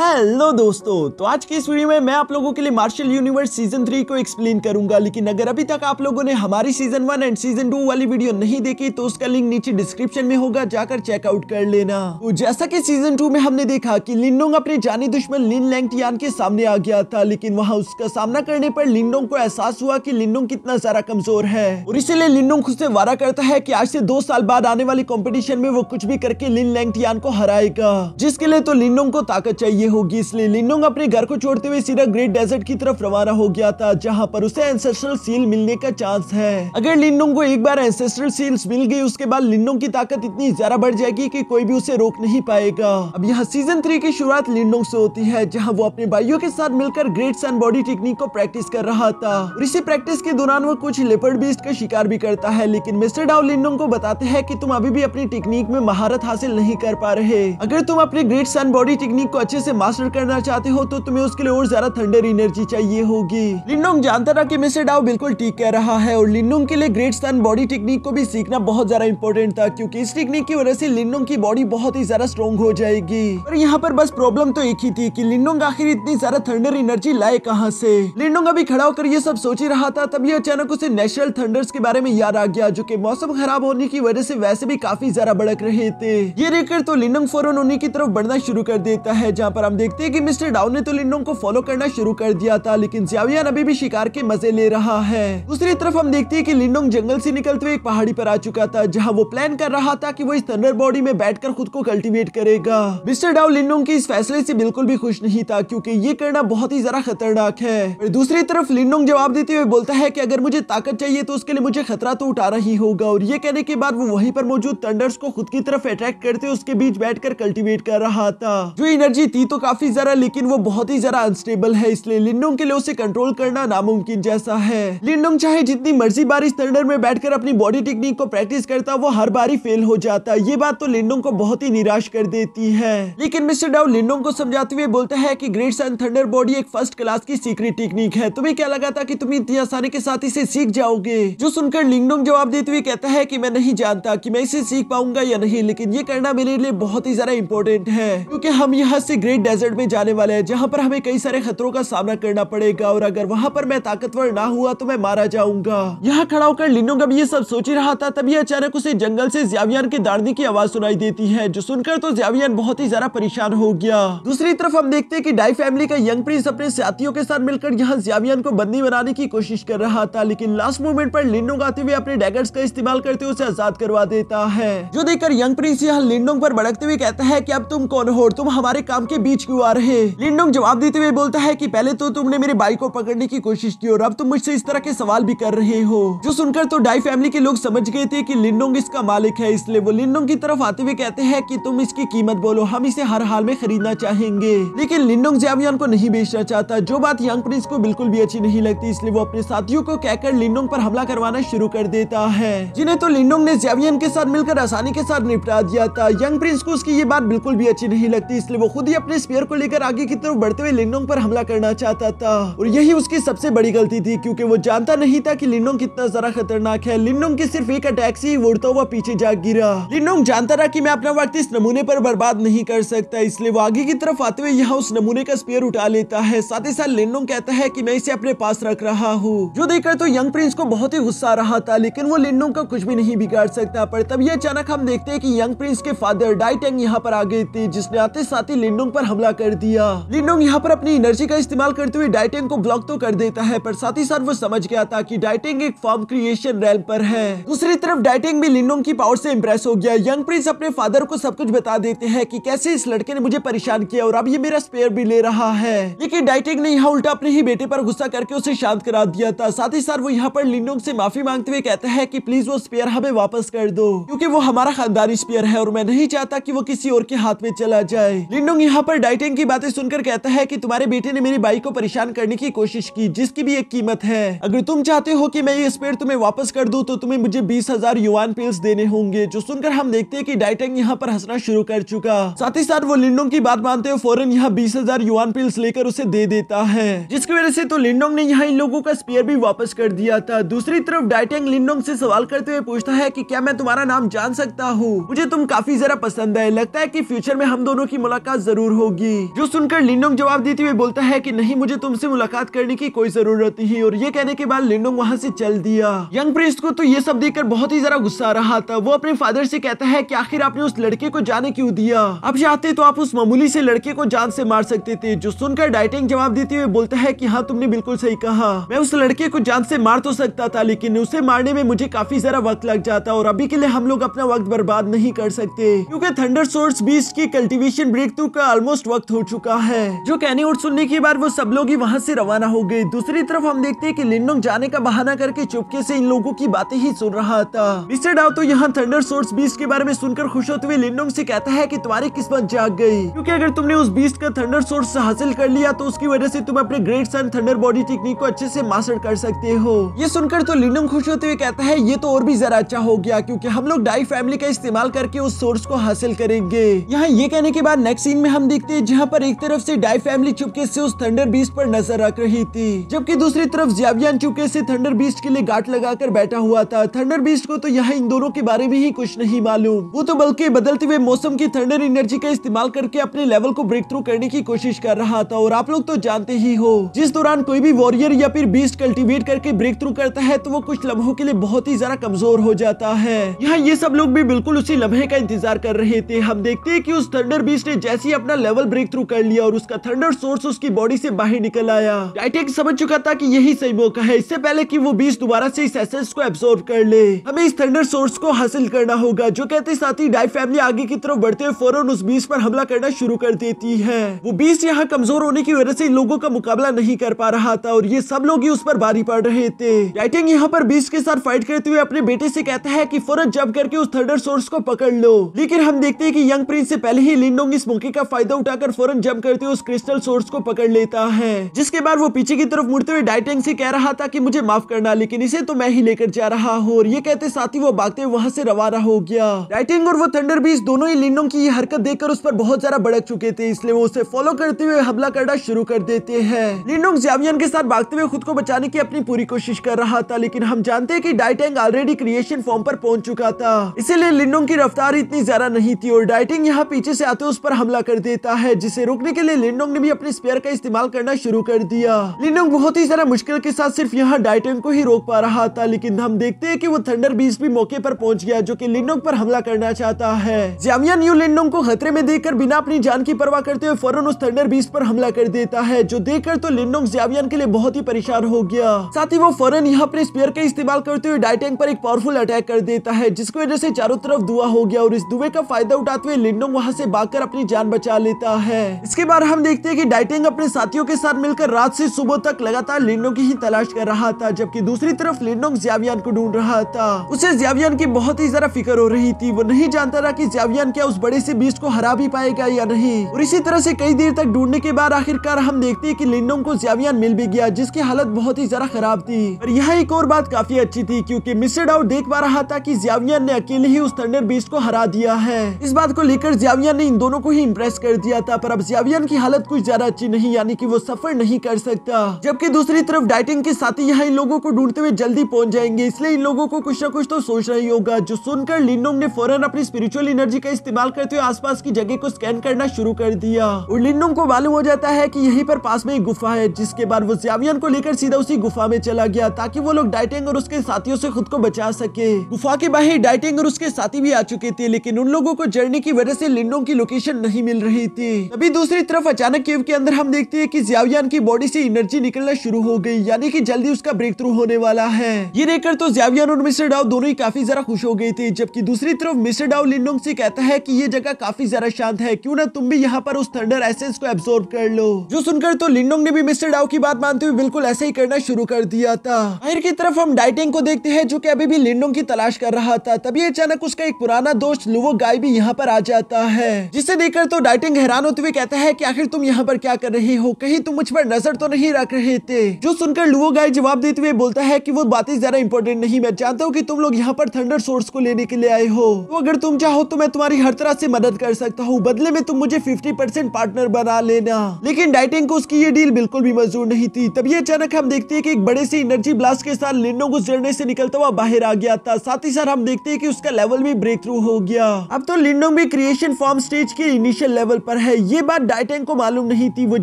hello दोस्तों तो आज की इस वीडियो में मैं आप लोगों के लिए मार्शल यूनिवर्स सीजन थ्री को एक्सप्लेन करूंगा लेकिन अगर अभी तक आप लोगों ने हमारी season one and season two वाली वीडियो नहीं देखी तो उसका लिंक नीचे डिस्क्रिप्शन में होगा जाकर चेकआउट कर लेना तो जैसा कि सीजन टू में हमने देखा की लिंडोंग अपने जानी दुश्मन लिन लैंगटियान के सामने आ गया था लेकिन वहाँ उसका सामना करने पर लिंडोंग को एहसास हुआ की लिंडोंग कितना सारा कमजोर है और इसीलिए लिंडोंग खुद से वारा करता है की आज से दो साल बाद आने वाली कॉम्पिटिशन में वो कुछ भी करके लिन लैंगटियान को हराएगा जिसके लिए तो लिंडोंग को ताकत चाहिए होगी इसलिए लिनोंग अपने घर को छोड़ते हुए सीधा ग्रेट डेजर्ट की तरफ रवाना हो गया था जहाँ पर उसे एंसेस्ट्रल सील मिलने का चांस है अगर लिनोंग को एक बार एंसेस्ट्रल सील मिल गई उसके बाद लिनोंग की ताकत इतनी ज्यादा बढ़ जाएगी की कोई भी उसे रोक नहीं पाएगा अब यहाँ सीजन थ्री की शुरुआत लिनोंग से होती है जहाँ वो अपने भाइयों के साथ मिलकर ग्रेट सन बॉडी टेक्निक को प्रैक्टिस कर रहा था और इसी प्रैक्टिस के दौरान वो कुछ लेपर्ड बीस्ट का शिकार भी करता है लेकिन मिस्टर डाउ लिनोंग को बताते हैं कि तुम अभी भी अपनी टेक्निक में महारत हासिल नहीं कर पा रहे अगर तुम अपने ग्रेट सन बॉडी टेक्निक को अच्छे से मास्टर करना चाहते हो तो तुम्हें उसके लिए और ज्यादा थंडर एनर्जी चाहिए होगी लिनुंग जानता था कि मिस्टर डाउ बिल्कुल ठीक कह रहा है और लिनुंग के लिए ग्रेट सन बॉडी टेक्निक को भी सीखना बहुत ज्यादा इंपॉर्टेंट था क्योंकि इस टेक्निक की वजह से लिनुंग की बॉडी बहुत ही ज्यादा स्ट्रॉन्ग हो जाएगी और यहाँ पर बस प्रॉब्लम तो एक ही थी की लिनुंग आखिर इतनी ज्यादा थंडर एनर्जी लाए कहाँ से लिनुंग अभी खड़ा होकर ये सब सोच ही रहा था तभी अचानक उसे नेशनल थंडर्स के बारे में याद आ गया जो की मौसम खराब होने की वजह से वैसे भी काफी ज्यादा बड़क रहे थे ये देखकर तो लिनुंग फोरन उन्हीं की तरफ बढ़ना शुरू कर देता है जहाँ पर हम देखते हैं कि मिस्टर डाउन ने तो लिंडोंग को फॉलो करना शुरू कर दिया था लेकिन जियावियान अभी भी शिकार के मजे ले रहा है दूसरी तरफ हम देखते हैं कि लिंडोंग जंगल से निकलते हुए एक पहाड़ी पर आ चुका था जहाँ वो प्लान कर रहा था कि वो इस थंडर बॉडी में बैठकर खुद को कल्टीवेट करेगा मिस्टर डाउ लिंडोंग के इस फैसले से बिल्कुल भी खुश नहीं था क्यूँकी ये करना बहुत ही जरा खतरनाक है दूसरी तरफ लिंडोंग जवाब देते हुए बोलता है की अगर मुझे ताकत चाहिए तो उसके लिए मुझे खतरा तो उठा ही होगा और ये कहने के बाद वो वही पर मौजूद थंडर्स को खुद की तरफ अट्रैक्ट करते उसके बीच बैठकर कल्टीवेट कर रहा था जो एनर्जी थी तो काफी जरा लेकिन वो बहुत ही जरा अनस्टेबल है इसलिए लिंडोंग के लिए उसे कंट्रोल करना नामुमकिन जैसा है लिंडोंग चाहे जितनी मर्जी बारिश थंडर में बैठकर अपनी बॉडी टेक्निक को प्रैक्टिस करता वो हर बार फेल हो जाता ये बात तो लिंडोंग को बहुत ही निराश कर देती है लेकिन मिस्टर डाउ लिंडोंग को समझाते हुए बोलते हैं की ग्रेट सन थंडर बॉडी एक फर्स्ट क्लास की सीक्रेट टेक्निक है तुम्हें क्या लगा था की तुम इतनी आसानी के साथ इसे सीख जाओगे जो सुनकर लिंगडोंग जवाब देते हुए कहता है की मैं नहीं जानता की मैं इसे सीख पाऊंगा या नहीं लेकिन ये करना मेरे लिए बहुत ही ज्यादा इम्पोर्टेंट है क्योंकि हम यहाँ से ग्रेट डेजर्ट में जाने वाले हैं जहां पर हमें कई सारे खतरों का सामना करना पड़ेगा और अगर वहां पर मैं ताकतवर ना हुआ तो मैं मारा जाऊंगा यहाँ खड़ा होकर लिनो कब ये सब सोच ही रहा था तभी अचानक उसे जंगल से जावियान के दाड़ने की आवाज सुनाई देती है जो सुनकर तो जावियान बहुत ही ज्यादा परेशान हो गया दूसरी तरफ हम देखते हैं कि डाई फैमिली का यंग प्रिंस अपने साथियों के साथ मिलकर यहाँ जावियान को बंदी बनाने की कोशिश कर रहा था लेकिन लास्ट मोमेंट पर लिनोंग आते हुए अपने डैगर का इस्तेमाल करते हुए उसे आजाद करवा देता है जो देखकर यंग प्रिंस यहाँ लिनोंग पर भड़कते हुए कहता है की अब तुम कौन हो तुम हमारे काम के बीच क्यों आ रहे लिंडोंग जवाब देते हुए बोलता है कि पहले तो तुमने मेरे भाई को पकड़ने की कोशिश की और अब तुम मुझसे इस तरह के सवाल भी कर रहे हो जो सुनकर तो डाई फैमिली के लोग समझ गए थे की लिंडोंग इसका मालिक है इसलिए वो लिंडोंग की तरफ आते हुए कहते हैं की तुम इसकी कीमत बोलो हम इसे हर हाल में खरीदना चाहेंगे लेकिन लिंडोंग जैमियान को नहीं बेचना चाहता जो बात यंग प्रिंस को बिल्कुल भी अच्छी नहीं लगती इसलिए वो अपने साथियों को कहकर लिंडोंग पर हमला करवाना शुरू कर देता है जिन्हें तो लिंडोंग ने जैवियन के साथ मिलकर आसानी के साथ निपटा दिया था यंग प्रिंस को उसकी ये बात बिल्कुल भी अच्छी नहीं लगती इसलिए वो खुद ही अपने स्पेयर को लेकर आगे की तरफ बढ़ते हुए लिंडोंग पर हमला करना चाहता था और यही उसकी सबसे बड़ी गलती थी क्योंकि वो जानता नहीं था कि लिंडोंग कितना जरा खतरनाक है लिंडोंग के सिर्फ एक अटैक से ही उड़ता हुआ पीछे जा गिरा लिंडोंग जानता रहा की मैं अपना वक्त इस नमूने पर बर्बाद नहीं कर सकता इसलिए वो आगे की तरफ आते हुए यहाँ उस नमूने का स्पेयर उठा लेता है साथ ही साथ लिंडोंग कहता है की मैं इसे अपने पास रख रहा हूँ जो देखकर तो यंग प्रिंस को बहुत ही गुस्सा रहा था लेकिन वो लिंडोंग का कुछ भी नहीं बिगाड़ सकता पर तभी अचानक हम देखते हैं कि यंग प्रिंस के फादर डाइटेंग यहाँ पर आ गए थे जिसने आते साथ ही लिंडोंग पर हमला कर दिया लिनोंग यहाँ पर अपनी एनर्जी का इस्तेमाल करते हुए डाइटिंग को ब्लॉक तो कर देता है पर साथ ही साथ वो समझ गया था की डाइटिंग एक फॉर्म क्रिएशन रैल पर है दूसरी तरफ डाइटिंग भी लिनोंग की पावर से इम्प्रेस हो गया यंग प्रिंस अपने फादर को सब कुछ बता देते हैं की कैसे इस लड़के ने मुझे परेशान किया और अब ये मेरा स्पेयर भी ले रहा है लेकिन डाइटिंग ने यहाँ उल्टा अपने ही बेटे पर गुस्सा करके उसे शांत करा दिया था साथ ही साथ वो यहाँ पर लिनोंग से माफी मांगते हुए कहता है कि प्लीज वो स्पेयर हमें वापस कर दो क्योंकि वो हमारा खानदानी स्पेयर है और मैं नहीं चाहता कि वो किसी और के हाथ में चला जाए लिनोंग यहाँ पर डाइटिंग की बातें सुनकर कहता है कि तुम्हारे बेटे ने मेरी बाइक को परेशान करने की कोशिश की जिसकी भी एक कीमत है अगर तुम चाहते हो कि मैं ये स्पेयर तुम्हें वापस कर दूं तो तुम्हें मुझे बीस हजार युवान पिल्स देने होंगे जो सुनकर हम देखते हैं कि डाइटेंग यहाँ पर हंसना शुरू कर चुका साथ ही साथ वो लिंडोंग की बात मानते हुए फौरन यहाँ बीस हजार युवान पिल्स लेकर उसे दे देता है जिसकी वजह से तो लिंडोंग ने यहाँ इन लोगों का स्पेयर भी वापस कर दिया था दूसरी तरफ डाइटेंग लिंडोंग से सवाल करते हुए पूछता है की क्या मैं तुम्हारा नाम जान सकता हूँ मुझे तुम काफी जरा पसंद है लगता है की फ्यूचर में हम दोनों की मुलाकात जरूर हो होगी जो सुनकर लिंडोंग जवाब देते हुए बोलता है की नहीं मुझे तुमसे मुलाकात करने की कोई जरूरत नहीं और ये कहने के बाद लिंडोंग वहाँ से चल दिया यंग प्रिंस को तो ये सब देखकर बहुत ही जरा गुस्सा रहा था वो अपने फादर से कहता है की आखिर आपने उस लड़के को जाने क्यूँ दिया अब चाहते तो आप उस मामूली से लड़के को जान से मार सकते थे जो सुनकर डाइटिंग जवाब देते हुए बोलता है की हाँ तुमने बिल्कुल सही कहा मैं उस लड़के को जान से मार तो सकता था लेकिन उसे मारने में मुझे काफी जरा वक्त लग जाता और अभी के लिए हम लोग अपना वक्त बर्बाद नहीं कर सकते क्योंकि थंडर सोर्स बीस की कल्टीवेशन ब्रेक थ्रू तो का ऑलमोस्ट वक्त हो चुका है जो कहने उठ सुनने के बाद वो सब लोग ही वहाँ से रवाना हो गए दूसरी तरफ हम देखते हैं कि लिंडोंग जाने का बहाना करके चुपके से इन लोगों की बातें ही सुन रहा था मिस्टर डाउ तो यहाँ थंडर सोर्स बीस के बारे में सुनकर खुश होते हुए लिंडोंग ऐसी कहता है की तुम्हारी किस्मत जाग गयी क्यूँकी अगर तुमने उस बीस का थंडर सोर्स हासिल कर लिया तो उसकी वजह ऐसी तुम अपने great sun thunder body technique को अच्छे ऐसी मास्टर कर सकते हो ये सुनकर तो लिंडोंग खुश होते हुए कहता है ये तो और भी जरा अच्छा हो गया क्यूँकी हम लोग डाई फैमिली का इस्तेमाल करके उस सोर्स को हासिल करेंगे यहाँ ये कहने के बाद नेक्स्ट सीन में हम देख देखते हैं जहाँ पर एक तरफ से डाई फैमिली चुपके से उस थंडर बीस्ट पर नजर रख रही थी जबकि दूसरी तरफ जियाबियान चुपके से थंडर बीस्ट के लिए गाट लगाकर बैठा हुआ था थंडर बीस्ट को तो यहाँ इन दोनों के बारे में ही कुछ नहीं मालूम वो तो बल्कि बदलते हुए मौसम की थंडर एनर्जी का इस्तेमाल करके अपने लेवल को ब्रेक थ्रू करने की कोशिश कर रहा था और आप लोग तो जानते ही हो जिस दौरान कोई भी वॉरियर या फिर बीस्ट कल्टिवेट करके ब्रेक थ्रू करता है तो वो कुछ लम्हों के लिए बहुत ही ज्यादा कमजोर हो जाता है यहाँ ये सब लोग भी बिल्कुल उसी लम्हे का इंतजार कर रहे थे हम देखते हैं कि उस थंडर बीस्ट ने जैसे ही अपना लेवल ब्रेक थ्रू कर लिया और उसका थंडर सोर्स उसकी बॉडी से बाहर निकल आया टाइटेक समझ चुका था कि यही सही मौका है इससे पहले कि वो बीस दोबारा से इस एसेस को एब्सोर्व कर ले हमें इस थंडर सोर्स को हासिल करना होगा जो कहते साथ ही डाई फैमिली आगे की तरफ बढ़ते हुए फौरन उस बीस पर हमला करना शुरू कर देती है वो बीस यहाँ कमजोर होने की वजह से लोगों का मुकाबला नहीं कर पा रहा था और ये सब लोग ही उस पर बारी पड़ रहे थे राइटिंग यहाँ पर बीस के साथ फाइट करते हुए अपने बेटे से कहता है कि फौरन जब करके उस थंडर सोर्स को पकड़ लो लेकिन हम देखते हैं कि यंग प्रिंस से पहले ही लिंडोंग इस मौके का फायदा उठाकर फौरन जम करते हुए उस क्रिस्टल सोर्स को पकड़ लेता है जिसके बाद वो पीछे की तरफ मुड़ते हुए डाइटेंग से कह रहा था कि मुझे माफ करना लेकिन इसे तो मैं ही लेकर जा रहा हूँ और ये कहते साथ ही वो भागते वहां से रवाना हो गया डाइटेंग और वो थंडर बीस दोनों ही लिंडों की हरकत देखकर उस पर बहुत ज्यादा भड़क चुके थे इसलिए वो उसे फॉलो करते हुए हमला करना शुरू कर देते हैं लिंडोंग जावियन के साथ भागते हुए खुद को बचाने की अपनी पूरी कोशिश कर रहा था लेकिन हम जानते हैं कि डाइटेंग ऑलरेडी क्रिएशन फॉर्म पर पहुंच चुका था इसीलिए लिंडोंग की रफ्तार इतनी ज्यादा नहीं थी और डाइटिंग यहाँ पीछे से आते उस पर हमला कर देता आता है जिसे रोकने के लिए लिंडोंग ने भी अपने स्पेयर का इस्तेमाल करना शुरू कर दिया लिंडोंग बहुत ही सारा मुश्किल के साथ सिर्फ यहाँ डाइटन को ही रोक पा रहा था लेकिन हम देखते है की वो थंडर बीस भी मौके पर पहुंच गया जो की लिंडोंग पर हमला करना चाहता है जामिया न्यू लिंडोंग को खतरे में देख बिना अपनी जान की परवाह करते हुए फौरन उस थंडर बीस पर हमला कर देता है जो देख तो लिंडोंग जामियान के लिए बहुत ही परेशान हो गया साथ ही वो फौरन यहाँ अपने स्पेयर का इस्तेमाल करते हुए डाइटेंग पर एक पावरफुल अटैक कर देता है जिसकी वजह से चारों तरफ दुआ हो गया और इस दुए का फायदा उठाते हुए लिंडोंग वहाँ से बाकर अपनी जान बचा लेता देता है इसके बाद हम देखते हैं कि डाइटिंग अपने साथियों के साथ मिलकर रात से सुबह तक लगातार लिंडोंग की ही तलाश कर रहा था जबकि दूसरी तरफ लिंडोंग जियावियान को ढूंढ रहा था उसे जियावियान की बहुत ही ज्यादा फिक्र हो रही थी वो नहीं जानता था की जियावियान क्या उस बड़े से बीज को हरा भी पाएगा या नहीं और इसी तरह से कई देर तक ढूंढने के बाद आखिरकार हम देखते है की लिंडोंग को जियावियान मिल भी गया जिसकी हालत बहुत ही ज्यादा खराब थी और यह एक और बात काफी अच्छी थी क्यूँकी मिस्टर डाउट देख पा रहा था की जियावियान ने अकेले ही उस थंडर बीज को हरा दिया है इस बात को लेकर जियावियान ने इन दोनों को ही इम्प्रेस कर दिया जिया था पर अब जियावियन की हालत कुछ ज्यादा अच्छी नहीं यानी कि वो सफर नहीं कर सकता जबकि दूसरी तरफ डाइटिंग के साथी यहाँ इन लोगों को ढूंढते हुए जल्दी पहुंच जाएंगे इसलिए इन लोगों को कुछ ना कुछ तो सोच रही होगा जो सुनकर लिनोंग ने फौरन अपनी स्पिरिचुअल एनर्जी का इस्तेमाल करते हुए आस की जगह को स्कैन करना शुरू कर दिया और लिनोंग को मालूम हो जाता है की यही पर पास में एक गुफा है जिसके बाद वो जियावियन को लेकर सीधा उसी गुफा में चला गया ताकि वो लोग डाइटिंग और उसके साथियों से खुद को बचा सके गुफा के बाहर डाइटिंग और उसके साथी भी आ चुके थे लेकिन उन लोगों को जर्नी की वजह से लिंडों की लोकेशन नहीं मिल रही थी थी तभी दूसरी तरफ अचानक केव के अंदर हम देखते हैं कि जियावियान की बॉडी से एनर्जी निकलना शुरू हो गई यानी कि जल्दी उसका ब्रेक थ्रू होने वाला है ये देखकर तो जियावियान और मिस्टर डाउ दोनों ही काफी जरा खुश हो गए थे जबकि दूसरी तरफ मिस्टर डाउ लिनोंग से कहता है की ये जगह काफी जरा शांत है क्यूँ ना तुम भी यहाँ पर उस थंडर एसेंस को एब्सोर्व कर लो जो सुनकर तो लिनोंग ने भी मिस्टर डाउ की बात मानते हुए बिल्कुल ऐसे ही करना शुरू कर दिया था बाहर की तरफ हम डाइटिंग को देखते हैं जो की अभी भी लिनोंग की तलाश कर रहा था तभी अचानक उसका एक पुराना दोस्त लुवो गाय भी यहाँ पर आ जाता है जिसे देखकर तो डाइटिंग हैरान होते हुए कहता है कि आखिर तुम यहाँ पर क्या कर रहे हो कहीं तुम मुझ पर नजर तो नहीं रख रहे थे जो सुनकर लुवो गाय जवाब देते हुए बोलता है कि वो बातें ज्यादा इंपॉर्टेंट नहीं मैं जानता हूँ की तुम लोग यहाँ पर थंडर सोर्स को लेने के लिए आए हो तो अगर तुम चाहो तो मैं तुम्हारी हर तरह से मदद कर सकता हूँ बदले में तुम मुझे फिफ्टी पार्टनर बना लेना लेकिन डाइटिंग को उसकी ये डील बिल्कुल भी मंजूर नहीं थी तभी अचानक हम देखते है की एक बड़े से एनर्जी ब्लास्ट के साथ लिनो को जड़ने से निकलता हुआ बाहर आ गया था साथ ही साथ हम देखते है की उसका लेवल भी ब्रेक थ्रू हो गया अब तो लिंडोंग भी क्रिएशन फॉर्म स्टेज के इनिशियल लेवल पर है ये बात डाइटेंग को मालूम नहीं थी वो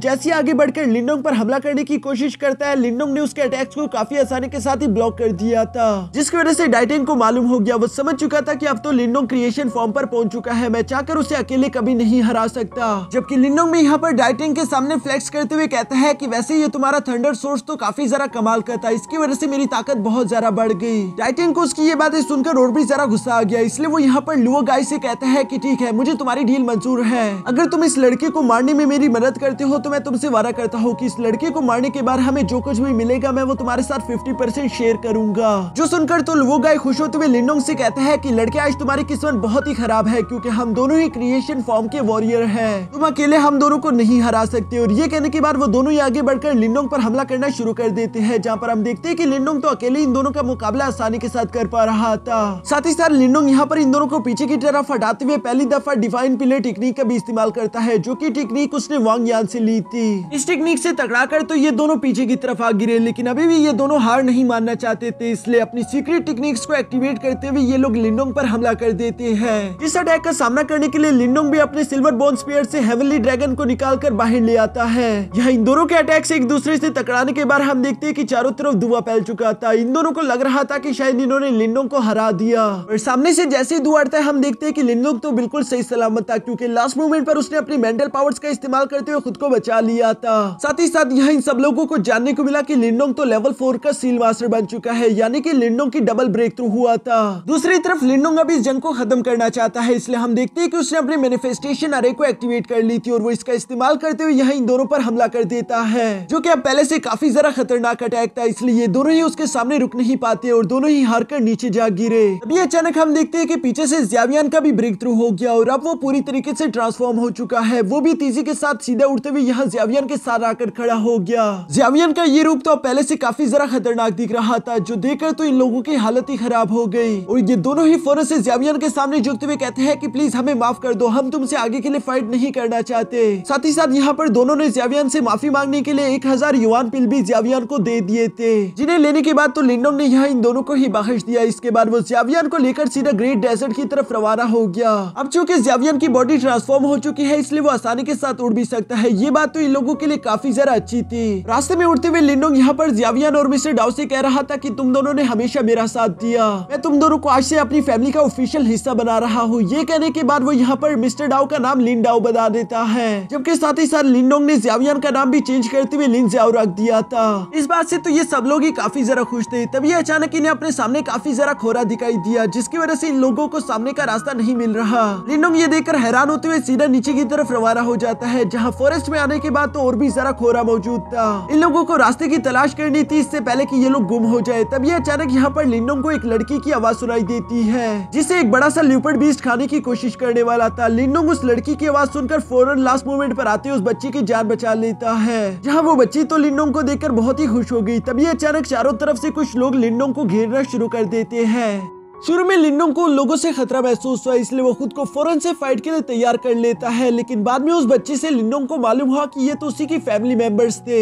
जैसे आगे बढ़कर लिंडोंग पर हमला करने की कोशिश करता है लिंडोंग ने उसके अटैक्स को काफी आसानी के साथ ही ब्लॉक कर दिया था जिसकी वजह से डाइटेंग को मालूम हो गया वो समझ चुका था की अब तो लिंडोंग क्रिएशन फॉर्म पर पहुंच चुका है मैं चाहकर उसे अकेले कभी नहीं हरा सकता जबकि लिंडोंग में यहाँ पर डाइटेंग के सामने फ्लेक्स करते हुए कहता है की वैसे ये तुम्हारा थंडर सोर्स तो काफी जरा कमाल का था इसकी वजह से मेरी ताकत बहुत ज्यादा बढ़ गई डाइटेंग को उसकी ये बातें सुनकर और भी जरा गुस्सा आ गया इसलिए वो यहाँ पर लुअ गाय से कहता है कि ठीक है मुझे तुम्हारी डील मंजूर है अगर तुम तुम इस लड़के को मारने में मेरी मदद करते हो तो मैं तुमसे वादा करता हूँ कि इस लड़के को मारने के बाद हमें जो कुछ भी मिलेगा मैं वो तुम्हारे साथ फिफ्टी परसेंट शेयर करूंगा जो सुनकर तो वो गाय खुश होते हुए लिंडोंग से कहता है की लड़के आज तुम्हारी किस्मत बहुत ही खराब है क्यूँकी हम दोनों ही क्रिएशन फॉर्म के वॉरियर है तुम अकेले हम दोनों को नहीं हरा सकते और ये कहने के बाद वो दोनों ही आगे बढ़कर लिंडोंग पर हमला करना शुरू कर देते हैं जहाँ पर हम देखते हैं कि लिंडोंग तो अकेले इन दोनों का मुकाबला आसानी के साथ कर पा रहा था साथ ही साथ लिंडोंग यहाँ पर इन दोनों को पीछे की तरफ हटाते हुए पहली दफा डिफाइन पिले टेक्निक का भी इस्तेमाल कर करता है जो कि टेक्निक उसने वांग यान से ली थी इस टेक्निक से तकड़ा कर तो ये दोनों पीछे की तरफ आ गिरे लेकिन अभी भी ये दोनों हार नहीं मानना चाहते थे इसलिए अपनी सीक्रेट टेक्निक्स को एक्टिवेट करते हुए ये लोग लिंडोंग पर हमला कर देते हैं इस अटैक का सामना करने के लिए लिंडोंग भी अपने सिल्वर बोन स्पेयर से हेवनली ड्रैगन को निकाल कर बाहर ले आता है यहाँ इन दोनों के अटैक से एक दूसरे से टकराने के बाद हम देखते हैं कि चारों तरफ धुआं फैल चुका था इन दोनों को लग रहा था कि शायद इन्होंने लिंडोंग को हरा दिया और सामने से जैसे ही धुआ अड़ता है हम देखते हैं की लिंडोंग तो बिल्कुल सही सलामत था क्योंकि लास्ट मोमेंट पर उसने उसने अपनी मेंटल पावर्स का इस्तेमाल करते हुए खुद को बचा लिया था साथ ही साथ यहाँ इन सब लोगों को जानने को मिला की लिंडोंग तो लेवल फोर का सील मास्टर बन चुका है यानी की लिंडोंग की डबल ब्रेक थ्रू हुआ था दूसरी तरफ लिंडोंग अभी इस जंग को खत्म करना चाहता है इसलिए हम देखते हैं कि उसने अपने मैनिफेस्टेशन अरे को एक्टिवेट कर ली थी और वो इसका इस्तेमाल करते हुए यहाँ इन दोनों पर हमला कर देता है जो की अब पहले से काफी जरा खतरनाक अटैक था इसलिए ये दोनों ही उसके सामने रुक नहीं पाते और दोनों ही हार कर नीचे जा गिरे अभी अचानक हम देखते हैं कि पीछे से जावियान का भी ब्रेक थ्रू हो गया और अब वो पूरी तरीके से ट्रांसफॉर्म हो चुका चुका है वो भी तेजी के साथ सीधे उड़ते हुए यहाँ जेवियन के साथ आकर खड़ा हो गया जेवियन का ये रूप तो पहले से काफी जरा खतरनाक दिख रहा था जो देखकर तो इन लोगों की हालत ही खराब हो गई और ये दोनों ही फौरन से जेवियन के सामने झुकते हुए कहते हैं की प्लीज हमें माफ कर दो हम तुमसे आगे के लिए फाइट नहीं करना चाहते साथ ही साथ यहाँ पर दोनों ने जेवियन से माफी मांगने के लिए एक हजार युवान पिल भी जयावियन को दे दिए थे जिन्हें लेने के बाद तो लिंडोंग ने यहाँ इन दोनों को ही बाहिश दिया इसके बाद वो जेवियन को लेकर सीधा ग्रेट डेजर्ट की तरफ रवाना हो गया अब चूंकि जेवियन की बॉडी ट्रांसफॉर्म हो चुकी है है इसलिए वो आसानी के साथ उड़ भी सकता है ये बात तो इन लोगों के लिए काफी जरा अच्छी थी रास्ते में उड़ते हुए लिनोंग यहाँ पर जियावियान और मिस्टर डाउ से कह रहा था की तुम दोनों ने हमेशा मेरा साथ दिया मैं तुम दोनों को आज से अपनी फैमिली का ऑफिशियल हिस्सा बना रहा हूँ ये कहने के बाद वो यहाँ पर मिस्टर डाउ का नाम लिन डाउ बना देता है जबकि साथ ही साथ लिनडोंग ने जियावियान का नाम भी चेंज करते हुए लिन जियाओ रख दिया था इस बात से तो ये सब लोग ही काफी जरा खुश थे तभी अचानक इन्हें अपने सामने काफी जरा खोरा दिखाई दिया जिसकी वजह से इन लोगों को सामने का रास्ता नहीं मिल रहा लिनडोंग ये देखकर हैरान होते हुए सीधा नीचे की तरफ रवाना हो जाता है जहाँ फॉरेस्ट में आने के बाद तो और भी सारा खोरा मौजूद था इन लोगों को रास्ते की तलाश करनी थी इससे पहले की ये लोग गुम हो जाए तब ये अचानक यहाँ पर लिंडो को एक लड़की की आवाज सुनाई देती है जिसे एक बड़ा सा ल्यूपर बीस खाने की कोशिश करने वाला था लिंडोंग उस लड़की की आवाज सुनकर फौरन लास्ट मोमेंट पर आते उस बच्ची की जान बचा लेता है जहाँ वो बच्ची तो लिंडो को देखकर बहुत ही खुश हो गई तभी अचानक चारों तरफ से कुछ लोग लिंडोम को घेरना शुरू कर देते हैं शुरू में लिंडोंग को लोगों से खतरा महसूस हुआ इसलिए वो खुद को फौरन से फाइट के लिए तैयार कर लेता है लेकिन बाद में उस बच्चे से लिंडोंग को मालूम हुआ कि ये तो उसी की फैमिली मेंबर्स थे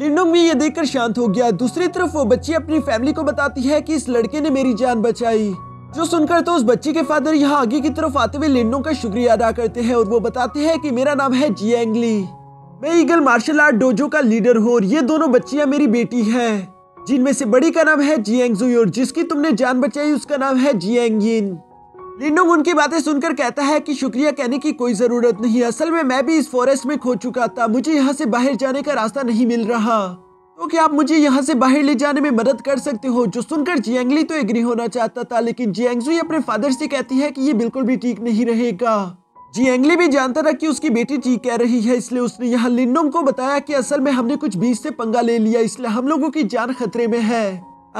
लिंडोंग भी ये देखकर शांत हो गया दूसरी तरफ वो बच्ची अपनी फैमिली को बताती है की इस लड़के ने मेरी जान बचाई जो सुनकर तो उस बच्ची के फादर यहाँ आगे की तरफ आते हुए लिंडोंग का शुक्रिया अदा करते हैं और वो बताते हैं की मेरा नाम है जियांगली मैं ईगल मार्शल आर्ट डोजो का लीडर हूँ और ये दोनों बच्चियाँ मेरी बेटी है जिनमें से बड़ी का नाम है जियांग और जिसकी तुमने जान बचाई उसका नाम है जियांग यिन लिनोंग उनकी बातें सुनकर कहता है कि शुक्रिया कहने की कोई ज़रूरत नहीं असल में मैं भी इस फॉरेस्ट में खो चुका था मुझे यहाँ से बाहर जाने का रास्ता नहीं मिल रहा तो क्या आप मुझे यहाँ से बाहर ले जाने में मदद कर सकते हो जो सुनकर जियांगली तो एग्री होना चाहता था लेकिन जियांगजू अपने फादर से कहती है कि ये बिल्कुल भी ठीक नहीं रहेगा जी एंगली भी जानता था कि उसकी बेटी ठीक कह रही है इसलिए उसने यहाँ लिंडोम को बताया कि असल में हमने कुछ बीच से पंगा ले लिया इसलिए हम लोगों की जान खतरे में है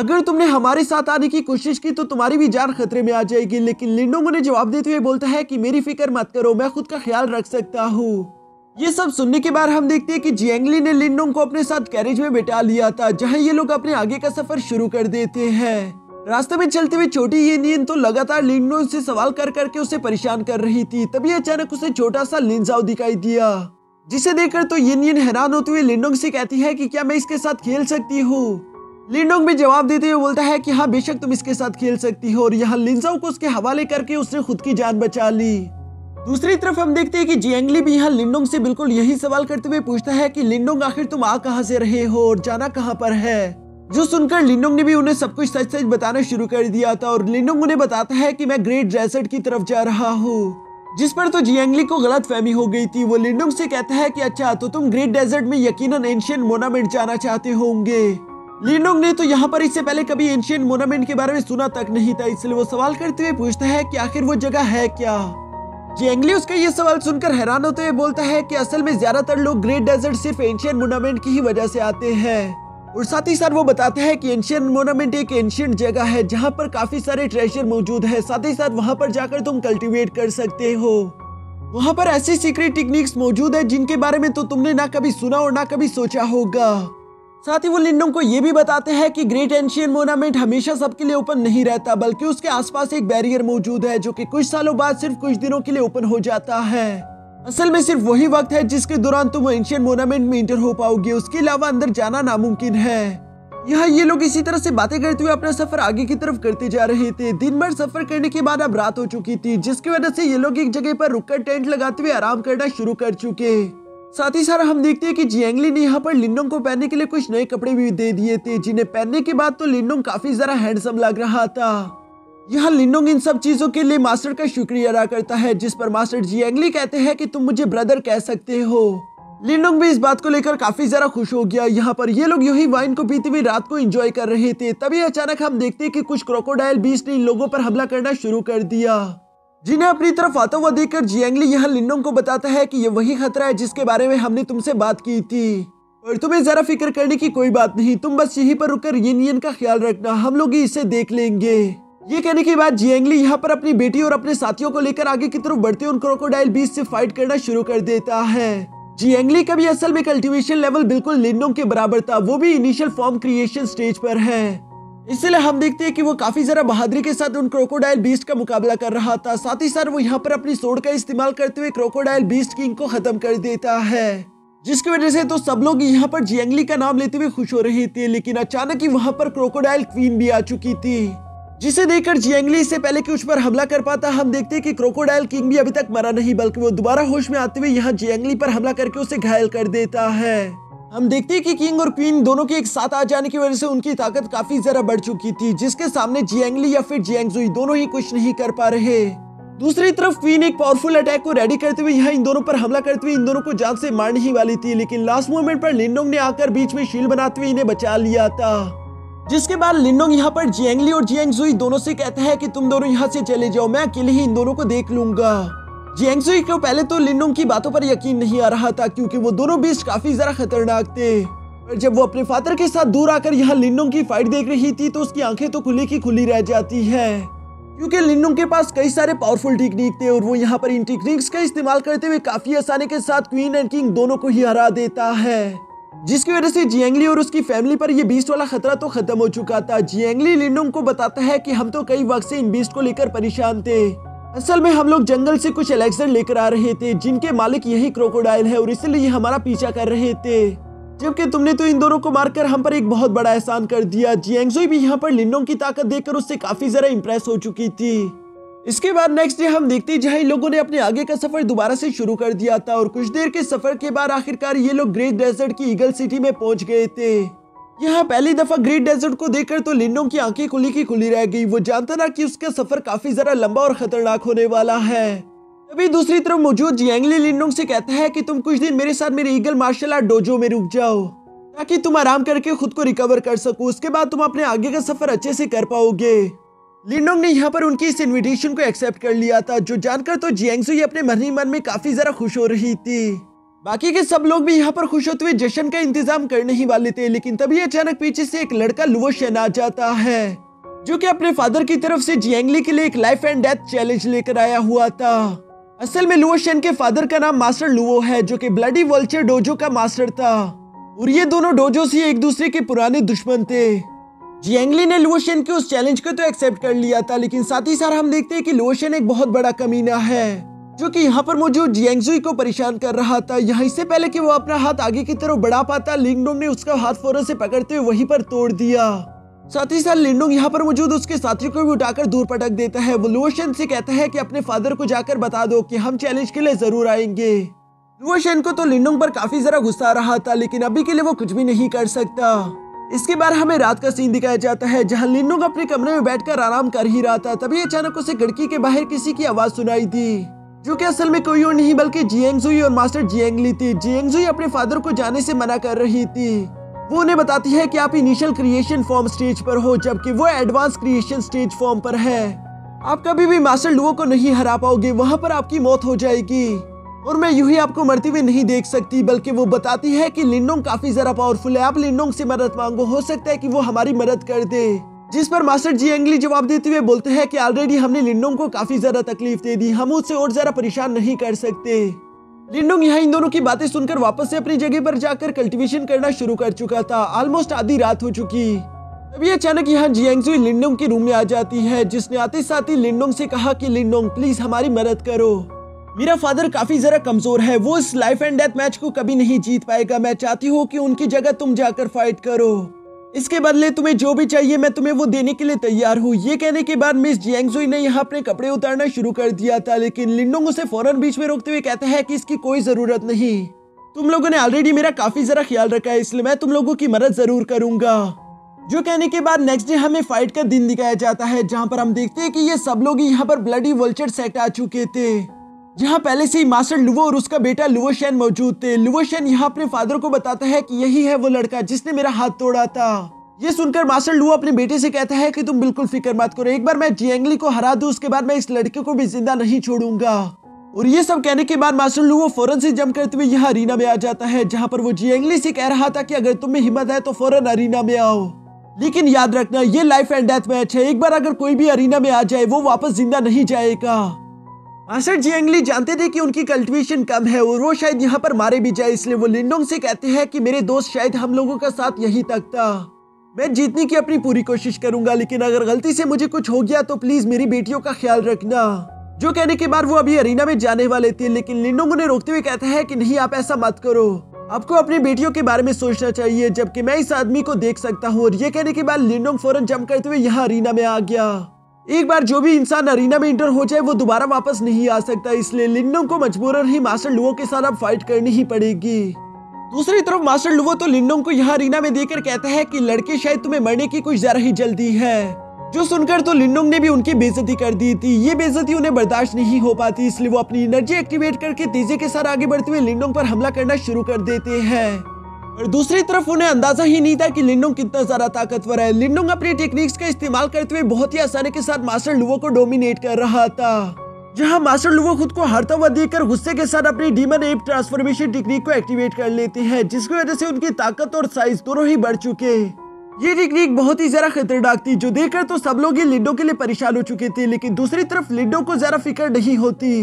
अगर तुमने हमारे साथ आने की कोशिश की तो तुम्हारी भी जान खतरे में आ जाएगी लेकिन लिंडोंग ने जवाब देते हुए बोलता है की मेरी फिक्र मत करो मैं खुद का ख्याल रख सकता हूँ ये सब सुनने के बाद हम देखते हैं कि जियांगली ने लिंडोंग को अपने साथ कैरेज में बिठा लिया था जहाँ ये लोग अपने आगे का सफर शुरू कर देते हैं रास्ते में चलते हुए छोटी ये नींद तो लगातार लिंगनो से सवाल कर करके उसे परेशान कर रही थी तभी अचानक उसे छोटा सा लिंजाओ दिखाई दिया जिसे देखकर तो ये नींद हैरान होते हुए लिंडोंग से कहती है कि क्या मैं इसके साथ खेल सकती हूँ लिंडोंग भी जवाब देते हुए बोलता है कि हाँ बेशक तुम इसके साथ खेल सकती हो और यहाँ लिंजाओ को उसके हवाले करके उसने खुद की जान बचा ली दूसरी तरफ हम देखते हैं कि जियंगली भी यहाँ लिंडोंग से बिल्कुल यही सवाल करते हुए पूछता है की लिंडोंग आखिर तुम आ कहाँ से रहे हो और जाना कहाँ पर है जो सुनकर लिनोंग ने भी उन्हें सब कुछ सच सच बताना शुरू कर दिया था और लिनोंग उन्हें बताता है कि मैं ग्रेट डेजर्ट की तरफ जा रहा हूँ जिस पर तो जियांगली को गलत फहमी हो गई थी वो लिनोंग से कहता है कि अच्छा तो तुम ग्रेट डेजर्ट में यकीनन एंशियन मोनामेंट जाना चाहते होंगे लिनोंग ने तो यहाँ पर इससे पहले कभी एंशियन मोनामेंट के बारे में सुना तक नहीं था इसलिए वो सवाल करते हुए पूछता है कि आखिर वो जगह है क्या जियांगली उसका ये सवाल सुनकर हैरान होते हुए बोलता है की असल में ज्यादातर लोग ग्रेट डेजर्ट सिर्फ एंशियन मोनामेंट की ही वजह से आते हैं और साथ ही साथ वो बताते हैं कि एंशियंट मोनामेंट एक एंशियंट जगह है जहाँ पर काफी सारे ट्रेजर मौजूद है साथ ही साथ वहाँ पर जाकर तुम कल्टीवेट कर सकते हो वहाँ पर ऐसी सीक्रेट टेक्निक्स मौजूद है जिनके बारे में तो तुमने ना कभी सुना और ना कभी सोचा होगा साथ ही वो लिंडो को ये भी बताते हैं कि ग्रेट एंशियन मोनामेंट हमेशा सबके लिए ओपन नहीं रहता बल्कि उसके आसपास एक बैरियर मौजूद है जो कि कुछ सालों बाद सिर्फ कुछ दिनों के लिए ओपन हो जाता है असल में सिर्फ वही वक्त है जिसके दौरान तुम एंशियन मोनामेंट में इंटर हो पाओगे उसके अलावा अंदर जाना नामुमकिन है यहाँ ये लोग इसी तरह से बातें करते हुए अपना सफर आगे की तरफ करते जा रहे थे दिन भर सफर करने के बाद अब रात हो चुकी थी जिसकी वजह से ये लोग एक जगह पर रुककर टेंट लगाते हुए आराम करना शुरू कर चुके साथ ही सारा हम देखते हैं कि जियांगली ने यहाँ पर लिंडोंग को पहनने के लिए कुछ नए कपड़े भी दे दिए थे जिन्हें पहनने के बाद तो लिंडोंग काफी जरा हैंडसम लग रहा था यहाँ लिनोंग इन सब चीज़ों के लिए मास्टर का शुक्रिया अदा करता है जिस पर मास्टर एंगली कहते हैं कि तुम मुझे ब्रदर कह सकते हो लिनोंग भी इस बात को लेकर काफ़ी ज़्यादा खुश हो गया यहाँ पर ये लोग यही वाइन को पीते हुए रात को एंजॉय कर रहे थे तभी अचानक हम देखते कि कुछ क्रोकोडाइल बीस ने इन लोगों पर हमला करना शुरू कर दिया जिन्हें अपनी तरफ आता हुआ देखकर जियांगली यहाँ लिनोंग को बताता है कि ये वही खतरा है जिसके बारे में हमने तुमसे बात की थी और तुम्हें ज़रा फिक्र करने की कोई बात नहीं तुम बस यहीं पर रुककर यूनियन का ख्याल रखना हम लोग ही इसे देख लेंगे ये कहने के बाद जियांगली यहाँ पर अपनी बेटी और अपने साथियों को लेकर आगे की तरफ बढ़ते उन क्रोकोडाइल बीच से फाइट करना शुरू कर देता है जियांगली का भी असल में कल्टीवेशन लेवल बिल्कुल लिंडोंग के बराबर था वो भी इनिशियल फॉर्म क्रिएशन स्टेज पर है इसलिए हम देखते हैं कि वो काफी जरा बहादुरी के साथ उन क्रोकोडाइल बीस्ट का मुकाबला कर रहा था साथ ही साथ वो यहाँ पर अपनी सोड का इस्तेमाल करते हुए क्रोकोडाइल बीस्ट किंग को खत्म कर देता है जिसकी वजह से तो सब लोग यहाँ पर जियांगली का नाम लेते हुए खुश हो रहे थे लेकिन अचानक ही वहाँ पर क्रोकोडाइल क्वीन भी आ चुकी थी जिसे देखकर जियांगली इससे पहले कि उस पर हमला कर पाता हम देखते हैं कि क्रोकोडाइल किंग भी अभी तक मरा नहीं बल्कि वो दोबारा होश में आते हुए यहाँ जियांगली पर हमला करके उसे घायल कर देता है हम देखते हैं कि किंग और क्वीन दोनों के एक साथ आ जाने की वजह से उनकी ताकत काफी जरा बढ़ चुकी थी जिसके सामने जियांगली या फिर जियांगजुई दोनों ही कुछ नहीं कर पा रहे दूसरी तरफ क्वीन एक पावरफुल अटैक को रेडी करते हुए यहाँ इन दोनों पर हमला करते हुए इन दोनों को जान से मारने ही वाली थी लेकिन लास्ट मोमेंट पर लिंडोंग ने आकर बीच में शील बनाते हुए इन्हें बचा लिया था जिसके बाद लिनोंग यहाँ पर जियांगली और जियांगजुई दोनों से कहता है कि तुम दोनों यहाँ से चले जाओ मैं अकेले ही इन दोनों को देख लूंगा जियांगजुई को पहले तो लिनोंग की बातों पर यकीन नहीं आ रहा था क्योंकि वो दोनों बीच काफी जरा खतरनाक थे पर जब वो अपने फादर के साथ दूर आकर यहाँ लिनोंग की फाइट देख रही थी तो उसकी आंखें तो खुली की खुली रह जाती है क्योंकि लिनोंग के पास कई सारे पावरफुल टेक्निक थे और वो यहाँ पर इन टेक्निक्स का इस्तेमाल करते हुए काफी आसानी के साथ क्वीन एंड किंग दोनों को ही हरा देता है जिसकी वजह से जियांगली और उसकी फैमिली पर यह बीस्ट वाला खतरा तो खत्म हो चुका था जियांगली लिंडोंग को बताता है कि हम तो कई वक्त से इन बीस्ट को लेकर परेशान थे असल में हम लोग जंगल से कुछ एलेक्सर लेकर आ रहे थे जिनके मालिक यही क्रोकोडाइल है और इसलिए हमारा पीछा कर रहे थे जबकि तुमने तो इन दोनों को मारकर हम पर एक बहुत बड़ा एहसान कर दिया जियांगजोई भी यहाँ पर लिंडोंग की ताकत देखकर उससे काफी जरा इम्प्रेस हो चुकी थी इसके बाद नेक्स्ट डे हम देखते जहाँ लोगों ने अपने आगे का सफर दोबारा से शुरू कर दिया था और कुछ देर के सफर के बाद आखिरकार ये लोग ग्रेट डेजर्ट की ईगल सिटी में पहुंच गए थे यहाँ पहली दफा ग्रेट डेजर्ट को देखकर तो लिंडो की आंखें खुली की खुली रह गई वो जानता था कि उसका सफर काफी जरा लंबा और खतरनाक होने वाला है तभी दूसरी तरफ मौजूद जियांगली लिंडोंग से कहता है कि तुम कुछ दिन मेरे साथ मेरे ईगल मार्शल आर्ट डोजो में रुक जाओ ताकि तुम आराम करके खुद को रिकवर कर सको उसके बाद तुम अपने आगे का सफर अच्छे से कर पाओगे लिनडोंग ने यहाँ पर उनकी इस इनविटेशन को एक्सेप्ट कर लिया था जो जानकर तो ही अपने मन ही मन में काफी जरा खुश हो रही थी बाकी के सब लोग भी यहाँ पर खुश होते हुए जश्न का इंतजाम करने ही वाले थे लेकिन तभी अचानक पीछे से एक लड़का लुवो शेन आ जाता है जो कि अपने फादर की तरफ से जियांगली के लिए एक लाइफ एंड डेथ चैलेंज लेकर आया हुआ था असल में लुवो शेन के फादर का नाम मास्टर लुवो है जो की ब्लडी वॉल्चर डोजो का मास्टर था और ये दोनों डोजो से एक दूसरे के पुराने दुश्मन थे जियांगली ने लुओशियन के उस चैलेंज को तो एक्सेप्ट कर लिया था लेकिन साथ ही साथ हम देखते हैं कि लुओशियन एक बहुत बड़ा कमीना है जो कि यहाँ पर मौजूद जियांगजुई को परेशान कर रहा था यहाँ इससे पहले कि वो अपना हाथ आगे की तरफ बढ़ा पाता लिंगडोंग ने उसका हाथ फौरन से पकड़ते हुए वहीं पर तोड़ दिया साथ ही साथ लिंडोंग यहाँ पर मौजूद उसके साथियों को भी उठाकर दूर पटक देता है वो लुओशन से कहता है कि अपने फादर को जाकर बता दो कि हम चैलेंज के लिए जरूर आएंगे लुओशन को तो लिंडोंग पर काफी जरा गुस्सा रहा था लेकिन अभी के लिए वो कुछ भी नहीं कर सकता इसके बाद हमें रात का सीन दिखाया जाता है जहाँ लिन्नू अपने कमरे में बैठकर आराम कर ही रहा था तभी अचानक उसे खिड़की के बाहर किसी की आवाज सुनाई थी जो कि असल में कोई और नहीं बल्कि जियांगजुई और मास्टर जियांगली थी जियांगजुई अपने फादर को जाने से मना कर रही थी वो उन्हें बताती है कि आप इनिशियल क्रिएशन फॉर्म स्टेज पर हो जबकि वो एडवांस क्रिएशन स्टेज फॉर्म पर है आप कभी भी मास्टर लुओ को नहीं हरा पाओगे वहां पर आपकी मौत हो जाएगी और मैं यूं ही आपको मरती हुई नहीं देख सकती बल्कि वो बताती है कि लिंडोंग काफी जरा पावरफुल है आप लिंडोंग से मदद मांगो हो सकता है कि वो हमारी मदद कर दे जिस पर मास्टर जी एंगली जवाब देते हुए बोलते हैं कि ऑलरेडी हमने लिंडोंग को काफी ज्यादा तकलीफ दे दी हम उससे और ज्यादा परेशान नहीं कर सकते लिंडोंग यहाँ इन दोनों की बातें सुनकर वापस से अपनी जगह पर जाकर कल्टिवेशन करना शुरू कर चुका था ऑलमोस्ट आधी रात हो चुकी तभी अचानक यहाँ जियांगजुई लिंडोंग के रूम में आ जाती है जिसने आते साथ ही लिंडोंग से कहा कि लिंडोंग प्लीज हमारी मदद करो मेरा फादर काफी जरा कमजोर है वो इस लाइफ एंड डेथ मैच को कभी नहीं जीत पाएगा मैं चाहती हूँ कि उनकी जगह तुम जाकर फाइट करो इसके बदले तुम्हें जो भी चाहिए मैं तुम्हें वो देने के लिए तैयार हूँ ये कहने के बाद मिस जियांगजुई ने यहाँ अपने कपड़े उतारना शुरू कर दिया था लेकिन लिंडोंग उसे फौरन बीच में रोकते हुए कहते हैं कि इसकी कोई जरूरत नहीं तुम लोगों ने ऑलरेडी मेरा काफी जरा ख्याल रखा है इसलिए मैं तुम लोगों की मदद जरूर करूंगा जो कहने के बाद नेक्स्ट डे हमें फाइट का दिन दिखाया जाता है जहाँ पर हम देखते हैं कि ये सब लोग यहाँ पर ब्लडी वल्चर सेट आ चुके थे जहाँ पहले से ही मास्टर लुवो और उसका बेटा लुवोशैन मौजूद थे लुवोशैन यहाँ अपने फादर को बताता है कि यही है वो लड़का जिसने मेरा हाथ तोड़ा था ये सुनकर मास्टर लुवो अपने बेटे से कहता है कि तुम बिल्कुल फिक्र मत करो एक बार मैं जियंगली को हरा दू उसके बाद मैं इस लड़के को भी जिंदा नहीं छोड़ूंगा और ये सब कहने के बाद मास्टर लुवो फौरन से जम करते हुए यहाँ अरीना में आ जाता है जहाँ पर वो जियंगली से कह रहा था की अगर तुम्हें हिम्मत है तो फौरन अरीना में आओ लेकिन याद रखना ये लाइफ एंड डेथ मैच है एक बार अगर कोई भी अरीना में आ जाए वो वापस जिंदा नहीं जाएगा मास्टर जी एंगली जानते थे कि उनकी कल्टिवेशन कम है और वो शायद यहाँ पर मारे भी जाए इसलिए वो लिंडोंग से कहते हैं कि मेरे दोस्त शायद हम लोगों का साथ यहीं तक था मैं जीतने की अपनी पूरी कोशिश करूंगा लेकिन अगर गलती से मुझे कुछ हो गया तो प्लीज मेरी बेटियों का ख्याल रखना जो कहने के बाद वो अभी अरीना में जाने वाले थे लेकिन लिंडोंग उन्हें रोकते हुए कहता है कि नहीं आप ऐसा मत करो आपको अपनी बेटियों के बारे में सोचना चाहिए जबकि मैं इस आदमी को देख सकता हूँ और ये कहने के बाद लिंडोंग फौरन जम करते हुए यहाँ अरीना में आ गया एक बार जो भी इंसान अरीना में इंटर हो जाए वो दोबारा वापस नहीं आ सकता इसलिए लिन्नो को मजबूरन ही मास्टर लुओ के साथ अब फाइट करनी ही पड़ेगी दूसरी तरफ मास्टर लुओ तो लिन्नोंग को यहाँ अरीना में देकर कहता है कि लड़के शायद तुम्हें मरने की कुछ ज्यादा ही जल्दी है जो सुनकर तो लिन्नोंग ने भी उनकी बेजती कर दी थी ये बेजती उन्हें बर्दाश्त नहीं हो पाती इसलिए वो अपनी एनर्जी एक्टिवेट करके तेजी के साथ आगे बढ़ते हुए लिन्नोंग पर हमला करना शुरू कर देते हैं और दूसरी तरफ उन्हें अंदाजा ही नहीं था कि लिंडोंग कितना ज्यादा ताकतवर है लिंडोंग अपनी टेक्निक्स का इस्तेमाल करते हुए बहुत ही आसानी के साथ मास्टर लुवो को डोमिनेट कर रहा था जहां मास्टर लुवो खुद को हारता हुआ देखकर गुस्से के साथ अपनी डीमन एप ट्रांसफॉर्मेशन टेक्निक को एक्टिवेट कर लेते हैं जिसकी वजह से उनकी ताकत और साइज दोनों ही बढ़ चुके ये टेक्निक बहुत ही ज्यादा खतरनाक थी जो देखकर तो सब लोग ही लिंडो के लिए परेशान हो चुके थे लेकिन दूसरी तरफ लिंडो को ज्यादा फिक्र नहीं होती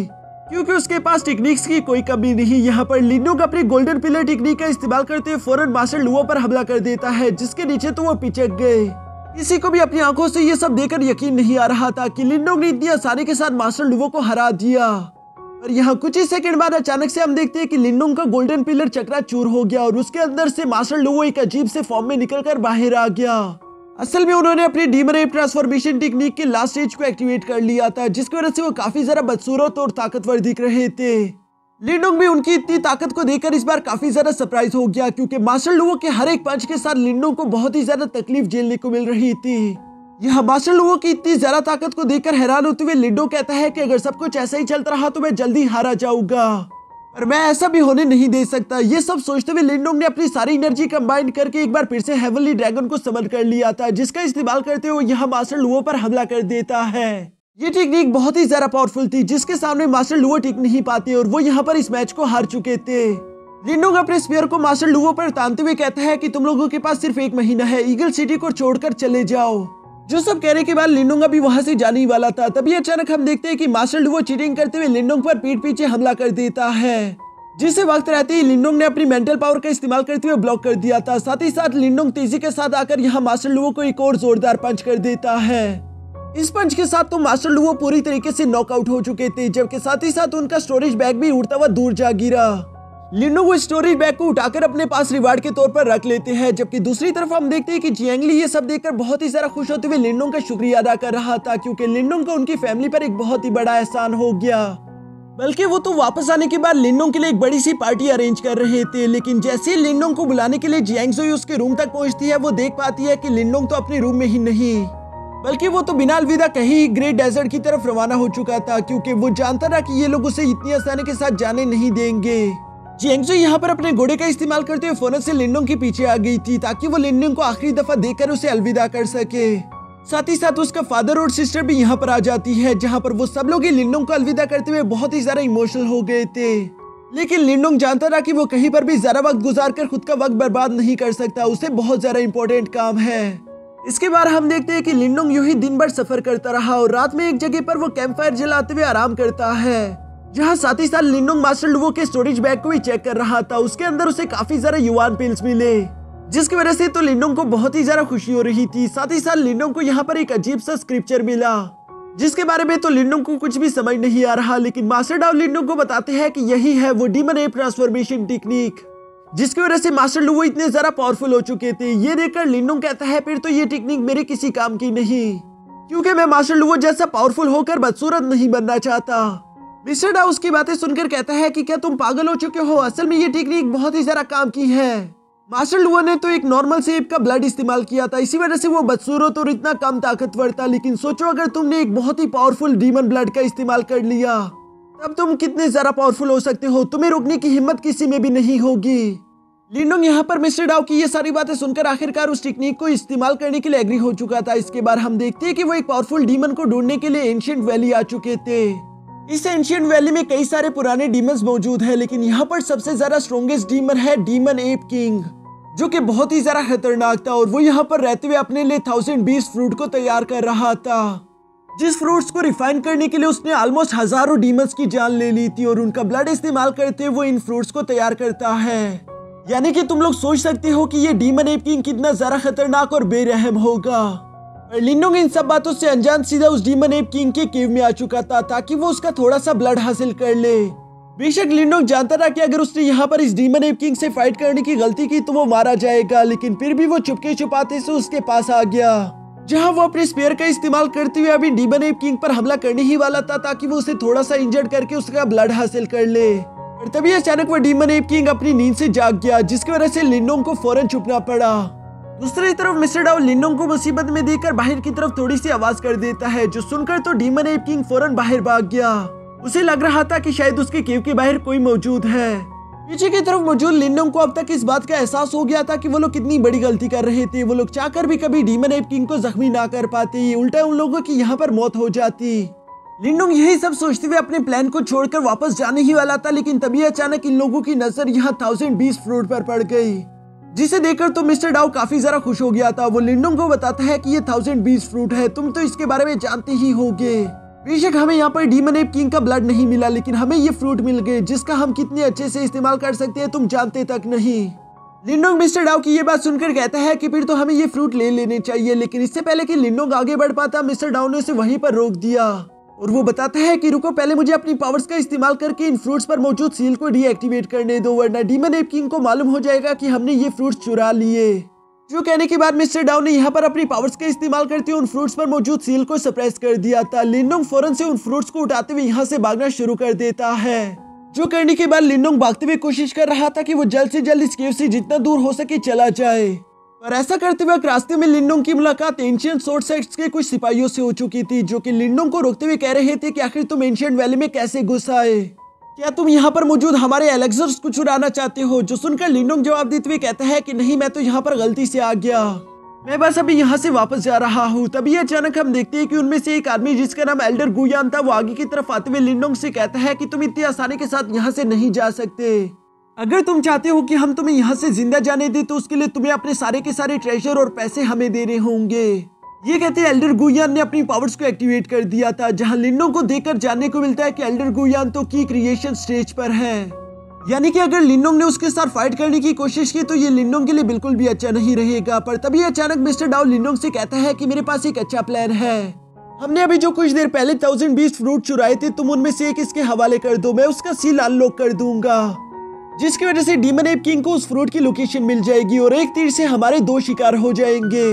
क्योंकि उसके पास टेक्निक्स की कोई कमी नहीं यहाँ पर लिनोग अपने गोल्डन पिलर टेक्निक का इस्तेमाल करते हुए फौरन मास्टर लुओ पर हमला कर देता है जिसके नीचे तो वो पिचक गए किसी को भी अपनी आंखों से ये सब देखकर यकीन नहीं आ रहा था कि लिनोग ने इतनी आसानी के साथ मास्टर लुवो को हरा दिया और यहाँ कुछ ही सेकंड बाद अचानक से हम देखते हैं कि लिनोंग का गोल्डन पिलर चक्रा चूर हो गया और उसके अंदर से मास्टर लुवो एक अजीब से फॉर्म में निकलकर बाहर आ गया असल में उन्होंने अपनी डीमर ट्रांसफॉर्मेशन टेक्निक के लास्ट स्टेज को एक्टिवेट कर लिया था जिसकी वजह से वो काफी ज्यादा बदसूरत और ताकतवर दिख रहे थे लिंडोंग भी उनकी इतनी ताकत को देखकर इस बार काफी ज्यादा सरप्राइज हो गया क्योंकि मास्टर लुओ के हर एक पंच के साथ लिंडोंग को बहुत ही ज्यादा तकलीफ झेलने को मिल रही थी यह मास्टर लुओ की इतनी ज्यादा ताकत को देखकर हैरान होते हुए लिंडो कहता है कि अगर सब कुछ ऐसा ही चलता रहा तो मैं जल्दी हारा जाऊंगा पर मैं ऐसा भी होने नहीं दे सकता ये सब सोचते हुए लिंडोंग ने अपनी सारी एनर्जी कंबाइन करके एक बार फिर से हेवनली ड्रैगन को समन कर लिया था जिसका इस्तेमाल करते हुए यह मास्टर लुओ पर हमला कर देता है ये टेक्निक बहुत ही ज्यादा पावरफुल थी जिसके सामने मास्टर लुओ टिक नहीं पाते और वो यहाँ पर इस मैच को हार चुके थे लिंडोंग अपने स्पेयर को मास्टर लुओ पर तानते हुए कहता है की तुम लोगों के पास सिर्फ एक महीना है ईगल सिटी को छोड़कर चले जाओ जो सब कह रहे कि मैं लिंडोंग अभी वहां से जाने वाला था तभी अचानक हम देखते हैं कि मास्टर डुवो चीटिंग करते हुए लिंडोंग पर पीठ पीछे हमला कर देता है जिसे वक्त रहते ही लिंडोंग ने अपनी मेंटल पावर का इस्तेमाल करते हुए ब्लॉक कर दिया था साथ ही साथ लिंडोंग तेजी के साथ आकर यहाँ मास्टर लुवो को एक और जोरदार पंच कर देता है इस पंच के साथ तो मास्टर लुवो पूरी तरीके से नॉकआउट हो चुके थे जबकि साथ ही साथ उनका स्टोरेज बैग भी उड़ता हुआ दूर जा गिरा लिनोवो स्टोरेज बैग को उठाकर अपने पास रिवार्ड के तौर पर रख लेते हैं जबकि दूसरी तरफ हम देखते हैं कि जियांगली ये सब देखकर बहुत ही ज्यादा खुश होते हुए लिंडोंग का शुक्रिया अदा कर रहा था क्योंकि लिंडोंग का उनकी फैमिली पर एक बहुत ही बड़ा एहसान हो गया बल्कि वो तो वापस आने के बाद लिंडोंग के लिए एक बड़ी सी पार्टी अरेंज कर रहे थे लेकिन जैसे ही लिंडोंग को बुलाने के लिए जियांगजोई उसके रूम तक पहुंचती है वो देख पाती है की लिंडोंग तो अपने रूम में ही नहीं बल्कि वो तो बिना अलविदा कहीं ग्रेट डेजर्ट की तरफ रवाना हो चुका था क्योंकि वो जानता था कि ये लोग उसे इतनी आसानी के साथ जाने नहीं देंगे जेंगजो यहाँ पर अपने घोड़े का इस्तेमाल करते हुए फोन से लिंडोंग के पीछे आ गई थी ताकि वो लिंडोंग को आखिरी दफा देखकर उसे अलविदा कर सके साथ ही साथ उसका फादर और सिस्टर भी यहाँ पर आ जाती है जहाँ पर वो सब लोग ही लिंडोंग को अलविदा करते हुए बहुत ही ज्यादा इमोशनल हो गए थे लेकिन लिंडोंग जानता था कि वो कहीं पर भी ज्यादा वक्त गुजार कर खुद का वक्त बर्बाद नहीं कर सकता उसे बहुत ज्यादा इंपॉर्टेंट काम है इसके बाद हम देखते हैं कि लिंडोंग यूं ही दिन भर सफर करता रहा और रात में एक जगह पर वो कैंप फायर जलाते हुए आराम करता है जहां साथ ही साथ लिनोंग मास्टर लुवो के स्टोरेज बैग को भी चेक कर रहा था उसके अंदर उसे काफी सारे युवान पिल्स मिले जिसकी वजह से तो लिनोंग को बहुत ही ज्यादा खुशी हो रही थी साथ ही साथ लिनोंग को यहाँ पर एक अजीब सा स्क्रिप्चर मिला जिसके बारे में तो लिनोंग को कुछ भी समझ नहीं आ रहा लेकिन मास्टर डाउ लिनोंग को बताते हैं कि यही है वो डीमन एप ट्रांसफॉर्मेशन टेक्निक जिसकी वजह से मास्टर लुवो इतने ज्यादा पावरफुल हो चुके थे ये देखकर लिनोंग कहता है फिर तो ये टेक्निक मेरे किसी काम की नहीं क्योंकि मैं मास्टर लुवो जैसा पावरफुल होकर बदसूरत नहीं बनना चाहता मिस्टर डाउ उसकी बातें सुनकर कहता है कि क्या तुम पागल हो चुके हो असल में ये टेक्निक बहुत ही ज़रा काम की है मास्टर लुआ ने तो एक नॉर्मल सेब का ब्लड इस्तेमाल किया था इसी वजह से वो बदसूरत और इतना कम ताकतवर था लेकिन सोचो अगर तुमने एक बहुत ही पावरफुल डीमन ब्लड का इस्तेमाल कर लिया तब तुम कितने ज़रा पावरफुल हो सकते हो तुम्हें रोकने की हिम्मत किसी में भी नहीं होगी लिंडोंग यहाँ पर मिस्टर डाउ की ये सारी बातें सुनकर आखिरकार उस टेक्निक को इस्तेमाल करने के लिए एग्री हो चुका था इसके बाद हम देखते हैं कि वो एक पावरफुल डीमन को ढूंढने के लिए एंशियंट वैली आ चुके थे इस एंशियंट वैली में कई सारे पुराने डीमंस मौजूद हैं लेकिन यहाँ पर सबसे ज्यादा स्ट्रोंगेस्ट डीमन है डीमन एप किंग जो कि बहुत ही ज्यादा खतरनाक था और वो यहाँ पर रहते हुए अपने लिए थाउजेंड बीस फ्रूट को तैयार कर रहा था जिस फ्रूट्स को रिफाइन करने के लिए उसने ऑलमोस्ट हजारों डीमंस की जान ले ली थी और उनका ब्लड इस्तेमाल करते हुए इन फ्रूट्स को तैयार करता है यानी कि तुम लोग सोच सकते हो कि ये डीमन एप किंग कितना ज्यादा खतरनाक और बेरहम होगा लिनोंग इन सब बातों से अनजान सीधा उस डीमन एप किंग के केव में आ चुका था ताकि वो उसका थोड़ा सा ब्लड हासिल कर ले बेशक लिनोंग जानता था कि अगर उसने यहाँ पर इस डीमन एप किंग से फाइट करने की गलती की तो वो मारा जाएगा लेकिन फिर भी वो चुपके छुपाते से उसके पास आ गया जहाँ वो अपने स्पेयर का इस्तेमाल करते हुए अभी डीमन एप किंग पर हमला करने ही वाला था ताकि वो उसे थोड़ा सा इंजर्ड करके उसका ब्लड हासिल कर ले तभी अचानक वो डीमन एप किंग अपनी नींद से जाग गया जिसकी वजह से लिनोंग को फौरन छुपना पड़ा दूसरी तरफ मिस्टर डाउ लिनोंग को मुसीबत में देखकर बाहर की तरफ थोड़ी सी आवाज कर देता है जो सुनकर तो डीमन एप किंग फौरन बाहर भाग गया उसे लग रहा था कि शायद उसके केव के बाहर कोई मौजूद है पीछे की तरफ मौजूद लिनोंग को अब तक इस बात का एहसास हो गया था कि वो लोग कितनी बड़ी गलती कर रहे थे वो लोग चाहकर भी कभी डीमन एप किंग को जख्मी ना कर पाते उल्टा उन लोगों की यहाँ पर मौत हो जाती लिंडोंग यही सब सोचते हुए अपने प्लान को छोड़कर वापस जाने ही वाला था लेकिन तभी अचानक इन लोगों की नजर यहाँ थाउजेंड बीस फ्लोर पर पड़ गई जिसे देखकर तो मिस्टर डाउ काफी जरा खुश हो गया था वो लिंडोंग को बताता है कि ये थाउजेंड बीस फ्रूट है तुम तो इसके बारे में जानते ही होगे बेशक हमें यहाँ पर डीमनेप किंग का ब्लड नहीं मिला लेकिन हमें ये फ्रूट मिल गए जिसका हम कितने अच्छे से इस्तेमाल कर सकते हैं तुम जानते तक नहीं लिंडोंग मिस्टर डाउ की ये बात सुनकर कहता है कि फिर तो हमें ये फ्रूट ले लेने चाहिए लेकिन इससे पहले कि लिंडोंग आगे बढ़ पाता मिस्टर डाउ ने उसे वहीं पर रोक दिया और वो बताता है कि रुको पहले मुझे अपनी पावर्स का इस्तेमाल करके इन फ्रूट्स पर मौजूद सील को डीएक्टिवेट करने दो वरना डीमन एप किंग को मालूम हो जाएगा कि हमने ये फ्रूट्स चुरा लिए जो कहने के बाद मिस्टर डाउन ने यहाँ पर अपनी पावर्स का इस्तेमाल करते हुए उन फ्रूट्स पर मौजूद सील को सप्रेस कर दिया था लिनोंग फौरन से उन फ्रूट्स को उठाते हुए यहाँ से भागना शुरू कर देता है जो करने के बाद लिनोंग भागते हुए कोशिश कर रहा था कि वो जल्द से जल्द इस केव से जितना दूर हो सके चला जाए और ऐसा करते वक्त रास्ते में लिंडोंग की मुलाकात एंशियंट सोर्ट के कुछ सिपाहियों से हो चुकी थी जो कि लिंडोंग को रोकते हुए कह रहे थे कि आखिर तुम एंशियंट वैली में कैसे घुस आए क्या तुम यहाँ पर मौजूद हमारे एलेक्सर्स को चुराना चाहते हो जो सुनकर लिंडोंग जवाब देते हुए कहता है कि नहीं मैं तो यहाँ पर गलती से आ गया मैं बस अभी यहाँ से वापस जा रहा हूँ तभी अचानक हम देखते हैं कि उनमें से एक आदमी जिसका नाम एल्डर गुयान था वो आगे की तरफ आते हुए लिंडोंग से कहता है कि तुम इतनी आसानी के साथ यहाँ से नहीं जा सकते अगर तुम चाहते हो कि हम तुम्हें यहाँ से जिंदा जाने दें तो उसके लिए तुम्हें अपने सारे के सारे ट्रेजर और पैसे हमें देने होंगे ये कहते एल्डर गुयान ने अपनी पावर्स को एक्टिवेट कर दिया था जहाँ लिंडो को देखकर जानने को मिलता है कि एल्डर गुयान तो की क्रिएशन स्टेज पर है यानी कि अगर लिंडोंग ने उसके साथ फाइट करने की कोशिश की तो ये लिंडोंग के लिए बिल्कुल भी अच्छा नहीं रहेगा पर तभी अचानक मिस्टर डाउ लिंडोंग से कहता है कि मेरे पास एक अच्छा प्लान है हमने अभी जो कुछ देर पहले थाउजेंड बीस फ्रूट चुराए थे तुम उनमें से एक इसके हवाले कर दो मैं उसका सील अनलॉक कर दूंगा जिसकी वजह से डीमन एप किंग को उस फ्रूट की लोकेशन मिल जाएगी और एक तीर से हमारे दो शिकार हो जाएंगे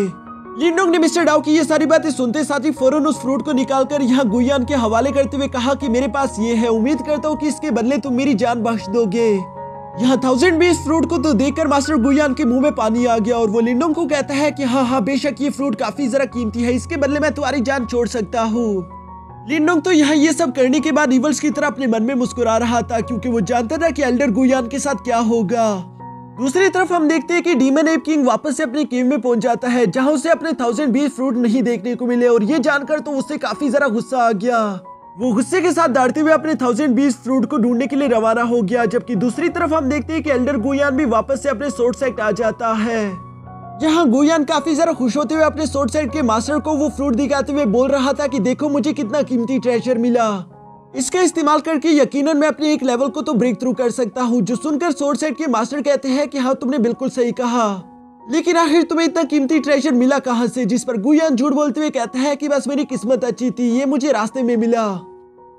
लिंडोंग ने मिस्टर डाउ की ये सारी बातें सुनते साथ ही फौरन उस फ्रूट को निकालकर यहाँ गुयान के हवाले करते हुए कहा कि मेरे पास ये है उम्मीद करता हूँ कि इसके बदले तुम मेरी जान बख्श दोगे यहाँ थाउजेंड बीस फ्रूट को तो देखकर मास्टर गुयान के मुंह में पानी आ गया और वो लिंडोंग को कहता है की हाँ हाँ बेशक ये फ्रूट काफी जरा कीमती है इसके बदले मैं तुम्हारी जान छोड़ सकता हूँ लिनडोंग तो यहाँ ये सब करने के बाद रिवर्स की तरह अपने मन में मुस्कुरा रहा था क्योंकि वो जानता था कि एल्डर गुयान के साथ क्या होगा दूसरी तरफ हम देखते हैं कि डीमन एप किंग वापस से अपने केव में पहुंच जाता है जहां उसे अपने थाउजेंड बीस फ्रूट नहीं देखने को मिले और ये जानकर तो उससे काफी जरा गुस्सा आ गया वो गुस्से के साथ दाड़ते हुए अपने थाउजेंड बीस फ्रूट को ढूंढने के लिए रवाना हो गया जबकि दूसरी तरफ हम देखते हैं कि एल्डर गुयान भी वापस से अपने सोर्ट सेक्ट आ जाता है जहां गुयान काफी जरा खुश होते हुए अपने सोर्ट साइड के मास्टर को वो फ्रूट दिखाते हुए बोल रहा था कि देखो मुझे कितना कीमती ट्रेजर मिला इसका इस्तेमाल करके यकीनन मैं अपने एक लेवल को तो ब्रेक थ्रू कर सकता हूँ जो सुनकर सोट साइड के मास्टर कहते हैं कि हाँ तुमने बिल्कुल सही कहा लेकिन आखिर तुम्हें इतना कीमती ट्रेजर मिला कहाँ से जिस पर गुयान झूठ बोलते हुए कहता है कि बस मेरी किस्मत अच्छी थी ये मुझे रास्ते में मिला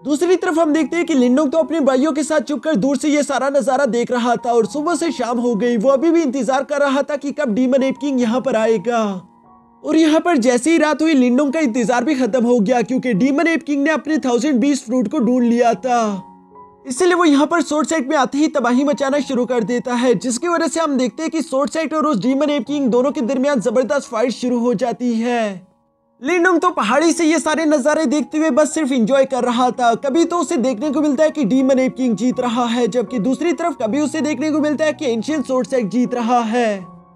दूसरी तरफ हम देखते हैं कि लिंडोंग तो अपने भाइयों के साथ चुपकर दूर से ये सारा नजारा देख रहा था और सुबह से शाम हो गई वो अभी भी इंतजार कर रहा था कि कब डीमन एप किंग यहाँ पर आएगा और यहाँ पर जैसे ही रात हुई लिंडोंग का इंतजार भी खत्म हो गया क्योंकि डीमन एप किंग ने अपने थाउजेंड बीस फ्रूट को ढूंढ लिया था इसीलिए वो यहाँ पर शॉर्ट साइट में आते ही तबाही मचाना शुरू कर देता है जिसकी वजह से हम देखते हैं कि शॉर्ट साइट और उस डीमन एप किंग दोनों के दरमियान जबरदस्त फाइट शुरू हो जाती है लिंडम तो पहाड़ी से ये सारे नज़ारे देखते हुए बस सिर्फ इंजॉय कर रहा था कभी तो उसे देखने को मिलता है कि डीमन एप किंग जीत रहा है जबकि दूसरी तरफ कभी उसे देखने को मिलता है कि एंशियन एक जीत रहा है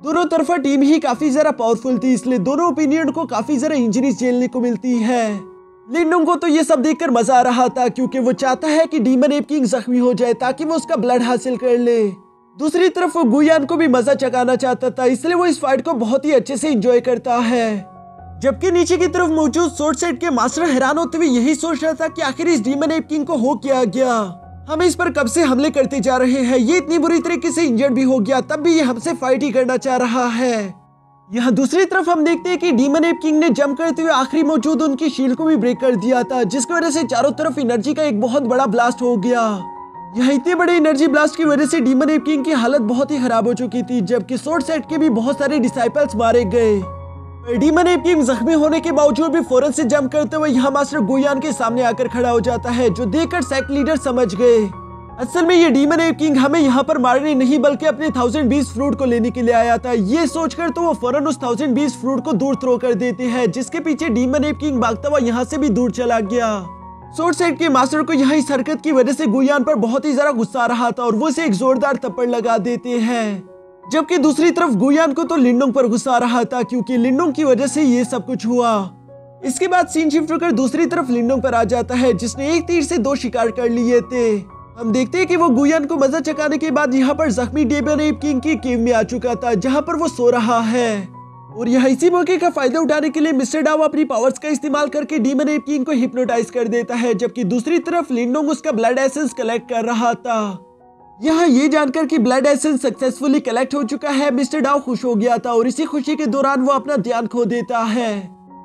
दोनों तरफा टीम ही काफी जरा पावरफुल थी इसलिए दोनों ओपिनियन को काफी जरा इंजरीज झेलने को मिलती है लिंडम को तो ये सब देखकर मजा आ रहा था क्योंकि वो चाहता है कि डीमन एप किंग जख्मी हो जाए ताकि वो उसका ब्लड हासिल कर ले दूसरी तरफ वो गुयान को भी मजा चकाना चाहता था इसलिए वो इस फाइट को बहुत ही अच्छे से इंजॉय करता है जबकि नीचे की तरफ मौजूद सोर्ट सेट के मास्टर हैरान होते हुए यही सोच रहा था कि आखिर इस डीमन एप किंग को हो क्या गया हम इस पर कब से हमले करते जा रहे हैं ये इतनी बुरी तरीके से इंजर्ड भी हो गया तब भी ये हमसे फाइट ही करना चाह रहा है यहाँ दूसरी तरफ हम देखते हैं कि डीमन एप किंग ने जम करते हुए आखिरी मौजूद उनकी शील्ड को भी ब्रेक कर दिया था जिसकी वजह से चारों तरफ एनर्जी का एक बहुत बड़ा ब्लास्ट हो गया यह इतने बड़े एनर्जी ब्लास्ट की वजह से डीमन एप किंग की हालत बहुत ही खराब हो चुकी थी जबकि सोर्ट सेट के भी बहुत सारे डिसाइपल्स मारे गए डीमन एप किंग जख्मी होने के बावजूद भी फौरन से जंप करते हुए यहाँ मास्टर गुयान के सामने आकर खड़ा हो जाता है जो देखकर सैक लीडर समझ गए असल में ये डीमन एप किंग हमें यहाँ पर मारने नहीं बल्कि अपने थाउजेंड बीस फ्रूट को लेने के लिए आया था ये सोचकर तो वो फौरन उस थाउजेंड बीस फ्रूट को दूर थ्रो कर देते हैं जिसके पीछे डीमन एप किंग भागता हुआ यहाँ से भी दूर चला गया सोर्ट सेट के मास्टर को यहाँ इस हरकत की वजह से गुयान पर बहुत ही ज्यादा गुस्सा रहा था और वो उसे एक जोरदार थप्पड़ लगा देते हैं जबकि दूसरी तरफ गुयान को तो लिंडोंग पर गुस्सा आ रहा था क्योंकि लिंडोंग की वजह से ये सब कुछ हुआ इसके बाद सीन शिफ्ट होकर दूसरी तरफ लिंडोंग पर आ जाता है जिसने एक तीर से दो शिकार कर लिए थे हम देखते हैं कि वो गुयान को मजा चकाने के बाद यहाँ पर जख्मी डेबियन एप किंग की केव में आ चुका था जहाँ पर वो सो रहा है और यह इसी मौके का फायदा उठाने के लिए मिस्टर डाव अपनी पावर्स का इस्तेमाल करके डीमन एप किंग को हिप्नोटाइज कर देता है जबकि दूसरी तरफ लिंडोंग उसका ब्लड एसेंस कलेक्ट कर रहा था यहाँ ये जानकर कि ब्लड एसेंस सक्सेसफुली कलेक्ट हो चुका है मिस्टर डाउ खुश हो गया था और इसी खुशी के दौरान वो अपना ध्यान खो देता है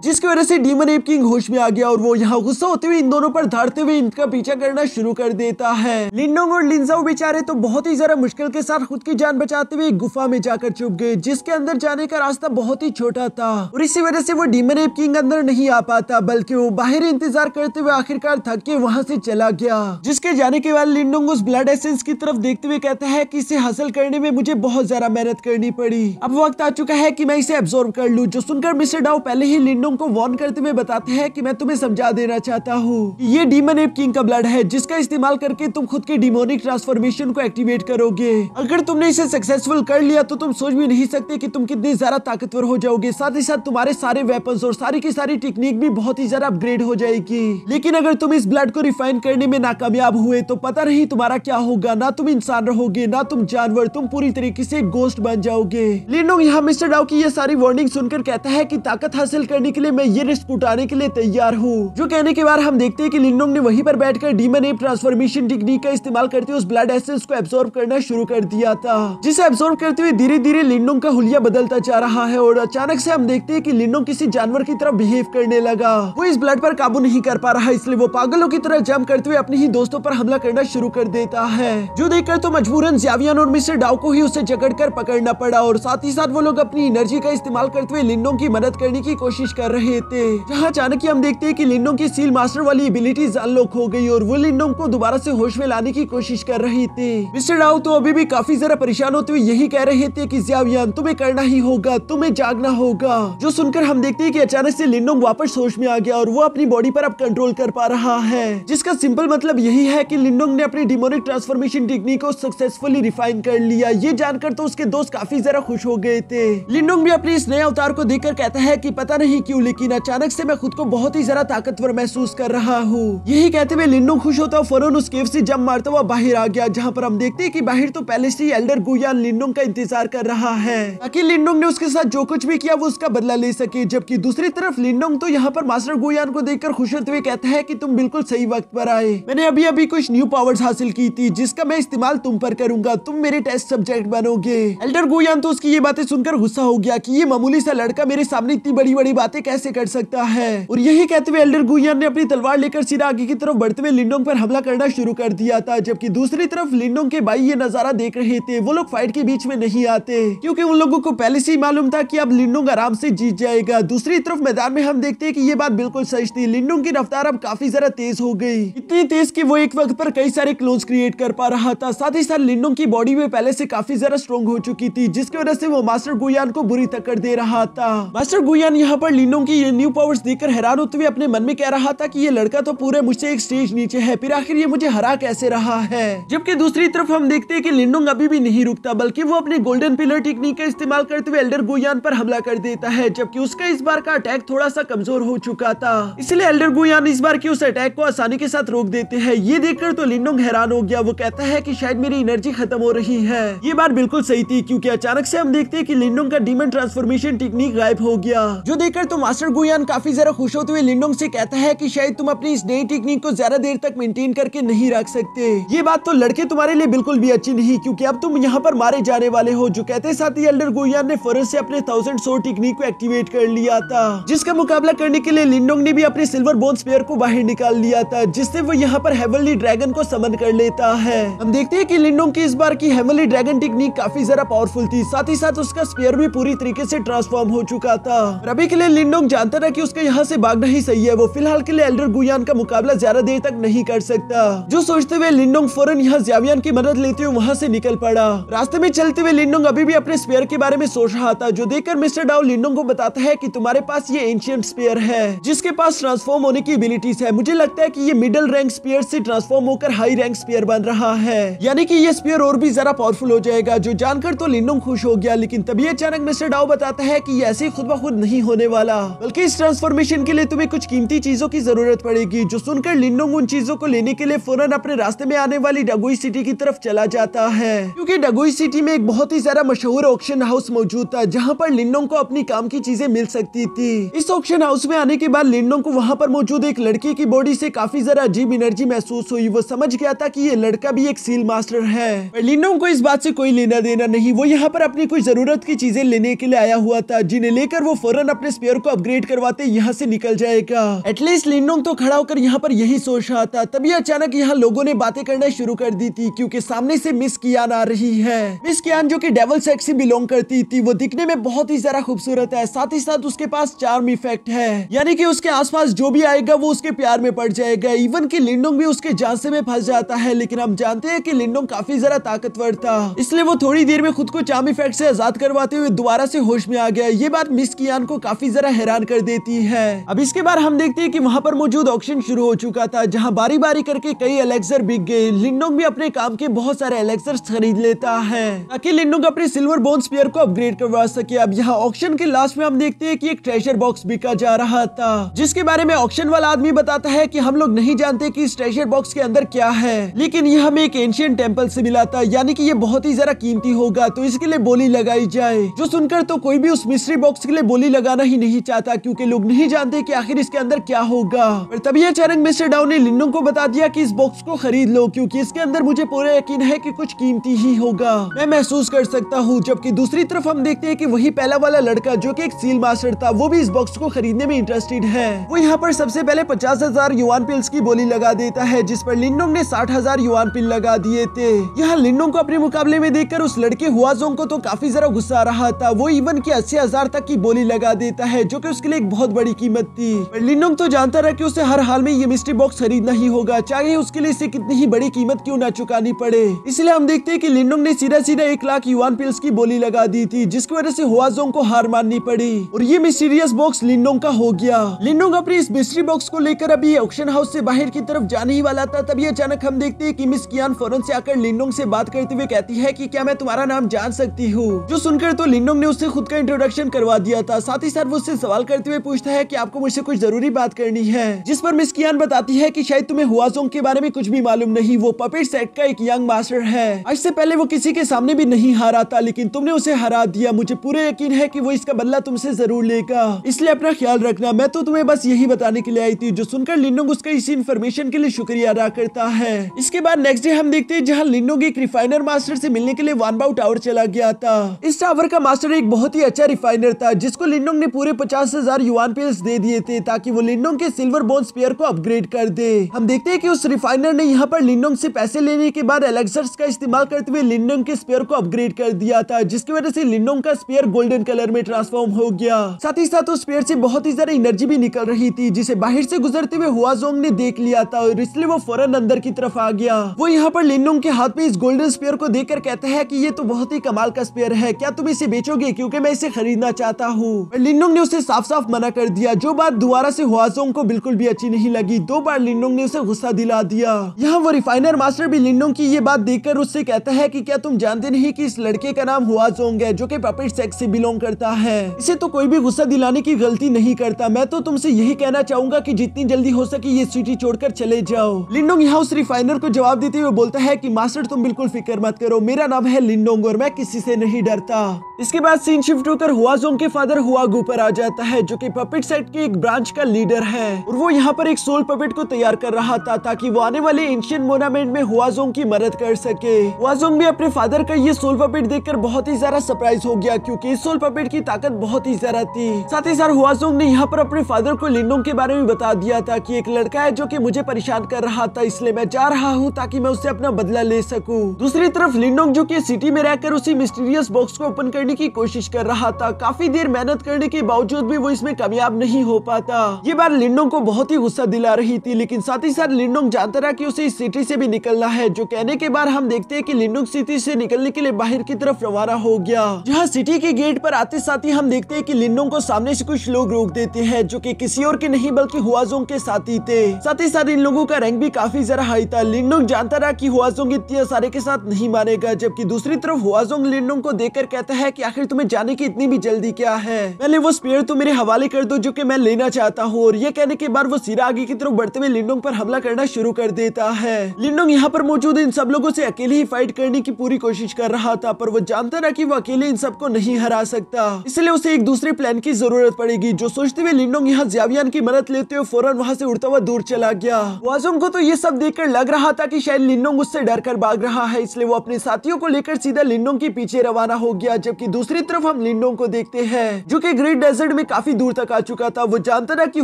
जिसकी वजह से डीमन एप किंग होश में आ गया और वो यहाँ गुस्सा होते हुए इन दोनों पर धारते हुए इनका पीछा करना शुरू कर देता है लिंडोंग और लिंजाओ बेचारे तो बहुत ही जरा मुश्किल के साथ खुद की जान बचाते हुए गुफा में जाकर चुप गए जिसके अंदर जाने का रास्ता बहुत ही छोटा था और इसी वजह से वो डीमन एप किंग अंदर नहीं आ पाता बल्कि वो बाहर इंतजार करते हुए आखिरकार थक के वहाँ से चला गया जिसके जाने के बाद लिंडोंग उस ब्लड एसेंस की तरफ देखते हुए कहता है की इसे हासिल करने में मुझे बहुत ज्यादा मेहनत करनी पड़ी अब वक्त आ चुका है की मैं इसे एब्जॉर्व कर लूँ जो सुनकर मिस्टर डाउ पहले ही लिंडो डोंग को वार्न करते हुए बताते हैं कि मैं तुम्हें समझा देना चाहता हूँ ये डीमन एप किंग का ब्लड है जिसका इस्तेमाल करके तुम खुद के डिमोनिक ट्रांसफॉर्मेशन को एक्टिवेट करोगे अगर तुमने इसे सक्सेसफुल कर लिया तो तुम सोच भी नहीं सकते की तुम कितनी ज्यादा ताकतवर हो जाओगे साथ ही साथ तुम्हारे सारे वेपन और सारी की सारी टेक्निक भी बहुत ही ज्यादा अपग्रेड हो जाएगी लेकिन अगर तुम इस ब्लड को रिफाइन करने में नाकामयाब हुए तो पता नहीं तुम्हारा क्या होगा ना तुम इंसान रहोगे ना तुम जानवर तुम पूरी तरीके से गोस्ट बन जाओगे लिनोंग यहाँ मिस्टर डाउ की ये सारी वार्निंग सुनकर कहता है की ताकत हासिल करने के लिए मैं ये रिस्क उठाने के लिए तैयार हूँ जो कहने के बाद हम देखते हैं कि लिंगडोंग ने वहीं पर बैठकर डीमन एप ट्रांसफॉर्मेशन टेक्निक का इस्तेमाल करते हुए उस ब्लड एसेंस को एब्सॉर्ब करना शुरू कर दिया था जिसे एब्सॉर्ब करते हुए धीरे धीरे लिंडोंग का हुलिया बदलता जा रहा है और अचानक से हम देखते हैं कि लिंडोंग किसी जानवर की तरफ बिहेव करने लगा वो इस ब्लड पर काबू नहीं कर पा रहा इसलिए वो पागलों की तरह जम करते हुए अपने ही दोस्तों पर हमला करना शुरू कर देता है जो देखकर तो मजबूरन जावियान और मिस्टर डाउ को ही उसे जगड़ कर पकड़ना पड़ा और साथ ही साथ वो लोग अपनी एनर्जी का इस्तेमाल करते हुए लिंडोंग की मदद करने की कोशिश कर कर रहे थे जहाँ अचानक ही हम देखते हैं कि लिंडोम की सील मास्टर वाली एबिलिटीज अनलॉक हो गई और वो लिंडोम को दोबारा से होश में लाने की कोशिश कर रहे थे मिस्टर राव तो अभी भी काफी जरा परेशान होते हुए यही कह रहे थे की जियावियान तुम्हें करना ही होगा तुम्हें जागना होगा जो सुनकर हम देखते है की अचानक ऐसी लिंडोम वापस होश में आ गया और वो अपनी बॉडी आरोप अब कंट्रोल कर पा रहा है जिसका सिंपल मतलब यही है की लिंडोम ने अपनी डिमोनिक ट्रांसफॉर्मेशन टेक्निक को सक्सेसफुली रिफाइन कर लिया ये जानकर तो उसके दोस्त काफी जरा खुश हो गए थे लिंडोंग भी अपने इस नए अवतार को देखकर कहता है की पता नहीं क्यूँ हूँ लेकिन अचानक से मैं खुद को बहुत ही ज्यादा ताकतवर महसूस कर रहा हूँ यही कहते हुए लिन्नू खुश होता फरोन उस केव से जम मारता हुआ बाहर आ गया जहाँ पर हम देखते हैं कि बाहर तो पहले से एल्डर गुयान लिन्डोंग का इंतजार कर रहा है ताकि लिन्डोंग ने उसके साथ जो कुछ भी किया वो उसका बदला ले सके जबकि दूसरी तरफ लिन्डोंग तो यहाँ पर मास्टर गुयान को कर खुश होते हुए कहता है की तुम बिल्कुल सही वक्त पर आए मैंने अभी अभी कुछ न्यू पावर्स हासिल की थी जिसका मैं इस्तेमाल तुम पर करूंगा तुम मेरे टेस्ट सब्जेक्ट बनोगे एल्डर गुयान तो उसकी ये बातें सुनकर गुस्सा हो गया की ये मामूली सा लड़का मेरे सामने इतनी बड़ी बड़ी बातें कैसे कर सकता है और यही कहते हुए एल्डर गुइयान ने अपनी तलवार लेकर सीधा आगे की तरफ बढ़ते हुए लिंडोंग पर हमला करना शुरू कर दिया था जबकि दूसरी तरफ लिंडोंग के भाई ये नजारा देख रहे थे वो लोग फाइट के बीच में नहीं आते क्योंकि उन लोगों को पहले से ही मालूम था कि अब लिंडोंग आराम से जीत जाएगा दूसरी तरफ मैदान में हम देखते हैं कि ये बात बिल्कुल सच थी लिंडोंग की रफ्तार अब काफी जरा तेज हो गई इतनी तेज की वो एक वक्त पर कई सारे क्लोज क्रिएट कर पा रहा था साथ ही साथ लिंडोंग की बॉडी में पहले से काफी जरा स्ट्रॉन्ग हो चुकी थी जिसकी वजह से वो मास्टर गुयान को बुरी टक्कर दे रहा था मास्टर गुयान यहाँ पर लिंडो गुंडों की ये न्यू पावर्स देखकर हैरान होते हुए अपने मन में कह रहा था कि ये लड़का तो पूरे मुझसे एक स्टेज नीचे है फिर आखिर ये मुझे हरा कैसे रहा है जबकि दूसरी तरफ हम देखते हैं कि लिंडोंग अभी भी नहीं रुकता बल्कि वो अपने गोल्डन पिलर टेक्निक का इस्तेमाल करते हुए एल्डर गुयान पर हमला कर देता है जबकि उसका इस बार का अटैक थोड़ा सा कमजोर हो चुका था इसलिए एल्डर गुयान इस बार की उस अटैक को आसानी के साथ रोक देते हैं ये देखकर तो लिंडोंग हैरान हो गया वो कहता है की शायद मेरी एनर्जी खत्म हो रही है ये बात बिल्कुल सही थी क्यूँकी अचानक से हम देखते हैं की लिंडोंग का डीमन ट्रांसफॉर्मेशन टेक्निक गायब हो गया जो देखकर तुम मास्टर गुयान काफी ज्यादा खुश होते हुए लिंडोंग से कहता है कि शायद तुम अपनी इस नई टेक्निक को ज्यादा देर तक मेंटेन करके नहीं रख सकते ये बात तो लड़के तुम्हारे लिए बिल्कुल भी अच्छी नहीं क्योंकि अब तुम यहाँ पर मारे जाने वाले हो जो कहते साथ ही एल्डर गुयान ने फौरन से अपने थाउजेंड सो टेक्निक को एक्टिवेट कर लिया था जिसका मुकाबला करने के लिए लिंडोंग ने भी अपने सिल्वर बोन स्पेयर को बाहर निकाल लिया था जिससे वो यहाँ पर हेवनली ड्रैगन को समन कर लेता है हम देखते हैं कि लिंडोंग की इस बार की हेवनली ड्रैगन टेक्निक काफी जरा पावरफुल थी साथ ही साथ उसका स्पेयर भी पूरी तरीके से ट्रांसफॉर्म हो चुका था रबी के लिए लिंडोंग डोंग जानता था कि उसका यहाँ से भागना ही सही है वो फिलहाल के लिए एल्डर गुयान का मुकाबला ज्यादा देर तक नहीं कर सकता जो सोचते हुए लिंडोंग फौरन यहाँ जावियान की मदद लेते हुए वहाँ से निकल पड़ा रास्ते में चलते हुए लिंडोंग अभी भी अपने स्पेयर के बारे में सोच रहा था जो देखकर मिस्टर डाउ लिंडोंग को बताता है की तुम्हारे पास ये एंशियंट स्पेयर है जिसके पास ट्रांसफॉर्म होने की एबिलिटीज है मुझे लगता है की ये मिडिल रैंक स्पेयर से ट्रांसफॉर्म होकर हाई रैंक स्पेयर बन रहा है यानी की ये स्पेयर और भी ज्यादा पावरफुल हो जाएगा जो जानकर तो लिंडोंग खुश हो गया लेकिन तभी अचानक मिस्टर डाउ बताता है की ऐसे ही खुद ब खुद नहीं होने वाला बल्कि इस ट्रांसफॉर्मेशन के लिए तुम्हें कुछ कीमती चीजों की जरूरत पड़ेगी जो सुनकर लिंडोंग उन चीजों को लेने के लिए फौरन अपने रास्ते में आने वाली डगोई सिटी की तरफ चला जाता है क्योंकि डगोई सिटी में एक बहुत ही ज्यादा मशहूर ऑप्शन हाउस मौजूद था जहाँ पर लिंडोंग को अपनी काम की चीजें मिल सकती थी इस ऑप्शन हाउस में आने के बाद लिंडोंग को वहाँ पर मौजूद एक लड़की की बॉडी से काफी जरा अजीब एनर्जी महसूस हुई वो समझ गया था की ये लड़का भी एक सील मास्टर है लिंडोंग को इस बात से कोई लेना देना नहीं वो यहाँ पर अपनी कोई जरूरत की चीजें लेने के लिए आया हुआ था जिन्हें लेकर वो फौरन अपने स्पेयर को को अपग्रेड करवाते यहाँ से निकल जाएगा एटलीस्ट लिनोंग तो खड़ा होकर यहाँ पर यही सोच रहा था तभी अचानक यहाँ लोगों ने बातें करना शुरू कर दी थी क्योंकि सामने से मिस कियान आ रही है मिस कियान जो कि डेवल सेक्स से बिलोंग करती थी वो दिखने में बहुत ही ज्यादा खूबसूरत है साथ ही साथ उसके पास चार्म इफेक्ट है यानी कि उसके आसपास जो भी आएगा वो उसके प्यार में पड़ जाएगा इवन की लिंडोंग भी उसके झांसे में फंस जाता है लेकिन हम जानते हैं की लिंडोंग काफी ज्यादा ताकतवर था इसलिए वो थोड़ी देर में खुद को चार्म इफेक्ट से आजाद करवाते हुए दोबारा से होश में आ गया ये बात मिस कियान को काफी जरा हैरान कर देती है अब इसके बाद हम देखते हैं कि वहाँ पर मौजूद ऑक्शन शुरू हो चुका था जहाँ बारी बारी करके कई एलेक्सर बिक गए लिंडोंग भी अपने काम के बहुत सारे एलेक्सर खरीद लेता है ताकि लिंडोंग अपने सिल्वर बोन स्पेयर को अपग्रेड करवा सके अब यहाँ ऑक्शन के लास्ट में हम देखते है की एक ट्रेजर बॉक्स बिका जा रहा था जिसके बारे में ऑक्शन वाला आदमी बताता है की हम लोग नहीं जानते की इस ट्रेजर बॉक्स के अंदर क्या है लेकिन यह हमें एक एंशियन टेम्पल से मिला था यानी की ये बहुत ही जरा कीमती होगा तो इसके लिए बोली लगाई जाए जो सुनकर तो कोई भी उस मिस्ट्री बॉक्स के लिए बोली लगाना ही नहीं चाहता क्योंकि लोग नहीं जानते कि आखिर इसके अंदर क्या होगा पर तभी अचानक मिस्टर डाउ ने लिन्नो को बता दिया कि इस बॉक्स को खरीद लो क्योंकि इसके अंदर मुझे पूरा यकीन है कि कुछ कीमती ही होगा मैं महसूस कर सकता हूँ जबकि दूसरी तरफ हम देखते हैं कि वही पहला वाला लड़का जो कि एक सील मास्टर था वो भी इस बॉक्स को खरीदने में इंटरेस्टेड है वो यहाँ पर सबसे पहले पचास हजार युवान पिल्स की बोली लगा देता है जिस पर लिन्डोंग ने साठ हजार युवान पिल लगा दिए थे यहाँ लिन्डोंग को अपने मुकाबले में देखकर उस लड़के हुआजोंग को तो काफी जरा गुस्सा आ रहा था वो इवन की अस्सी हजार तक की बोली लगा देता है जो जो कि उसके लिए एक बहुत बड़ी कीमत थी लिनोंग तो जानता रहा कि उसे हर हाल में ये मिस्ट्री बॉक्स खरीदना ही होगा चाहे उसके लिए इसे कितनी ही बड़ी कीमत क्यों ना चुकानी पड़े इसलिए हम देखते हैं कि लिनोंग ने सीधा सीधा एक लाख युवान पिल्स की बोली लगा दी थी जिसकी वजह से हुआजोंग को हार माननी पड़ी और ये मिस्टीरियस बॉक्स लिनोंग का हो गया लिनोंग अपने इस मिस्ट्री बॉक्स को लेकर अभी ऑक्शन हाउस ऐसी बाहर की तरफ जाने ही वाला था तभी अचानक हम देखते है की मिस कियान फोरन ऐसी आकर लिनोंग ऐसी बात करते हुए कहती है की क्या मैं तुम्हारा नाम जान सकती हूँ जो सुनकर तो लिनोंग ने उससे खुद का इंट्रोडक्शन करवा दिया था साथ ही साथ वो उससे सवाल करते हुए पूछता है कि आपको मुझसे कुछ जरूरी बात करनी है जिस पर मिस कियान बताती है कि शायद तुम्हें हुआजोंग के बारे में कुछ भी मालूम नहीं वो पपेट सेट का एक यंग मास्टर है आज से पहले वो किसी के सामने भी नहीं हारा था लेकिन तुमने उसे हरा दिया मुझे पूरे यकीन है की वो इसका बदला तुमसे जरूर लेगा इसलिए अपना ख्याल रखना मैं तो तुम्हें बस यही बताने के लिए आई थी जो सुनकर लिनोंग उसका इसी इन्फॉर्मेशन के लिए शुक्रिया अदा करता है इसके बाद नेक्स्ट डे हम देखते हैं जहाँ लिनोंग एक रिफाइनर मास्टर से मिलने के लिए वन बाउ टावर चला गया था इस टावर का मास्टर एक बहुत ही अच्छा रिफाइनर था जिसको लिनोंग ने पूरे पचास पचास हजार युवान पेयर्स दे दिए थे ताकि वो लिंडोंग के सिल्वर बोन स्पेयर को अपग्रेड कर दे हम देखते हैं कि उस रिफाइनर ने यहाँ पर लिंडोंग से पैसे लेने के बाद एलेक्सर्स का इस्तेमाल करते हुए लिंडोंग के स्पेयर को अपग्रेड कर दिया था जिसकी वजह से लिंडोंग का स्पेयर गोल्डन कलर में ट्रांसफॉर्म हो गया साथ ही साथ उस स्पेयर से बहुत ही ज्यादा एनर्जी भी निकल रही थी जिसे बाहर से गुजरते हुए हुआजोंग ने देख लिया था और इसलिए वो फौरन अंदर की तरफ आ गया वो यहाँ पर लिंडोंग के हाथ में इस गोल्डन स्पेयर को कर कहता है की ये तो बहुत ही कमाल का स्पेयर है क्या तुम इसे बेचोगे क्यूँकी मैं इसे खरीदना चाहता हूँ लिंडोंग ने उसे साफ साफ मना कर दिया जो बात दोबारा से हुआजोंग को बिल्कुल भी अच्छी नहीं लगी दो बार लिंडोंग ने उसे गुस्सा दिला दिया यहाँ वो रिफाइनर मास्टर भी लिंडोंग की ये बात देखकर उससे कहता है की क्या तुम जानते नहीं की इस लड़के का नाम हुआजोंग है जो की पपेट सेक्स से बिलोंग करता है इसे तो कोई भी गुस्सा दिलाने की गलती नहीं करता मैं तो तुमसे यही कहना चाहूंगा की जितनी जल्दी हो सके ये सिटी छोड़कर चले जाओ लिंडोंग यहाँ उस रिफाइनर को जवाब देते हुए बोलता है की मास्टर तुम बिल्कुल फिक्र मत करो मेरा नाम है लिंडोंग और मैं किसी से नहीं डरता इसके बाद सीन शिफ्ट होकर हुआजोंग के फादर हुआ गुपर आ जाता जाता है जो कि पपेट सेट की एक ब्रांच का लीडर है और वो यहाँ पर एक सोल पपेट को तैयार कर रहा था ताकि वो आने वाले एंशियन मोनामेंट में हुआजोंग की मदद कर सके हुआजोंग भी अपने फादर का ये सोल पपेट देखकर बहुत ही ज्यादा सरप्राइज हो गया क्योंकि इस सोल पपेट की ताकत बहुत ही ज्यादा थी साथ ही साथ हुआजोंग ने यहाँ पर अपने फादर को लिंडोंग के बारे में बता दिया था की एक लड़का है जो की मुझे परेशान कर रहा था इसलिए मैं जा रहा हूँ ताकि मैं उससे अपना बदला ले सकूँ दूसरी तरफ लिंडोंग जो की सिटी में रहकर उसी मिस्टीरियस बॉक्स को ओपन करने की कोशिश कर रहा था काफी देर मेहनत करने के बावजूद बावजूद भी वो इसमें कामयाब नहीं हो पाता ये बार लिंडोंग को बहुत ही गुस्सा दिला रही थी लेकिन साथ ही साथ लिंडोंग जानता रहा की उसे इस सिटी से भी निकलना है जो कहने के बाद हम देखते है की लिंडोंग सिटी से निकलने के लिए बाहर की तरफ रवाना हो गया जहाँ सिटी के गेट पर आते साथ ही हम देखते है की लिंडोंग को सामने से कुछ लोग रोक देते हैं जो की किसी और के नहीं बल्कि हुआजोंग के साथ थे साथ ही साथ इन लोगों का रैंक भी काफी जरा हाई था लिंडोंग जानता रहा की हुआजोंग इतने सारे के साथ नहीं मानेगा जबकि दूसरी तरफ हुआजोंग लिंडोंग को देख कहता है की आखिर तुम्हें जाने की इतनी भी जल्दी क्या है पहले वो स्पेयर तो मेरे हवाले कर दो जो कि मैं लेना चाहता हूँ और ये कहने के बाद वो सीधा आगे की तरफ बढ़ते हुए लिंडोंग पर हमला करना शुरू कर देता है लिंडोंग यहाँ पर मौजूद इन सब लोगों से अकेले ही फाइट करने की पूरी कोशिश कर रहा था पर वो जानता था कि वो अकेले इन सबको नहीं हरा सकता इसलिए उसे एक दूसरे प्लान की जरूरत पड़ेगी जो सोचते हुए लिंडोंग यहाँ जियावियान की मदद लेते हुए फौरन वहाँ से उड़ता हुआ दूर चला गया वाजोंग को तो ये सब कर लग रहा था की शायद लिंडोंग उससे डर कर भाग रहा है इसलिए वो अपने साथियों को लेकर सीधा लिंडोंग के पीछे रवाना हो गया जबकि दूसरी तरफ हम लिंडोंग को देखते हैं जो की ग्रेट डेजर्ट में काफी दूर तक आ चुका था वो जानता था कि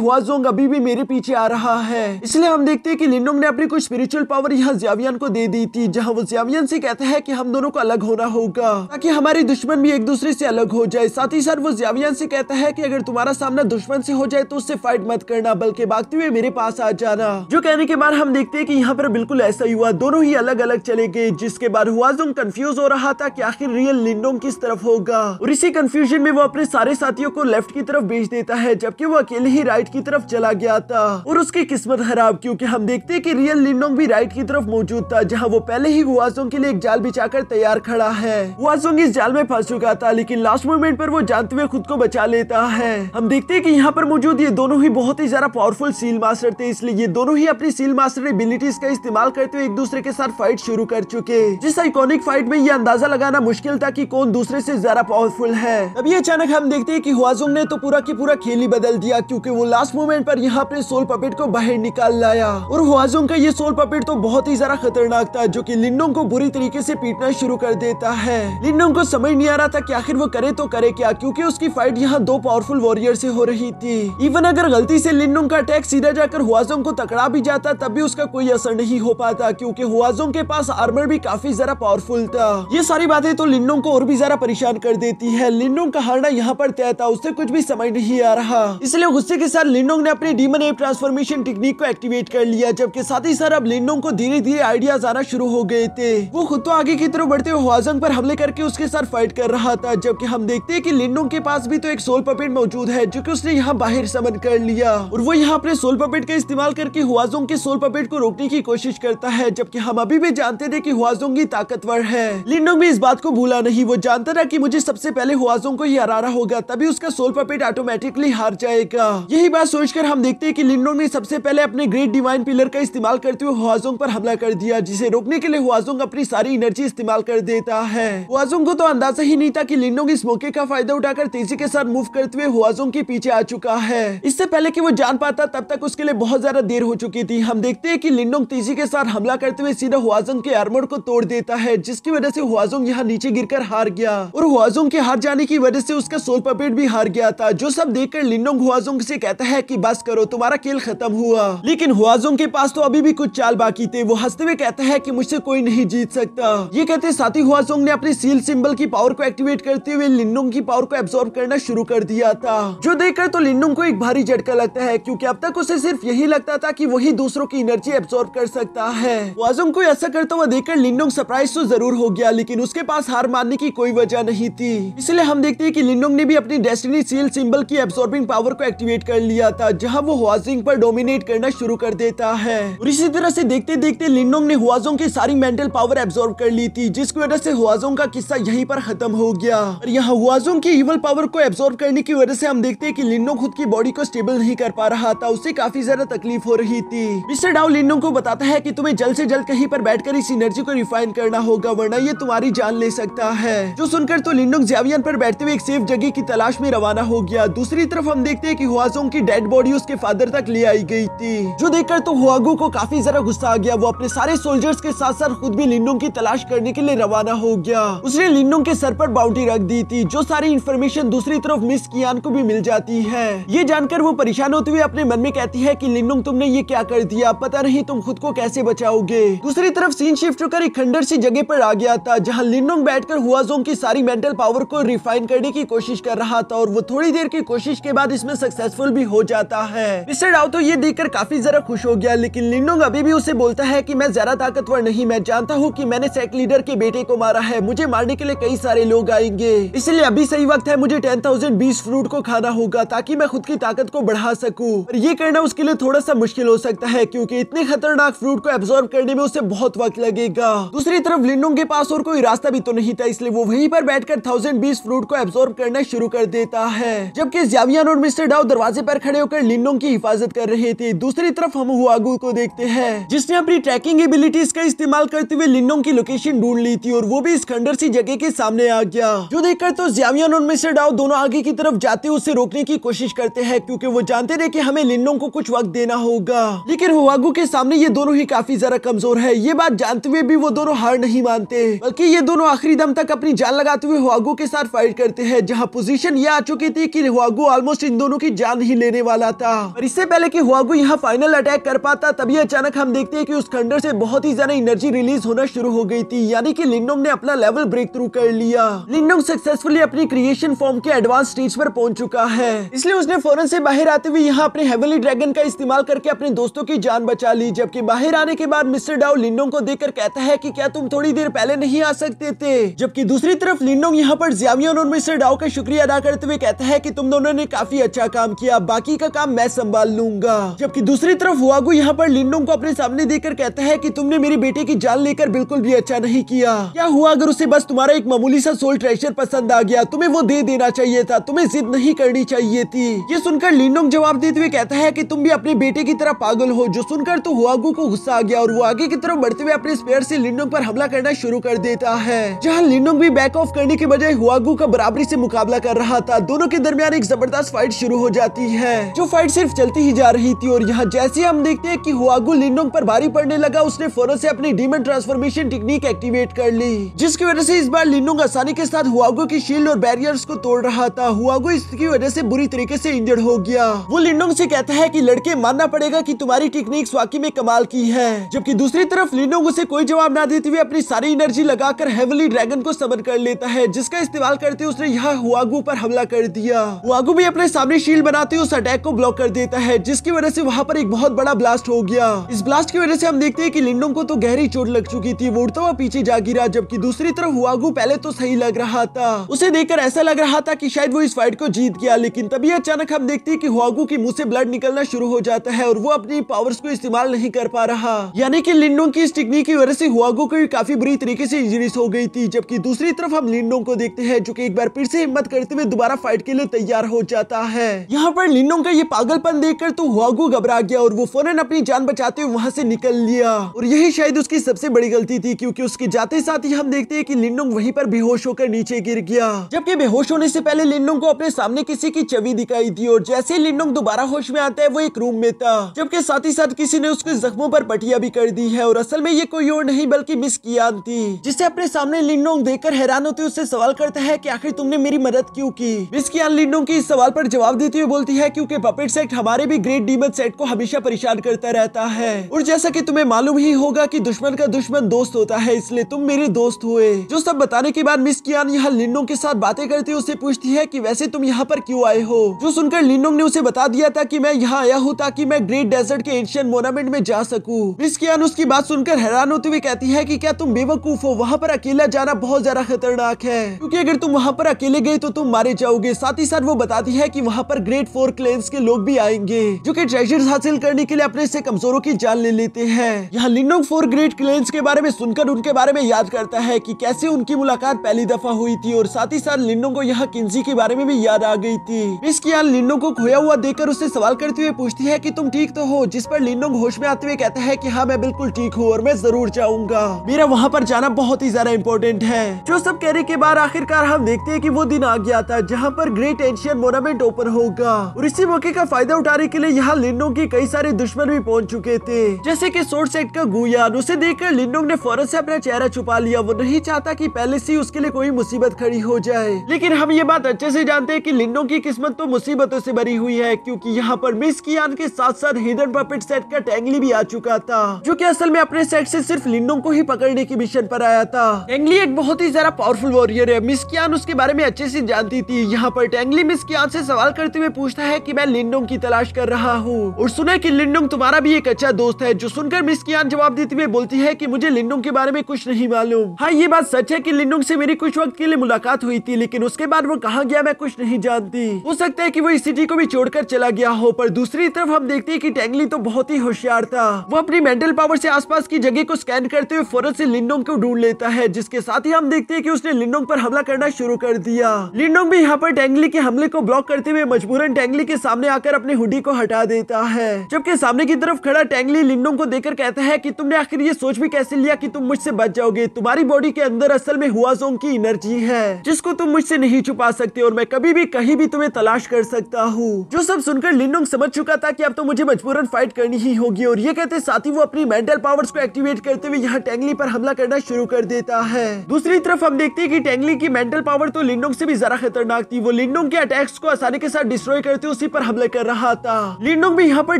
हुआजोंग अभी भी मेरे पीछे आ रहा है इसलिए हम देखते हैं कि लिनोंग ने अपनी कुछ स्पिरिचुअल पावर यहाँ जियावियन को दे दी थी जहाँ वो जियावियन से कहता है कि हम दोनों को अलग होना होगा ताकि हमारे दुश्मन भी एक दूसरे से अलग हो जाए साथ ही साथ वो जियावियन से कहता है की अगर तुम्हारा सामना दुश्मन से हो जाए तो उससे फाइट मत करना बल्कि भागते हुए मेरे पास आ जाना जो कहने के बाद हम देखते हैं कि यहाँ पर बिल्कुल ऐसा ही हुआ दोनों ही अलग अलग चले गए जिसके बाद जो कंफ्यूज हो रहा था कि आखिर रियल लिंडोंग किस तरफ होगा और इसी कंफ्यूजन में वो अपने सारे साथियों को लेफ्ट की की तरफ बेच देता है जबकि वो अकेले ही राइट की तरफ चला गया था और उसकी किस्मत खराब क्योंकि हम देखते हैं कि रियल लिनडोंग भी राइट की तरफ मौजूद था जहां वो पहले ही हुआसोंग के लिए एक जाल बिछाकर तैयार खड़ा है हुआसोंग इस जाल में फंस चुका था लेकिन लास्ट मोमेंट पर वो जानते हुए खुद को बचा लेता है हम देखते है की यहाँ पर मौजूद ये दोनों ही बहुत ही ज्यादा पावरफुल सील मास्टर थे इसलिए ये दोनों ही अपनी सील मास्टर एबिलिटीज का इस्तेमाल करते हुए एक दूसरे के साथ फाइट शुरू कर चुके जिस आइकॉनिक फाइट में ये अंदाजा लगाना मुश्किल था की कौन दूसरे से ज्यादा पावरफुल है अभी अचानक हम देखते हैं कि हुआजुंग ने तो तो पूरा की पूरा खेल ही बदल दिया क्योंकि वो लास्ट मोमेंट पर यहाँ अपने सोल पपेट को बाहर निकाल लाया और हुआजोंग का ये सोल पपेट तो बहुत ही ज्यादा खतरनाक था जो की लिंडोंग को बुरी तरीके से पीटना शुरू कर देता है लिंडोंग को समझ नहीं आ रहा था की आखिर वो करे तो करे क्या क्यूँकी उसकी फाइट यहाँ दो पावरफुल वॉरियर से हो रही थी इवन अगर गलती से लिंडोंग का अटैक सीधा जाकर हुआजोंग को तकड़ा भी जाता तब भी उसका कोई असर नहीं हो पाता क्यूँकी हुआजोंग के पास आर्मर भी काफी जरा पावरफुल था ये सारी बातें तो लिंडोंग को और भी जरा परेशान कर देती है लिंडोंग का हारना यहाँ पर तय था उससे कुछ भी समझ नहीं आ रहा इसलिए गुस्से के साथ लिंडोंग ने अपने डीमन एप ट्रांसफॉर्मेशन टेक्निक को एक्टिवेट कर लिया जबकि साथ ही साथ अब लिंडोंग को धीरे धीरे आइडियाज आना शुरू हो गए थे वो खुद तो आगे की तरफ बढ़ते हुए हुआजंग पर हमले करके उसके साथ फाइट कर रहा था जबकि हम देखते हैं कि लिंडोंग के पास भी तो एक सोल पपेट मौजूद है जो कि उसने यहाँ बाहर समन कर लिया और वो यहाँ अपने सोल पपेट का इस्तेमाल करके हुआजोंग के सोल पपेट को रोकने की कोशिश करता है जबकि हम अभी भी जानते थे की हुआजोंग ही ताकतवर है लिंडोंग भी इस बात को भूला नहीं वो जानता था की मुझे सबसे पहले हुआजोंग को ही हरारा होगा तभी उसका सोल पपेट पेट ऑटोमेटिकली हार जाएगा यही बात सोचकर हम देखते हैं कि लिंडोन ने सबसे पहले अपने ग्रेट डिवाइन पिलर का इस्तेमाल करते हुए हुआजोंग पर हमला कर दिया जिसे रोकने के लिए हुआजोंग अपनी सारी एनर्जी इस्तेमाल कर देता है हुआजोंग को तो अंदाजा ही नहीं था की लिंडोंग इस मौके का फायदा उठाकर तेजी के साथ मूव करते हुए हुआजोंग के पीछे आ चुका है इससे पहले की वो जान पाता तब तक उसके लिए बहुत ज्यादा देर हो चुकी थी हम देखते है की लिंडोंग तेजी के साथ हमला करते हुए सीधा हुआजोंग के आर्मोर को तोड़ देता है जिसकी वजह से हुआजोंग यहाँ नीचे गिर हार गया और हुआजोंग के हार जाने की वजह से उसका सोल पपेट भी हार गया था जो सब देखकर लिनोंग हुआजुंग से कहता है कि बस करो तुम्हारा खेल खत्म हुआ लेकिन हुआजुंग के पास तो अभी भी कुछ चाल बाकी थे वो हंसते हुए कहता है कि मुझसे कोई नहीं जीत सकता ये कहते साथ ही हुआजुंग ने अपनी सील सिंबल की पावर को एक्टिवेट करते हुए लिनोंग की पावर को एब्सॉर्ब करना शुरू कर दिया था जो देखकर तो लिनोंग को एक भारी झटका लगता है क्यूँकी अब तक उसे सिर्फ यही लगता था की वही दूसरों की एनर्जी एब्सॉर्ब कर सकता है हुआजुंग को ऐसा करता हुआ देखकर लिनोंग सरप्राइज तो जरूर हो गया लेकिन उसके पास हार मानने की कोई वजह नहीं थी इसलिए हम देखते है की लिनोंग ने भी अपनी डेस्टिनी सील स्टील सिंबल की एब्सॉर्बिंग पावर को एक्टिवेट कर लिया था जहाँ वो हुआजिंग पर डोमिनेट करना शुरू कर देता है और इसी तरह से देखते देखते लिंडोंग ने हुआजोंग की सारी मेंटल पावर एब्सॉर्ब कर ली थी जिसकी वजह से हुआजोंग का किस्सा यहीं पर खत्म हो गया और यहाँ हुआजोंग की इवल पावर को एब्सॉर्ब करने की वजह से हम देखते हैं की लिनोंग खुद की बॉडी को स्टेबल नहीं कर पा रहा था उसे काफी ज्यादा तकलीफ हो रही थी मिस्टर डाउ लिनोंग को बताता है की तुम्हें जल्द ऐसी जल्द कहीं पर बैठ इस एनर्जी को रिफाइन करना होगा वरना ये तुम्हारी जान ले सकता है जो सुनकर तो लिनोंग जेवियन पर बैठते हुए एक सेफ जगह की तलाश में रवाना हो हो गया दूसरी तरफ हम देखते हैं कि हुआजोंग की डेड बॉडी उसके फादर तक ले आई गई थी जो देखकर तो हुआगू को काफी जरा गुस्सा आ गया वो अपने सारे सोल्जर्स के साथ साथ खुद भी लिंडोंग की तलाश करने के लिए रवाना हो गया उसने लिंडोंग के सर पर बाउंड्री रख दी थी जो सारी इन्फॉर्मेशन दूसरी तरफ मिस कियान को भी मिल जाती है ये जानकर वो परेशान होते हुए अपने मन में कहती है की लिंडोंग तुमने ये क्या कर दिया पता नहीं तुम खुद को कैसे बचाओगे दूसरी तरफ सीन शिफ्ट होकर एक खंडर सी जगह पर आ गया था जहाँ बैठ बैठकर हुआजोंग की सारी मेंटल पावर को रिफाइन करने की कोशिश कर रहा था और वो थोड़ी थोड़ी देर की कोशिश के बाद इसमें सक्सेसफुल भी हो जाता है मिस्टर राव तो ये देखकर काफी जरा खुश हो गया लेकिन लिंडोंग अभी भी उसे बोलता है की मैं ज्यादा ताकतवर नहीं मैं जानता हूँ की मैंने सेक लीडर के बेटे को मारा है मुझे मारने के लिए कई सारे लोग आएंगे इसलिए अभी सही वक्त है मुझे टेन थाउजेंड बीस फ्रूट को खाना होगा ताकि मैं खुद की ताकत को बढ़ा सकूँ ये करना उसके लिए थोड़ा सा मुश्किल हो सकता है क्योंकि इतने खतरनाक फ्रूट को एब्जॉर्व करने में उसे बहुत वक्त लगेगा दूसरी तरफ लिंडोंग के पास और कोई रास्ता भी तो नहीं था इसलिए वो वहीं पर बैठकर थाउजेंड बीस फ्रूट को एब्जॉर्व करना शुरू कर देता है है जबकि जावियान और मिस्टर डाउ दरवाजे पर खड़े होकर लिनलोंग की हिफाजत कर रहे थे दूसरी तरफ हम हुआगु को देखते हैं जिसने अपनी ट्रैकिंग एबिलिटीज का इस्तेमाल करते हुए लिनलोंग की लोकेशन ढूंढ ली थी और वो भी इस खंडर सी जगह के सामने आ गया जो देखकर तो जावियान और मिस्टर डाउ दोनों आगे की तरफ जाते हुए उसे रोकने की कोशिश करते हैं क्यूँकी वो जानते रहे की हमें लिनलोंग को कुछ वक्त देना होगा लेकिन हुआगु के सामने ये दोनों ही काफी ज्यादा कमजोर है ये बात जानते हुए भी वो दोनों हार नहीं मानते बल्कि ये दोनों आखिरी दम तक अपनी जान लगाते हुए हुआगु के साथ फाइट करते हैं जहाँ पोजीशन ये आ चुकी थी ये कि हुआगु ऑलमोस्ट इन दोनों की जान ही लेने वाला था और इससे पहले कि हुआगु यहाँ फाइनल अटैक कर पाता तभी अचानक हम देखते हैं कि उस खंडर से बहुत ही ज्यादा एनर्जी रिलीज होना शुरू हो गई थी यानी कि लिंगडोंग ने अपना लेवल ब्रेक थ्रू कर लिया लिंगडोंग सक्सेसफुली अपनी क्रिएशन फॉर्म के एडवांस स्टेज पर पहुंच चुका है इसलिए उसने फौरन से बाहर आते हुए यहाँ अपने हेवली ड्रैगन का इस्तेमाल करके अपने दोस्तों की जान बचा ली जबकि बाहर आने के बाद मिस्टर डाउ लिंडोंग को देखकर कहता है कि क्या तुम थोड़ी देर पहले नहीं आ सकते थे जबकि दूसरी तरफ लिंडोंग यहाँ पर जियामियन और मिस्टर डाउ का शुक्रिया अदा करते हुए कहता है है कि तुम दोनों ने काफी अच्छा काम किया बाकी का काम मैं संभाल लूंगा जबकि दूसरी तरफ हुआगु यहाँ पर लिंडोंग को अपने सामने देकर कहता है कि तुमने मेरे बेटे की जान लेकर बिल्कुल भी अच्छा नहीं किया क्या हुआ अगर उसे बस तुम्हारा एक मामूली सा सोल ट्रेशर पसंद आ गया तुम्हें वो दे देना चाहिए था तुम्हें जिद नहीं करनी चाहिए थी ये सुनकर लिंडोंग जवाब देते हुए कहता है की तुम भी अपने बेटे की तरह पागल हो जो सुनकर तो हुआगु को गुस्सा आ गया और वो आगे की तरफ बढ़ते हुए अपने स्पेयर से लिंडोंग पर हमला करना शुरू कर देता है जहाँ लिंडोंग भी बैक ऑफ करने के बजाय हुआगु का बराबरी से मुकाबला कर रहा था दोनों के दरमियान एक जबरदस्त फाइट शुरू हो जाती है जो फाइट सिर्फ चलती ही जा रही थी और यहाँ जैसे हम देखते हैं कि हुआगु लिनोंग पर भारी पड़ने लगा उसने फौरन से अपनी डीमन ट्रांसफॉर्मेशन टेक्निक एक्टिवेट कर ली जिसकी वजह से इस बार लिनोंग आसानी के साथ हुआगो की शील्ड और बैरियर को तोड़ रहा था हुआगो इसकी वजह से बुरी तरीके से इंजर्ड हो गया वो लिनोंग से कहता है की लड़के मानना पड़ेगा की तुम्हारी टेक्निक वाकई में कमाल की है जबकि दूसरी तरफ लिनोंग उसे कोई जवाब ना देते हुए अपनी सारी एनर्जी लगाकर हेवली ड्रैगन को समर कर लेता है जिसका इस्तेमाल करते उसने यहाँ हुआगु पर हमला कर दिया दिया वागु भी अपने सामने शील्ड बनाते हुए उस अटैक को ब्लॉक कर देता है जिसकी वजह से वहाँ पर एक बहुत बड़ा ब्लास्ट हो गया इस ब्लास्ट की वजह से हम देखते हैं कि लिंडो को तो गहरी चोट लग चुकी थी वो उड़ता हुआ पीछे जा गिरा जबकि दूसरी तरफ वागु पहले तो सही लग रहा था उसे देखकर ऐसा लग रहा था की शायद वो इस फाइट को जीत गया लेकिन तभी अचानक हम देखते हैं कि हुआगु के मुंह से ब्लड निकलना शुरू हो जाता है और वो अपनी पावर्स को इस्तेमाल नहीं कर पा रहा यानी की लिंडो की इस टिकनी की वजह से हुआ को काफी बुरी तरीके से इंजरीज हो गई थी जबकि दूसरी तरफ हम लिंडो को देखते हैं जो की एक बार फिर से हिम्मत करते हुए दोबारा फाइट के लिए तैयार हो जाता है यहाँ पर लिनोंग का ये पागलपन देखकर तो हुआगू घबरा गया और वो फौरन अपनी जान बचाते हुए वहाँ से निकल लिया और यही शायद उसकी सबसे बड़ी गलती थी क्योंकि उसके जाते साथ ही हम देखते हैं कि लिनोंग वहीं पर बेहोश होकर नीचे गिर गया जबकि बेहोश होने से पहले लिनोंग को अपने सामने किसी की छवि दिखाई थी और जैसे लिनोंग दोबारा होश में आता है वो एक रूम में था जबकि साथ ही साथ किसी ने उसके जख्मों पर पटिया भी कर दी है और असल में ये कोई और नहीं बल्कि मिस किया थी जिसे अपने सामने लिनोंग देखकर हैरान होते उससे सवाल करता है की आखिर तुमने मेरी मदद क्यूँ की मिस किया कियान लिंडोंग की इस सवाल पर जवाब देते हुए बोलती है क्योंकि पपेट सेट हमारे भी ग्रेट डीमन सेट को हमेशा परेशान करता रहता है और जैसा कि तुम्हें मालूम ही होगा कि दुश्मन का दुश्मन दोस्त होता है इसलिए तुम मेरे दोस्त हुए जो सब बताने के बाद मिस कियान यहाँ लिंडोंग के साथ बातें करते हुए उसे पूछती है की वैसे तुम यहाँ पर क्यूँ आए हो जो सुनकर लिंडोंग ने उसे बता दिया था की मैं यहाँ आया हूँ ताकि मैं ग्रेट डेजर्ट के एशियन मोनामेंट में जा सकूँ मिस कियान उसकी बात सुनकर हैरान होते हुए कहती है की क्या तुम बेवकूफ हो वहाँ पर अकेला जाना बहुत ज्यादा खतरनाक है क्यूँकी अगर तुम वहाँ पर अकेले गए तो तुम मारे जाओगे साथ साथ ही साथ वो बताती है कि वहाँ पर ग्रेट फोर क्लेन्स के लोग भी आएंगे जो कि ट्रेजर हासिल करने के लिए अपने से कमजोरों की जान ले लेते हैं यहाँ लिनोंग फोर ग्रेट क्लेन्स के बारे में सुनकर उनके बारे में याद करता है की कैसे उनकी मुलाकात पहली दफा हुई थी और साथ ही साथ लिनोंग को यहाँ किन्जी के बारे में भी याद आ गई थी इसके यहाँ लिनोंग को खोया हुआ देखकर उससे सवाल करते हुए पूछती है की तुम ठीक तो हो जिस पर लिनोंग होश में आते हुए कहता है की हाँ मैं बिल्कुल ठीक हूँ और मैं जरूर जाऊंगा मेरा वहाँ पर जाना बहुत ही ज्यादा इम्पोर्टेंट है जो सब कहने के बाद आखिरकार हम देखते हैं की वो दिन आ गया था जहाँ पर ग्रेट एशियन मोनामेंट ओपन होगा और इसी मौके का फायदा उठाने के लिए यहाँ लिन्डोंग के कई सारे दुश्मन भी पहुंच चुके थे जैसे की सोर्ट सेट का गुयान उसे देखकर लिन्डोंग ने फौरन से अपना चेहरा छुपा लिया वो नहीं चाहता की पहले से उसके लिए कोई मुसीबत खड़ी हो जाए लेकिन हम ये बात अच्छे से जानते हैं की लिन्डोंग की किस्मत तो मुसीबतों से भरी हुई है क्यूँकी यहाँ पर मिस कियान के साथ साथ हिडन पपेट सेट का टैंगली भी आ चुका था जो कि असल में अपने सेट से सिर्फ लिंडो को ही पकड़ने की मिशन पर आया था टैंगली एक बहुत ही ज्यादा पावरफुल वॉरियर है मिस कियान उसके बारे में अच्छे से जानती थी यहाँ पर डेंगली मिस की से सवाल करते हुए पूछता है कि मैं लिंडोंग की तलाश कर रहा हूँ और सुना कि लिंडोंग तुम्हारा भी एक अच्छा दोस्त है जो सुनकर मिस की आन जवाब देते हुए बोलती है की मुझे लिंडोंग के बारे में कुछ नहीं मालूम हाँ ये बात सच है की लिंडोंग से मेरी कुछ वक्त के लिए मुलाकात हुई थी लेकिन उसके बाद वो कहा गया मैं कुछ नहीं जानती हो सकता है की वो इस सिटी को भी छोड़कर चला गया हो पर दूसरी तरफ हम देखते हैं की टेंगली तो बहुत ही होशियार था वो अपनी मेंटल पावर से आसपास की जगह को स्कैन करते हुए फौरन से लिंडोंग को ढूंढ लेता है जिसके साथ ही हम देखते हैं कि उसने लिंडोंग पर हमला करना शुरू कर दिया लिंडोंग भी यहाँ पर टेंगली टैंगली के हमले को ब्लॉक करते हुए मजबूरन टैंगली के सामने आकर अपने हुडी को हटा देता है जबकि सामने की तरफ खड़ा टैंगली लिंगडोंग को देखकर कहता है की तुमने आखिर ये सोच भी कैसे लिया की तुम मुझसे बच जाओगे तुम्हारी बॉडी के अंदर असल में हुआ की एनर्जी है जिसको तुम मुझसे नहीं छुपा सकते और मैं कभी भी कहीं भी तुम्हें तलाश कर सकता हूँ जो सब सुनकर लिंडोंग समझ चुका था की अब तो मुझे मजबूरन फाइट करनी ही होगी और ये कहते साथ ही वो अपनी मेंटल पावर्स को एक्टिवेट करते हुए यहाँ टेंगली पर हमला करना शुरू कर देता है दूसरी तरफ हम देखते हैं कि टेंगली की मेंटल पावर तो लिंगडोंग से भी जरा खतरनाक थी वो लिंग लिंडोंग के अटैक्स को आसानी के साथ डिस्ट्रॉय करते उसी पर हमला कर रहा था लिंडोंग भी यहाँ पर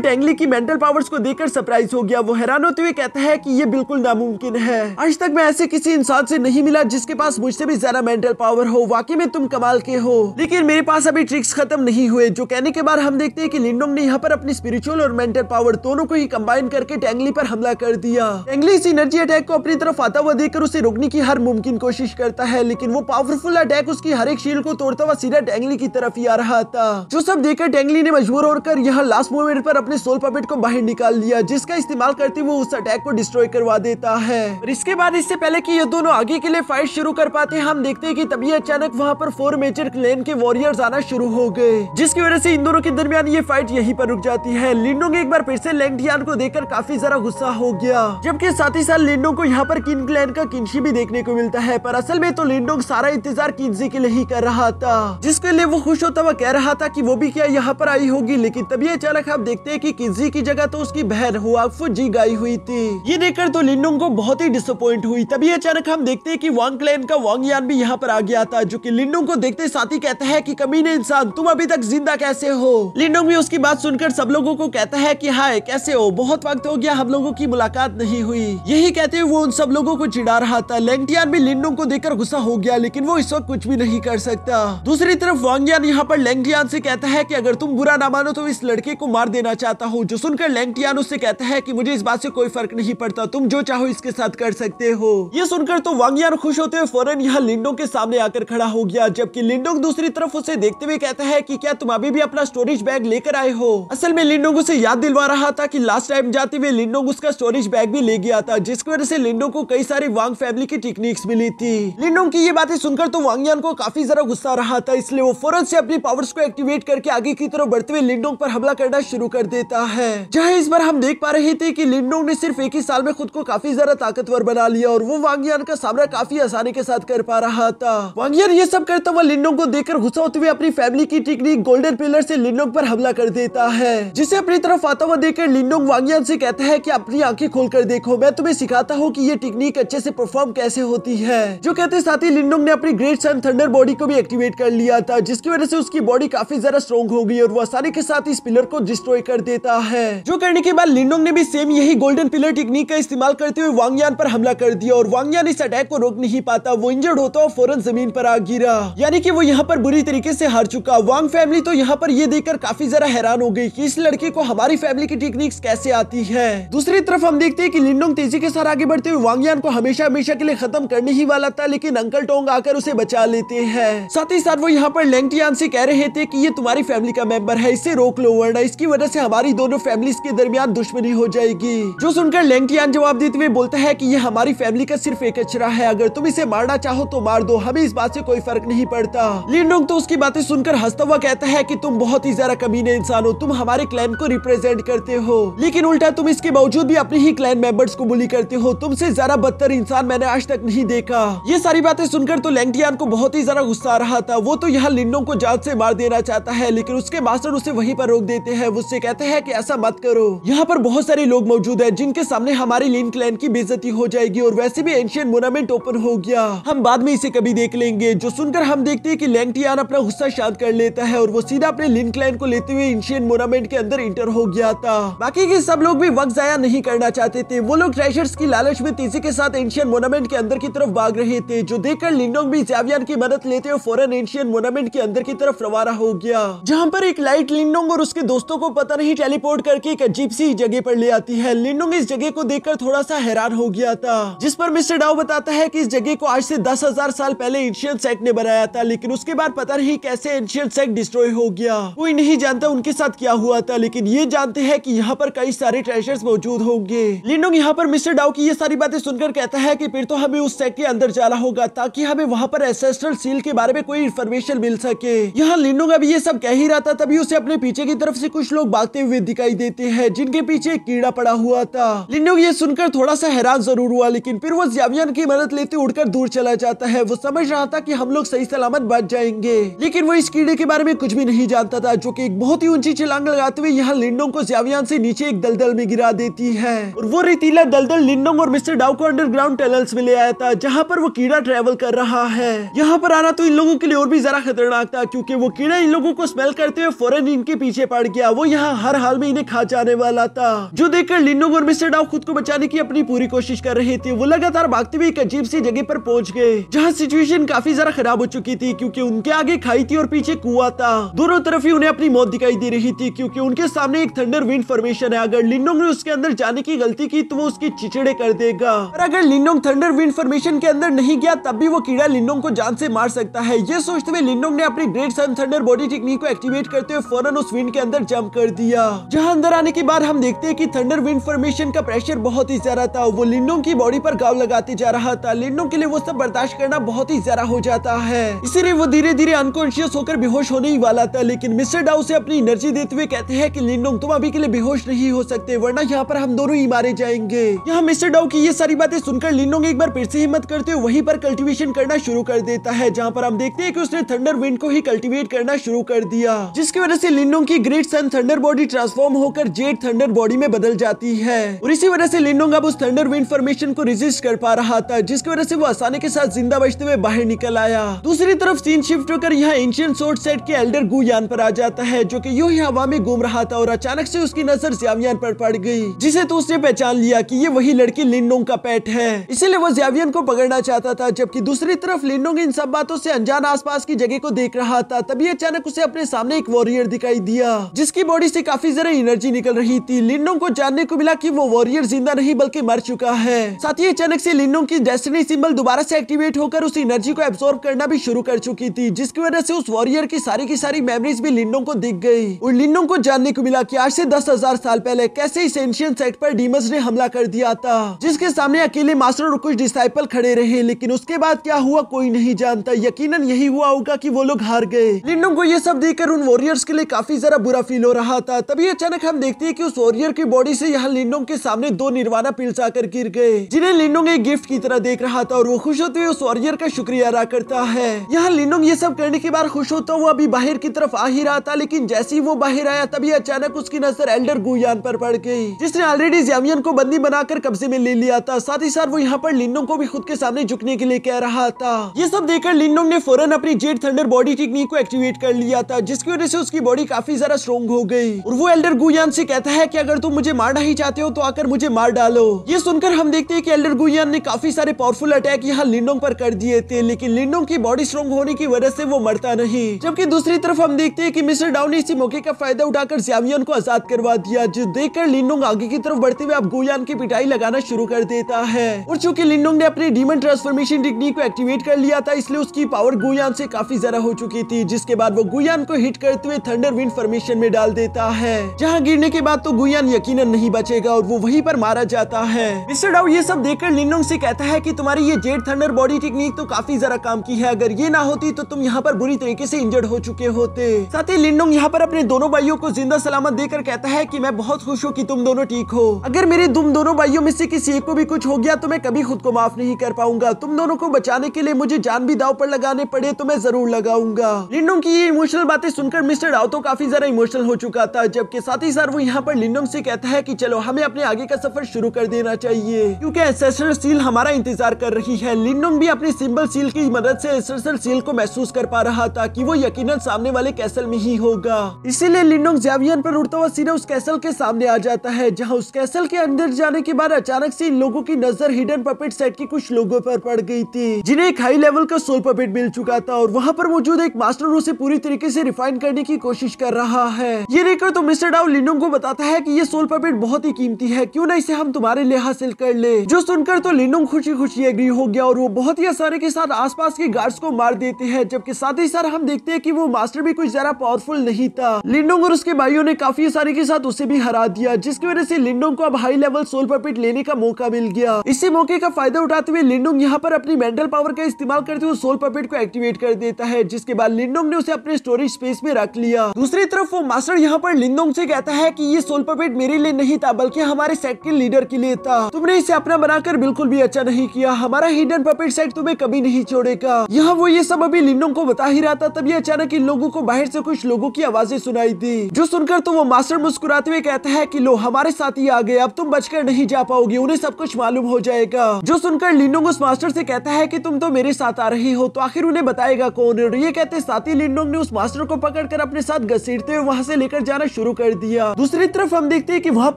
टैंगली की मेंटल पावर्स को देखकर सरप्राइज हो गया वो हैरान होते हुए कहता है की ये बिल्कुल नामुमकिन है आज तक मैं ऐसे किसी इंसान से नहीं मिला जिसके पास मुझसे भी ज्यादा मेंटल पावर हो वाकई में तुम कमाल के हो लेकिन मेरे पास अभी ट्रिक्स खत्म नहीं हुए जो कहने के बाद हम देखते हैं की लिंडोंग ने यहाँ पर अपनी स्पिरिचुअल और मेंटल पावर दोनों को ही कम्बाइन करके टैंगली पर हमला कर दिया टैंगली इस एनर्जी अटैक को अपनी तरफ आता हुआ देखकर उसे रोकने की हर मुमकिन कोशिश करता है लेकिन वो पावरफुल अटैक उसकी हर एक शील्ड को तोड़ता हुआ सीधा टेंगली टेंगली की तरफ ही आ रहा था जो सब देखकर टेंगली ने मजबूर होकर यहाँ लास्ट मोमेंट पर अपने सोल पपेट को बाहर निकाल लिया जिसका इस्तेमाल करते वो उस अटैक को डिस्ट्रॉय करवा देता है और इसके बाद इससे पहले की ये दोनों आगे के लिए फाइट शुरू कर पाते हम देखते हैं की तभी अचानक वहाँ पर फोर मेजर क्लेन के वॉरियर्स आना शुरू हो गए जिसकी वजह से इन दोनों के दरमियान ये फाइट यही पर रुक जाती है लिंडोंग एक बार फिर से लैंगडियान को देखकर काफी जरा गुस्सा हो गया जबकि साथ ही साथ लिंडोंग को यहाँ पर किन क्लैन का किनशी भी देखने को मिलता है पर असल में तो लिंडोंग सारा इंतजार किन्जी के लिए ही कर रहा था जिसको इसके लिए वो खुश होता हुआ कह रहा था कि वो भी क्या यहाँ पर आई होगी लेकिन तभी अचानक आप देखते हैं कि किजी की जगह तो उसकी बहन हुआ फुजी गई हुई थी ये देखकर तो लिंडोंग को बहुत ही डिसअपॉइंट हुई तभी अचानक हम देखते हैं कि वांग क्लैन का वांग यान भी यहाँ पर आ गया था जो कि लिंडोंग को देखते साथ ही कहता है की कमीने इंसान तुम अभी तक जिंदा कैसे हो लिंडोंग भी उसकी बात सुनकर सब लोगों को कहता है की हाय कैसे हो बहुत वक्त हो गया हम लोगों की मुलाकात नहीं हुई यही कहते हुए वो उन सब लोगों को चिड़ा रहा था लेंगटियान भी लिंडोंग को देखकर गुस्सा हो गया लेकिन वो इस वक्त कुछ भी नहीं कर सकता दूसरी तरफ तरफ वांगयान यहाँ पर लैंगटियान से कहता है कि अगर तुम बुरा ना मानो तो इस लड़के को मार देना चाहता हूँ जो सुनकर लैंगटियान उससे कहता है कि मुझे इस बात से कोई फर्क नहीं पड़ता तुम जो चाहो इसके साथ कर सकते हो ये सुनकर तो वांगयान खुश होते हुए फौरन यहाँ लिंडोंग के सामने आकर खड़ा हो गया जबकि लिंडोंग दूसरी तरफ उसे देखते हुए कहता है की क्या तुम अभी भी अपना स्टोरेज बैग लेकर आए हो असल में लिंडोंग उसे याद दिलवा रहा था की लास्ट टाइम जाते हुए लिंडोंग उसका स्टोरेज बैग भी ले गया था जिसकी वजह से लिंडोंग को कई सारी वांग फैमिली की टेक्निक्स मिली थी लिंडोंग की ये बातें सुनकर तो वांगयान को काफी जरा गुस्सा रहा था इसलिए वो फौरन से अपनी पावर्स को एक्टिवेट करके आगे की तरफ बढ़ते हुए लिंडोंग पर हमला करना शुरू कर देता है जहाँ इस बार हम देख पा रहे थे की लिंडोंग ने सिर्फ एक ही साल में खुद को काफी ज्यादा ताकतवर बना लिया और वो वांगयान का सामना काफी आसानी के साथ कर पा रहा था वांगयान ये सब करता हुआ लिंडोंग को देखकर गुस्सा होते हुए अपनी फैमिली की टिकनी गोल्डन पिलर से लिंडोंग पर हमला कर देता है जिसे अपनी तरफ आता हुआ देखकर लिंडोंग वांगयान से कहता है कि अपनी आंखें कर देखो मैं तुम्हें सिखाता हूँ कि ये टेक्निक अच्छे से परफॉर्म कैसे होती है जो कहते साथ ही लिंडोंग ने अपनी ग्रेट सन थंडर बॉडी को भी एक्टिवेट कर लिया था देता है जिसकी वजह से उसकी बॉडी काफी ज्यादा स्ट्रॉन्ग हो गई और वो आसानी के साथ इस पिलर को डिस्ट्रॉय कर देता है जो करने के बाद लिंडोंग ने भी सेम यही गोल्डन पिलर टेक्निक का इस्तेमाल करते हुए वांगयान पर हमला कर दिया और वांगयान इस अटैक को रोक नहीं पाता वो इंजर्ड होता और फौरन जमीन पर आ गिरा यानी कि वो यहाँ पर बुरी तरीके से हार चुका वांग फैमिली तो यहाँ पर ये देखकर काफी जरा हैरान हो गई कि इस लड़के को हमारी फैमिली की टेक्निक्स कैसे आती है दूसरी तरफ हम देखते हैं कि लिंडोंग तेजी के साथ आगे बढ़ते हुए वांगयान को हमेशा हमेशा के लिए खत्म करने ही वाला था लेकिन अंकल टोंग आकर उसे बचा लेते हैं साथ ही साथ वो यहाँ पर पर लेंगटियान से कह रहे थे कि ये तुम्हारी फैमिली का मेंबर है इसे रोक लो वरना इसकी वजह से हमारी दोनों फैमिली के दरमियान दुश्मनी हो जाएगी जो सुनकर लेंगटियान जवाब देते हुए बोलता है की ये हमारी फैमिली का सिर्फ एक अचरा है अगर तुम इसे मारना चाहो तो मार दो हमें इस बात से कोई फर्क नहीं पड़ता लिंडोंग तो उसकी बातें सुनकर हंसता हुआ कहता है की तुम बहुत ही ज्यादा कमीने इंसान हो तुम हमारे क्लैन को रिप्रेजेंट करते हो लेकिन उल्टा तुम इसके बावजूद भी अपने ही क्लैन मेंबर्स को बुली करते हो तुमसे ज्यादा बदतर इंसान मैंने आज तक नहीं देखा ये सारी बातें सुनकर तो लेंगटियान को बहुत ही ज्यादा गुस्सा आ रहा था वो तो यहाँ लिंडो को जान से मार देना चाहता है लेकिन उसके मास्टर उसे वहीं पर रोक देते हैं उससे कहते हैं कि ऐसा मत करो यहाँ पर बहुत सारे लोग मौजूद है जिनके सामने हमारी लिन क्लैन की बेजती हो जाएगी और वैसे भी एंशियन मोनामेंट ओपन हो गया हम बाद में इसे कभी देख लेंगे जो सुनकर हम देखते हैं की लैंगटियान अपना गुस्सा शांत कर लेता है और वो सीधा अपने लिन क्लैन को लेते हुए एंशियन मोनामेंट के अंदर इंटर हो गया था बाकी के सब लोग भी वक्त जया नहीं करना चाहते थे वो लोग ट्रेजर्स की लालच में तेजी के साथ एंशियन मोनामेंट के अंदर की तरफ भाग रहे थे जो देखकर लिंडोंग भी जावियान की मदद लेते हुए फॉरन एंशियन मोनामेंट लैंड के अंदर की तरफ रवाना हो गया जहाँ पर एक लाइट लिंडोंग और उसके दोस्तों को पता नहीं टेलीपोर्ट करके एक अजीब सी जगह पर ले आती है लिंडोंग इस जगह को देखकर थोड़ा सा हैरान हो गया था जिस पर मिस्टर डाउ बताता है की इस जगह को आज से दस हजार साल पहले एंशियन सेट ने बनाया था लेकिन उसके बाद पता नहीं कैसे एंशियन सेट डिस्ट्रॉय हो गया कोई नहीं जानता उनके साथ क्या हुआ था लेकिन ये जानते हैं की यहाँ पर कई सारे ट्रेजर्स मौजूद होंगे लिंडोंग यहाँ पर मिस्टर डाउ की ये सारी बातें सुनकर कहता है की फिर तो हमें उस सेट के अंदर जाना होगा ताकि हमें वहाँ पर एसेस्ट्रल सील के बारे में कोई इन्फॉर्मेशन मिल मिल सके यहाँ लिनो का भी ये सब कह ही रहा था तभी उसे अपने पीछे की तरफ से कुछ लोग भागते हुए दिखाई देते हैं जिनके पीछे एक कीड़ा पड़ा हुआ था लिनो ये सुनकर थोड़ा सा हैरान जरूर हुआ लेकिन फिर वो जावियान की मदद लेते उड़कर दूर चला जाता है वो समझ रहा था की हम लोग सही सलामत बच जाएंगे लेकिन वो इस कीड़े के बारे में कुछ भी नहीं जानता था जो की एक बहुत ही ऊंची चिलांग लगाते हुए यहाँ लिंडो को जावियान से नीचे एक दलदल में गिरा देती है और वो रेतीला दलदल लिंडोंग और मिस्टर डाउ को अंडरग्राउंड टनल्स में ले आया था जहाँ पर वो कीड़ा ट्रेवल कर रहा है यहाँ पर आना तो इन लोगों के लिए और भी जरा खतरा खतरनाक था क्योंकि वो कीड़ा इन लोगों को स्मेल करते हुए फौरन इनके पीछे पड़ गया वो यहाँ हर हाल में इन्हें खा जाने वाला था जो देखकर लिनोग और मिस्टर डाउ खुद को बचाने की अपनी पूरी कोशिश कर रहे थे वो लगातार भागते हुए एक अजीब सी जगह पर पहुंच गए जहाँ सिचुएशन काफी जरा खराब हो चुकी थी क्योंकि उनके आगे खाई थी और पीछे कुआ था दोनों तरफ ही उन्हें अपनी मौत दिखाई दे रही थी क्योंकि उनके सामने एक थंडर विंड फॉर्मेशन है अगर लिनोंग ने उसके अंदर जाने की गलती की तो वो उसकी चिचड़े कर देगा और अगर लिनोंग थंडर विंड फॉर्मेशन के अंदर नहीं गया तब भी वो कीड़ा लिनोंग को जान से मार सकता है ये सोचते हुए लिनोंग ने अपनी great sun thunder body technique को एक्टिवेट करते हुए फौरन उस विंड के अंदर जंप कर दिया जहां अंदर आने के बाद हम देखते हैं कि थंडर विंड फॉर्मेशन का प्रेशर बहुत ही ज्यादा था वो लिंडों की बॉडी पर गाव लगाते जा रहा था लिंडों के लिए वो सब बर्दाश्त करना बहुत ही ज्यादा हो जाता है इसीलिए वो धीरे धीरे अनकॉन्शियस होकर बेहोश होने ही वाला था लेकिन मिस्टर डाउ से अपनी एनर्जी देते हुए कहते हैं की लिंडोंग तुम अभी के लिए बेहोश नहीं हो सकते वरना यहाँ पर हम दोनों ही मारे जाएंगे यहाँ मिस्टर डाउ की ये सारी बातें सुनकर लिंडोंग एक बार फिर से हिम्मत करते हुए वहीं पर कल्टिवेशन करना शुरू कर देता है जहाँ पर हम देखते हैं कि उसने थंडर और विंड को ही कल्टीवेट करना शुरू कर दिया जिसकी वजह से लिंडो की great sun thunder body transform होकर जेट थंडर बॉडी में बदल जाती है और इसी वजह से लिनोंग अब उस थंडर विंड फॉर्मेशन को रिजिस्ट कर पा रहा था जिसकी वजह से वो आसानी के साथ जिंदा बचते हुए बाहर निकल आया दूसरी तरफ सीन शिफ्ट होकर यहाँ एंशियंट सोर्ट सेट के एल्डर यान पर आ जाता है जो की यू ही हवा में घूम रहा था और अचानक से उसकी नजर ज्यावियान पर पड़ गई जिसे तो उसने पहचान लिया कि ये वही लड़की लिनोंग का पेट है इसीलिए वो ज्यावियन को पकड़ना चाहता था जबकि दूसरी तरफ लिनोंग इन सब बातों से अनजान आसपास की जगह को देख रहा था तभी अचानक उसे अपने सामने एक वॉरियर दिखाई दिया जिसकी बॉडी से काफी जरा एनर्जी निकल रही थी लिंडो को जानने को मिला कि वो वॉरियर जिंदा नहीं बल्कि मर चुका है साथ ही अचानक से लिंडो की डेस्टिनी सिंबल दोबारा से एक्टिवेट होकर उस एनर्जी को एब्सॉर्ब करना भी शुरू कर चुकी थी जिसकी वजह से उस वॉरियर की सारी की सारी मेमोरीज भी लिंडो को दिख गई और लिंडो को जानने को मिला की आज से दस हजार साल पहले कैसे इस एंशियन सेट पर डीमस ने हमला कर दिया था जिसके सामने अकेले मास्टर और कुछ डिसाइपल खड़े रहे लेकिन उसके बाद क्या हुआ कोई नहीं जानता यकीनन यही हुआ होगा कि वो लोग हार गए लिंडम को ये सब देखकर उन वॉरियर्स के लिए काफी जरा बुरा फील हो रहा था तभी अचानक हम देखते हैं कि उस वॉरियर की बॉडी से यहाँ लिंडोंग के सामने दो निर्वाणा पिल्स आकर गिर गए जिन्हें लिंडोंग एक गिफ्ट की तरह देख रहा था और वो खुश होते हुए उस वॉरियर का शुक्रिया अदा करता है यहाँ लिंडोंग ये सब करने के बाद खुश होता वो अभी बाहर की तरफ आ ही रहा था लेकिन जैसे ही वो बाहर आया तभी अचानक उसकी नजर एल्डर गुयान पर पड़ गई जिसने ऑलरेडी जैमियन को बंदी बनाकर कब्जे में ले लिया था साथ ही साथ वो यहाँ पर लिंडोंग को भी खुद के सामने झुकने के लिए कह रहा था ये सब देखकर लिंडोंग ने फौरन अपनी jet thunder elder body technique को एक्टिवेट कर लिया था जिसकी वजह से उसकी बॉडी काफी ज्यादा स्ट्रॉन्ग हो गई और वो एल्डर गुयान से कहता है कि अगर तुम मुझे मारना ही चाहते हो तो आकर मुझे मार डालो ये सुनकर हम देखते हैं कि एल्डर गुयान ने काफी सारे पावरफुल अटैक यहाँ लिंडोंग पर कर दिए थे लेकिन लिंडोंग की बॉडी स्ट्रॉन्ग होने की वजह से वो मरता नहीं जबकि दूसरी तरफ हम देखते हैं कि मिस्टर डाउन ने इसी मौके का फायदा उठाकर जामियन को आजाद करवा दिया जो देखकर लिंडोंग आगे की तरफ बढ़ते हुए अब गुयान की पिटाई लगाना शुरू कर देता है और चूंकि लिंडोंग ने अपने डीमन ट्रांसफॉर्मेशन टेक्निक को एक्टिवेट कर लिया था इसलिए उसकी पावर गुयान से काफी ज्यादा ग्यारह हो चुकी थी जिसके बाद वो गुयान को हिट करते हुए थंडर विंड फॉर्मेशन में डाल देता है जहाँ गिरने के बाद तो गुयान यकीन नहीं बचेगा और वो वही पर मारा जाता है मिस्टर डाउ ये सब देखकर लिनोंग से कहता है की तुम्हारी ये जेड थंडर बॉडी टेक्निक तो काफी जरा काम की है अगर ये ना होती तो तुम यहाँ पर बुरी तरीके ऐसी इंजर्ड हो चुके होते साथ ही लिंडोंग यहाँ पर अपने दोनों भाइयों को जिंदा सलामत देकर कहता है की मैं बहुत खुश हूँ की तुम दोनों ठीक हो अगर मेरे तुम दोनों भाइयों में से किसी एक को भी कुछ हो गया तो मैं कभी खुद को माफ नहीं कर पाऊंगा तुम दोनों को बचाने के लिए मुझे जान भी दाव पर लगाने पड़े तो मैं जरूर लगा लगाऊंगा लिंडोंग की ये इमोशनल बातें सुनकर मिस्टर राव तो काफी ज्यादा इमोशनल हो चुका था जबकि साथ ही साथ वो यहाँ पर लिंडोंग से कहता है कि चलो हमें अपने आगे का सफर शुरू कर देना चाहिए क्योंकि एसेसर सील हमारा इंतजार कर रही है लिंडोंग भी अपनी सिंबल सील की मदद से एसेसर सील को महसूस कर पा रहा था कि वो यकीनन सामने वाले कैसल में ही होगा इसीलिए लिंडोंग जैवियन पर उड़ता हुआ सीधा उस कैसल के सामने आ जाता है जहाँ उस कैसल के अंदर जाने के बाद अचानक से इन लोगों की नजर हिडन पपेट सेट के कुछ लोगों पर पड़ गई थी जिन्हें एक हाई लेवल का सोल पपेट मिल चुका था और वहाँ पर मौजूद एक मास्टर उसे पूरी तरीके से रिफाइन करने की कोशिश कर रहा है ये देखकर तो मिस्टर डाउ लिनोंग को बताता है की ये सोल पपेट बहुत ही कीमती है क्यूँ ना इसे हम तुम्हारे लिए हासिल कर ले जो सुनकर तो लिनोंग खुशी खुशी एग्री हो गया और वो बहुत ही आसानी के साथ पास के गार्ड्स को मार देते हैं जबकि साथ ही साथ हम देखते हैं कि वो मास्टर भी कुछ ज्यादा पावरफुल नहीं था लिंडोंग और उसके भाइयों ने काफी आसानी के साथ उसे भी हरा दिया जिसकी वजह से लिंडोंग को अब हाई लेवल सोल पपेट लेने का मौका मिल गया इसी मौके का फायदा उठाते हुए लिंडोंग यहाँ पर अपनी मेंटल पावर का इस्तेमाल करते हुए सोल पपेट को एक्टिवेट कर देता है है जिसके बाद लिंडोंग ने उसे अपने स्टोरेज स्पेस में रख लिया दूसरी तरफ वो मास्टर यहाँ पर लिंडोंग से कहता है कि ये सोल पपेट मेरे लिए नहीं था बल्कि हमारे सेट के लीडर के लिए था तुमने इसे अपना बनाकर बिल्कुल भी अच्छा नहीं किया हमारा हिडन पपेट सेट तुम्हें कभी नहीं छोड़ेगा यहाँ वो ये सब अभी लिंडोंग को बता ही रहा था तभी अचानक इन लोगों को बाहर से कुछ लोगों की आवाजें सुनाई थी जो सुनकर तो वो मास्टर मुस्कुराते हुए कहता है की लो हमारे साथ ही आ गए अब तुम बचकर नहीं जा पाओगे उन्हें सब कुछ मालूम हो जाएगा जो सुनकर लिंडोंग उस मास्टर से कहता है की तुम तो मेरे साथ आ रहे हो तो आखिर उन्हें बताएगा कौन मास्टर ये कहते साथ ही लिंडोंग ने उस मास्टर को पकड़कर अपने साथ घसीटते हुए वहाँ से लेकर जाना शुरू कर दिया दूसरी तरफ हम देखते हैं कि वहाँ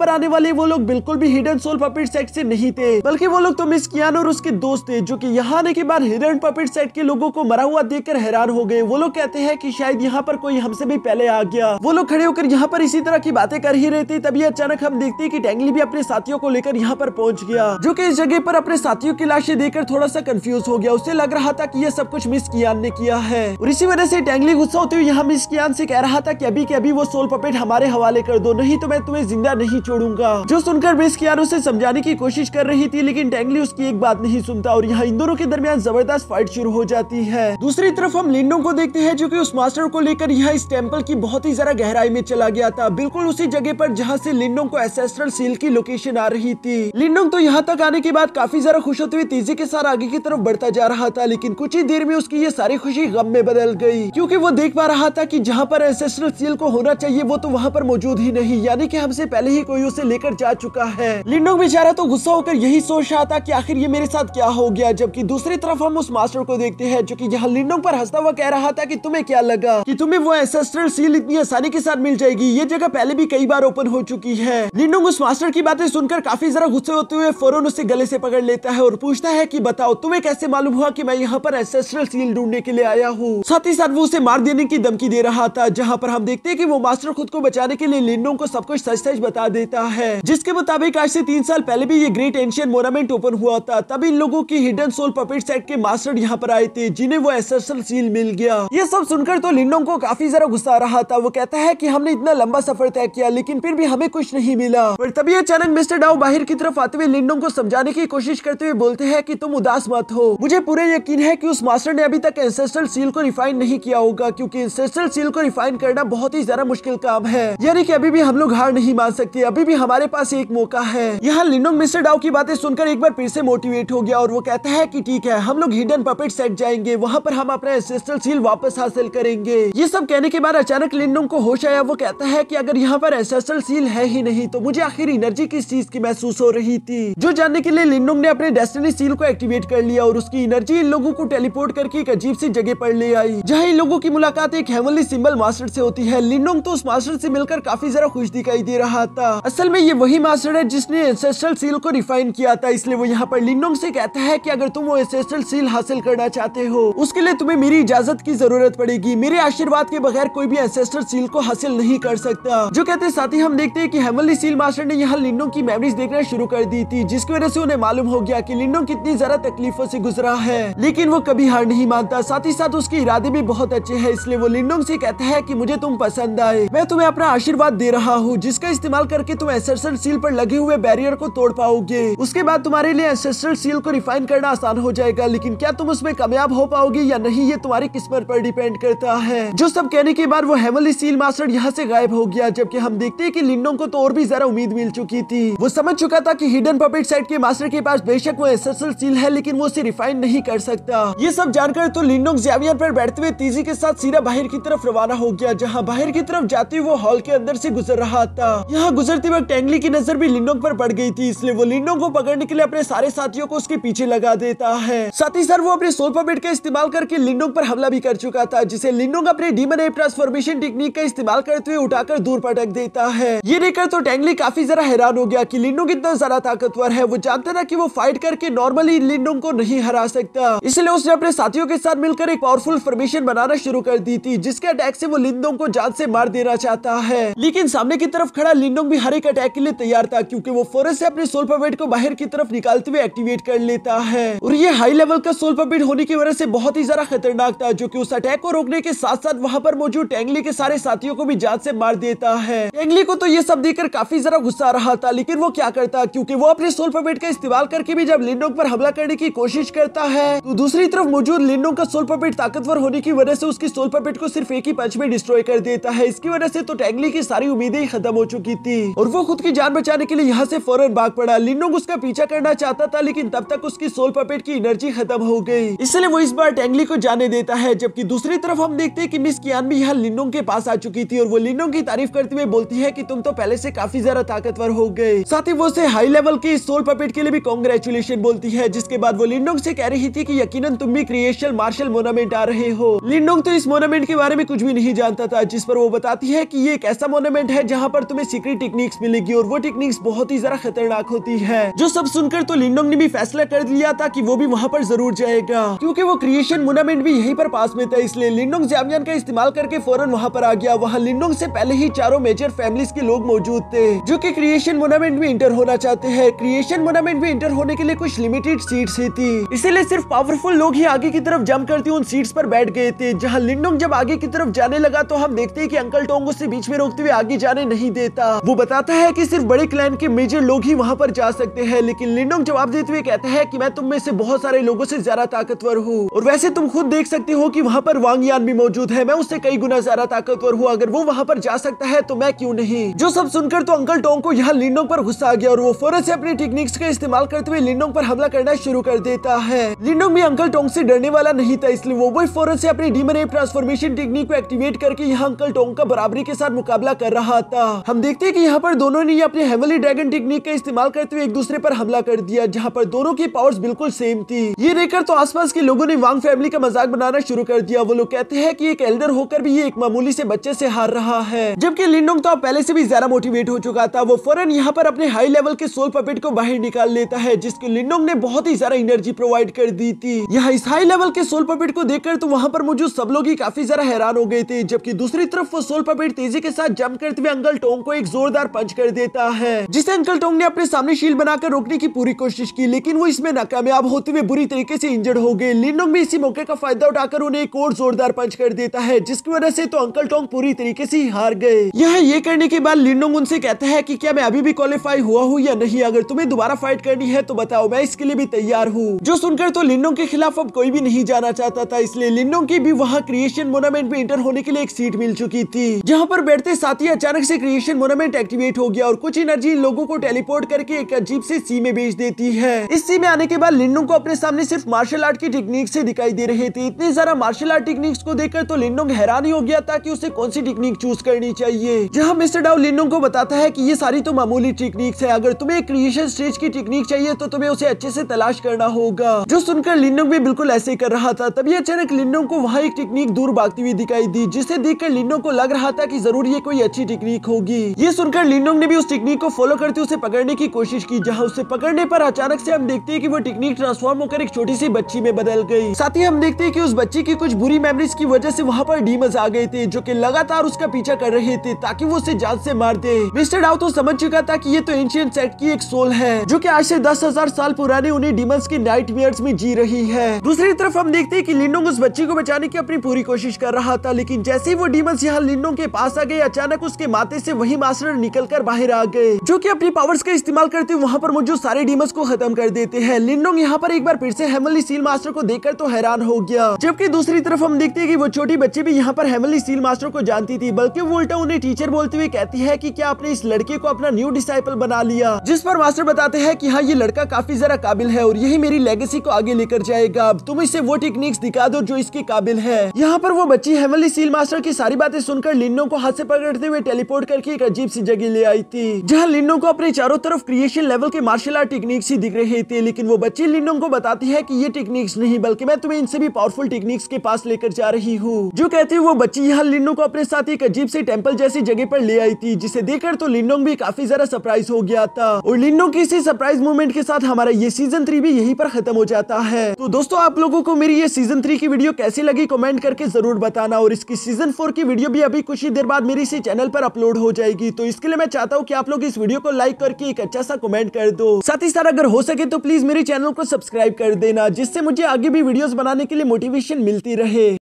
पर आने वाले वो लोग बिल्कुल भी हिडन सोल पपेट सेट से नहीं थे बल्कि वो लोग तो मिस कियान और उसके दोस्त थे जो की यहाँ आने के बाद हिडन पपेट सेट के लोगों को मरा हुआ देख हैरान हो गए वो लोग कहते हैं की शायद यहाँ पर कोई हमसे भी पहले आ गया वो लोग खड़े होकर यहाँ पर इसी तरह की बातें कर ही रहे थे तभी अचानक हम देखते हैं कि टैंगली भी अपने साथियों को लेकर यहाँ पर पहुँच गया जो कि इस जगह पर अपने साथियों की लाशें देकर थोड़ा सा कंफ्यूज हो गया उसे लग रहा था कि यह सब कुछ मिस कियान ने किया है है और इसी वजह से टैंगली गुस्सा होते हुए यहाँ कियान से कह रहा था कि अभी के अभी वो सोल पपेट हमारे हवाले कर दो नहीं तो मैं तुम्हें जिंदा नहीं छोड़ूंगा जो सुनकर कियान उसे समझाने की कोशिश कर रही थी लेकिन टैंगली उसकी एक बात नहीं सुनता और यहाँ इन दोनों के दरमियान जबरदस्त फाइट शुरू हो जाती है दूसरी तरफ हम लिंडो को देखते हैं जो की उस मास्टर को लेकर यहाँ इस टेम्पल की बहुत ही जरा गहराई में चला गया था बिल्कुल उसी जगह पर जहाँ से लिंडो को एसेस्ट्रल सील की लोकेशन आ रही थी लिंडो तो यहाँ तक आने के बाद काफी जरा खुश होते हुए तेजी के साथ आगे की तरफ बढ़ता जा रहा था लेकिन कुछ ही देर में उसकी ये सारी खुशी गम में बदल गई क्योंकि वो देख पा रहा था कि जहाँ पर एंसेस्ट्रल सील को होना चाहिए वो तो वहाँ पर मौजूद ही नहीं यानी कि हमसे पहले ही कोई उसे लेकर जा चुका है लिंडोंग बेचारा तो गुस्सा होकर यही सोच रहा था की आखिर ये मेरे साथ क्या हो गया जबकि दूसरी तरफ हम उस मास्टर को देखते हैं जो की यहाँ लिंडोंग पर हंसता हुआ कह रहा था की तुम्हें क्या लगा की तुम्हें वो एसेसरल सील इतनी आसानी के साथ मिल जाएगी ये जगह पहले भी कई बार ओपन हो चुकी है लिंडोंग उस मास्टर की बातें सुनकर काफी जरा गुस्से होते हुए फौरन उसे गले से पकड़ लेता है और पूछता है की बताओ तुम्हें कैसे मालूम हुआ की मैं यहाँ पर एसेस्ट्रल सील ढूंढने के लिए आया हूँ साथ ही साथ वो उसे मार देने की धमकी दे रहा था जहाँ पर हम देखते हैं कि वो मास्टर खुद को बचाने के लिए लिंडो को सब कुछ सच सच बता देता है जिसके मुताबिक आज से तीन साल पहले भी ये ग्रेट एंशियन मोनामेंट ओपन हुआ था तब इन लोगों की हिडन सोल पपेट सेट के मास्टर यहाँ पर आए थे जिन्हें वो एस सील मिल गया ये सब सुनकर तो लिंडो को काफी जरा गुस्सा रहा था वो कहता है की हमने इतना लंबा सफर तय किया लेकिन फिर भी हमें कुछ नहीं मिला और तभी अचानक मिस्टर डाउ बाहर की तरफ आते हुए लिंडो को समझाने की कोशिश करते हुए बोलते हैं की तुम उदास मत हो मुझे पूरे यकीन है की उस मास्टर ने अभी तक एसेसल सील सील को रिफाइन नहीं किया होगा क्योंकि इंसेस्टल सील को रिफाइन करना बहुत ही ज्यादा मुश्किल काम है यानी कि अभी भी हम लोग हार नहीं मान सकते अभी भी हमारे पास एक मौका है यहाँ लिनोंग मिस्टर डाउ की बातें सुनकर एक बार फिर से मोटिवेट हो गया और वो कहता है की ठीक है हम लोग हिडन पपेट सेट जाएंगे वहाँ पर हम अपना एसेस्टल सील वापस हासिल करेंगे ये सब कहने के बाद अचानक लिनोंग को होश आया वो कहता है की अगर यहाँ पर एसेस्टल सील है ही नहीं तो मुझे आखिर एनर्जी किस चीज की महसूस हो रही थी जो जानने के लिए लिनोंग ने अपने डेस्टिनी सील को एक्टिवेट कर लिया और उसकी एनर्जी इन लोगों को टेलीपोर्ट करके एक अजीब सी जगह पर ले आई जहाँ इन लोगों की मुलाकात एक हेमली सिंबल मास्टर से होती है लिंडोंग तो उस मास्टर से मिलकर काफी जरा खुश दिखाई दे रहा था असल में ये वही मास्टर है जिसने एंसेस्ट्रल सील को रिफाइन किया था इसलिए वो यहाँ पर लिंडोंग से कहता है की अगर तुम वो एंसेस्ट्रल सील हासिल करना चाहते हो उसके लिए तुम्हें मेरी इजाजत की जरूरत पड़ेगी मेरे आशीर्वाद के बगैर कोई भी एंसेस्ट्रल सील को हासिल नहीं कर सकता जो कहते साथ ही हम देखते हैं कि हेमली सील मास्टर ने यहाँ लिंडोंग की मेमोरीज देखना शुरू कर दी थी जिसकी वजह से उन्हें मालूम हो गया की लिंडोंग कितनी जरा तकलीफों से गुजरा है लेकिन वो कभी हार नहीं मानता साथ ही साथ उस उसके इरादे भी बहुत अच्छे हैं इसलिए वो लिंडोंग से कहता है कि मुझे तुम पसंद आए मैं तुम्हें अपना आशीर्वाद दे रहा हूँ जिसका इस्तेमाल करके तुम एसेस्ट्रल सील पर लगे हुए बैरियर को तोड़ पाओगे उसके बाद तुम्हारे लिए एसेस्ट्रल सील को रिफाइन करना आसान हो जाएगा लेकिन क्या तुम उसमें कामयाब हो पाओगे या नहीं ये तुम्हारी किस्मत पर डिपेंड करता है जो सब कहने के बाद वो हेमली सील मास्टर यहाँ से गायब हो गया जबकि हम देखते हैं कि लिंडोंग को तो और भी जरा उम्मीद मिल चुकी थी वो समझ चुका था कि हिडन पपेट साइड के मास्टर के पास बेशक वो एसेस्ट्रल सील है लेकिन वो उसे रिफाइन नहीं कर सकता ये सब जानकर तो लिंडोंग टायर पर बैठते हुए तेजी के साथ सीधा बाहर की तरफ रवाना हो गया जहाँ बाहर की तरफ जाते हुए वो हॉल के अंदर से गुजर रहा था यहाँ गुजरते वक्त टेंगली की नजर भी लिंडोंग पर पड़ गई थी इसलिए वो लिंडोंग को पकड़ने के लिए अपने सारे साथियों को उसके पीछे लगा देता है साथ ही सर वो अपने सोल्पा का इस्तेमाल करके लिंडोंग पर हमला भी कर चुका था जिसे लिंडोंग अपने डीमन एप ट्रांसफॉर्मेशन टेक्निक का इस्तेमाल करते हुए उठाकर दूर पटक देता है ये देखकर तो टेंगली काफी जरा हैरान हो गया की लिंडोंग इतना ज्यादा ताकतवर है वो जानता था की वो फाइट करके नॉर्मली लिंडोंग को नहीं हरा सकता इसलिए उसने अपने साथियों के साथ मिलकर एक पावर पावरफुल फॉर्मेशन बनाना शुरू कर दी थी जिसके अटैक से वो लिंडोंग को जान से मार देना चाहता है लेकिन सामने की तरफ खड़ा लिंडोंग भी हर एक अटैक के लिए तैयार था क्योंकि वो फौरन से अपने सोल पपेट को बाहर की तरफ निकालते हुए एक्टिवेट कर लेता है और ये हाई लेवल का सोल पपेट होने की वजह से बहुत ही ज्यादा खतरनाक था जो की उस अटैक को रोकने के साथ साथ वहाँ पर मौजूद टेंगली के सारे साथियों को भी जान से मार देता है टेंगली को तो ये सब देख काफी जरा गुस्सा रहा था लेकिन वो क्या करता क्योंकि वो अपने सोल पपेट का इस्तेमाल करके भी जब लिंडोंग पर हमला करने की कोशिश करता है तो दूसरी तरफ मौजूद लिंडोंग का सोल पपेट ताकतवर होने की वजह से उसकी सोल पपेट को सिर्फ एक ही पंच में डिस्ट्रॉय कर देता है इसकी वजह से तो टैगली की सारी उम्मीदें ही खत्म हो चुकी थी और वो खुद की जान बचाने के लिए यहाँ से फौरन भाग पड़ा लिनोंग उसका पीछा करना चाहता था लेकिन तब तक उसकी सोल पपेट की एनर्जी खत्म हो गई इसलिए वो इस बार टैंगली को जाने देता है जबकि दूसरी तरफ हम देखते हैं कि मिस कियान भी यहाँ लिनोंग के पास आ चुकी थी और वो लिनोंग की तारीफ करते हुए बोलती है कि तुम तो पहले से काफी ज्यादा ताकतवर हो गए साथ ही वो उसे हाई लेवल की सोल पपेट के लिए भी कॉन्ग्रेचुलेशन बोलती है जिसके बाद वो लिनोंग से कह रही थी की यकीन तुम भी क्रिएशन मार्शल मोनामेंट जा रहे हो लिंडोंग तो इस मोनोमेंट के बारे में कुछ भी नहीं जानता था जिस पर वो बताती है कि ये एक ऐसा मोनोमेंट है जहाँ पर तुम्हें सीक्रेट टेक्निक्स मिलेगी और वो टेक्निक्स बहुत ही जरा खतरनाक होती है जो सब सुनकर तो लिंडोंग ने भी फैसला कर लिया था की वो भी वहाँ पर जरूर जाएगा क्यूँकी वो क्रिएशन मोनोमेंट भी यही पर पास में था इसलिए लिंडोंग जामियान का इस्तेमाल करके फौरन वहाँ पर आ गया वहाँ लिंडोंग से पहले ही चारों मेजर फैमिलीज के लोग मौजूद थे जो की क्रिएशन मोनोमेंट में इंटर होना चाहते हैं क्रिएशन मोनोमेंट में इंटर होने के लिए कुछ लिमिटेड सीट ही थी इसीलिए सिर्फ पावरफुल लोग ही आगे की तरफ जम करती उन सीट सीट्स पर बैठ गए थे जहाँ लिंडोंग जब आगे की तरफ जाने लगा तो हम देखते हैं कि अंकल टोंग उसे बीच में रोकते हुए आगे जाने नहीं देता वो बताता है कि सिर्फ बड़े क्लैन के मेजर लोग ही वहाँ पर जा सकते हैं लेकिन लिंडोंग जवाब देते हुए कहते हैं की मैं तुम में से बहुत सारे लोगो ऐसी ज्यादा ताकतवर हूँ और वैसे तुम खुद देख सकते हो की वहाँ पर वांग भी मौजूद है मैं उससे कई गुना ज्यादा ताकतवर हूँ अगर वो वहाँ पर जा सकता है तो मैं क्यूँ नहीं जो सब सुनकर तो अंकल टोंग को यहाँ लिंडोंग पर गुस्सा आ गया और वो फौरन से अपनी टेक्निक्स का इस्तेमाल करते हुए लिंडोंग पर हमला करना शुरू कर देता है लिंडोंग भी अंकल टोंग से डरने वाला नहीं था इसलिए वो बॉय फौरन से अपनी डीमन ट्रांसफॉर्मेशन टेक्निक को एक्टिवेट करके यहाँ अंकल टोंग का बराबरी के साथ मुकाबला कर रहा था हम देखते हैं कि यहाँ पर दोनों ने अपने हेवली ड्रैगन टेक्निक का इस्तेमाल करते हुए एक दूसरे पर हमला कर दिया जहाँ पर दोनों की पावर्स बिल्कुल सेम थी ये देखकर तो आसपास के लोगों ने वांग फैमिली का मजाक बनाना शुरू कर दिया वो लोग कहते हैं की एक एल्डर होकर भी ये एक मामूली से बच्चे से हार रहा है जबकि लिंडोंग तो पहले से भी ज्यादा मोटिवेट हो चुका था वो फौरन यहाँ पर अपने हाई लेवल के सोल पपेट को बाहर निकाल लेता है जिसको लिंडोंग ने बहुत ही ज्यादा एनर्जी प्रोवाइड कर दी थी यहाँ इस हाई लेवल के सोल पपेट को देख कर तो वहां पर मौजूद सब लोग ही काफी जरा हैरान हो गए थे जबकि दूसरी तरफ वो सोल पपेट तेजी के साथ जम करते हुए अंकल टोंग को एक जोरदार पंच कर देता है जिसे अंकल टोंग ने अपने सामने शील बनाकर रोकने की पूरी कोशिश की लेकिन वो इसमें नाकामयाब होते हुए बुरी तरीके से इंजर्ड हो गए लिनोंग भी इसी मौके का फायदा उठाकर उन्हें एक और जोरदार पंच कर देता है जिसकी वजह से तो अंकल टोंग पूरी तरीके से हार गए यह ये करने के बाद लिनोंग उनसे कहता है की क्या मैं अभी भी क्वालिफाई हुआ हूँ या नहीं अगर तुम्हें दोबारा फाइट करनी है तो बताओ मैं इसके लिए भी तैयार हूँ जो सुनकर तो लिनोंग के खिलाफ अब कोई भी नहीं जाना चाहता था इसलिए लिन्डों की भी वहाँ क्रिएशन मोनामेंट में इंटर होने के लिए एक सीट मिल चुकी थी जहाँ पर बैठते साथ ही अचानक से क्रिएशन मोनामेंट एक्टिवेट हो गया और कुछ एनर्जी लोगों को टेलीपोर्ट करके एक अजीब से सी में भेज देती है इस सी में आने के बाद लिन्डों को अपने सामने सिर्फ मार्शल आर्ट की टेक्निक से दिखाई दे रहे थे इतने सारा मार्शल आर्ट टेक्निक्स को देखकर तो लिंडो हैरान ही हो गया था की उसे कौन सी टेक्निक चूज करनी चाहिए जहाँ मिस्टर डाउ लिन्डोंग को बताता है की ये सारी तो मामूली टेक्निक्स है अगर तुम्हें क्रिएशन स्टेज की टेक्निक चाहिए तो तुम्हें उसे अच्छे से तलाश करना होगा जो सुनकर लिन्डोंग भी बिल्कुल ऐसे कर रहा था तभी अचानक तक लिंडो को वहाँ एक टेक्निक दूर भागती हुई दिखाई दी जिसे देखकर लिंडो को लग रहा था कि जरूर ये कोई अच्छी टेक्निक होगी ये सुनकर लिन्नोंग ने भी उस टेक्निक को फॉलो करते उसे पकड़ने की कोशिश की जहाँ उसे पकड़ने पर अचानक से हम देखते हैं कि वो टेक्निक ट्रांसफॉर्म होकर एक छोटी सी बच्ची में बदल गई साथ ही हम देखते हैं कि उस बच्ची की कुछ बुरी मेमोरीज की वजह से वहाँ पर डीमस आ गए थे जो की लगातार उसका पीछा कर रहे थे ताकि वो उसे जान से मार दे मिस्टर डाउ तो समझ चुका था की ये तो एंशियंट सेट की एक सोल है जो की आज से दस हजार साल पुराने उन्हें डीमस के नाइट में जी रही है दूसरी तरफ हम देखते हैं की लिनोंग उस बच्ची को बचाने की अपनी पूरी कोशिश कर रहा था लेकिन जैसे ही वो डीमंस यहाँ लिंडो के पास आ गए अचानक उसके माथे से वही मास्टर निकल कर बाहर आ गए जो की अपनी पावर्स का इस्तेमाल करते हुए वहाँ पर मौजूद सारे डीमंस को खत्म कर देते हैं लिन्डोंग यहाँ पर एक बार फिर से हेमली सील मास्टर को देख तो हैरान हो गया जबकि दूसरी तरफ हम देखते है की वो छोटी बच्ची भी यहाँ पर हेमली सील मास्टर को जानती थी बल्कि वो उल्टा उन्हें टीचर बोलते हुए कहती है की क्या आपने इस लड़के को अपना न्यू डिसाइपल बना लिया जिस पर मास्टर बताते हैं की हाँ ये लड़का काफी जरा काबिल है और यही मेरी लेगेसी को आगे लेकर जाएगा अब तुम इसे वो टेक्निक्स दिखा दो दो जो इसके काबिल है यहाँ पर वो बच्ची हेमली सील मास्टर की सारी बातें सुनकर लिन्नो को हाथ से पकड़ते हुए टेलीपोर्ट करके एक अजीब सी जगह ले आई थी जहाँ लिन्नो को अपने चारों तरफ क्रिएशन लेवल के मार्शल आर्ट टेक्निक्स ही दिख रहे थे लेकिन वो बच्ची लिन्नो को बताती है की ये टेक्निक्स नहीं बल्कि मैं तुम्हें इनसे भी पावरफुल टेक्निक्स के पास लेकर जा रही हूँ जो कहते हुए वो बच्ची यहाँ लिन्नो को अपने साथ एक अजीब से टेम्पल जैसी जगह पर ले आई थी जिसे देखकर तो लिन्नोंग भी काफी जरा सरप्राइज हो गया था और लिन्नोंग की इसी सरप्राइज मूवमेंट के साथ हमारा ये सीजन थ्री भी यही पर खत्म हो जाता है तो दोस्तों आप लोगों को मेरी ये सीजन थ्री की की वीडियो कैसी लगी कमेंट करके जरूर बताना और इसकी सीजन फोर की वीडियो भी अभी कुछ ही देर बाद मेरी इसी चैनल पर अपलोड हो जाएगी तो इसके लिए मैं चाहता हूँ कि आप लोग इस वीडियो को लाइक करके एक अच्छा सा कमेंट कर दो साथ ही साथ अगर हो सके तो प्लीज मेरे चैनल को सब्सक्राइब कर देना जिससे मुझे आगे भी वीडियो बनाने के लिए मोटिवेशन मिलती रहे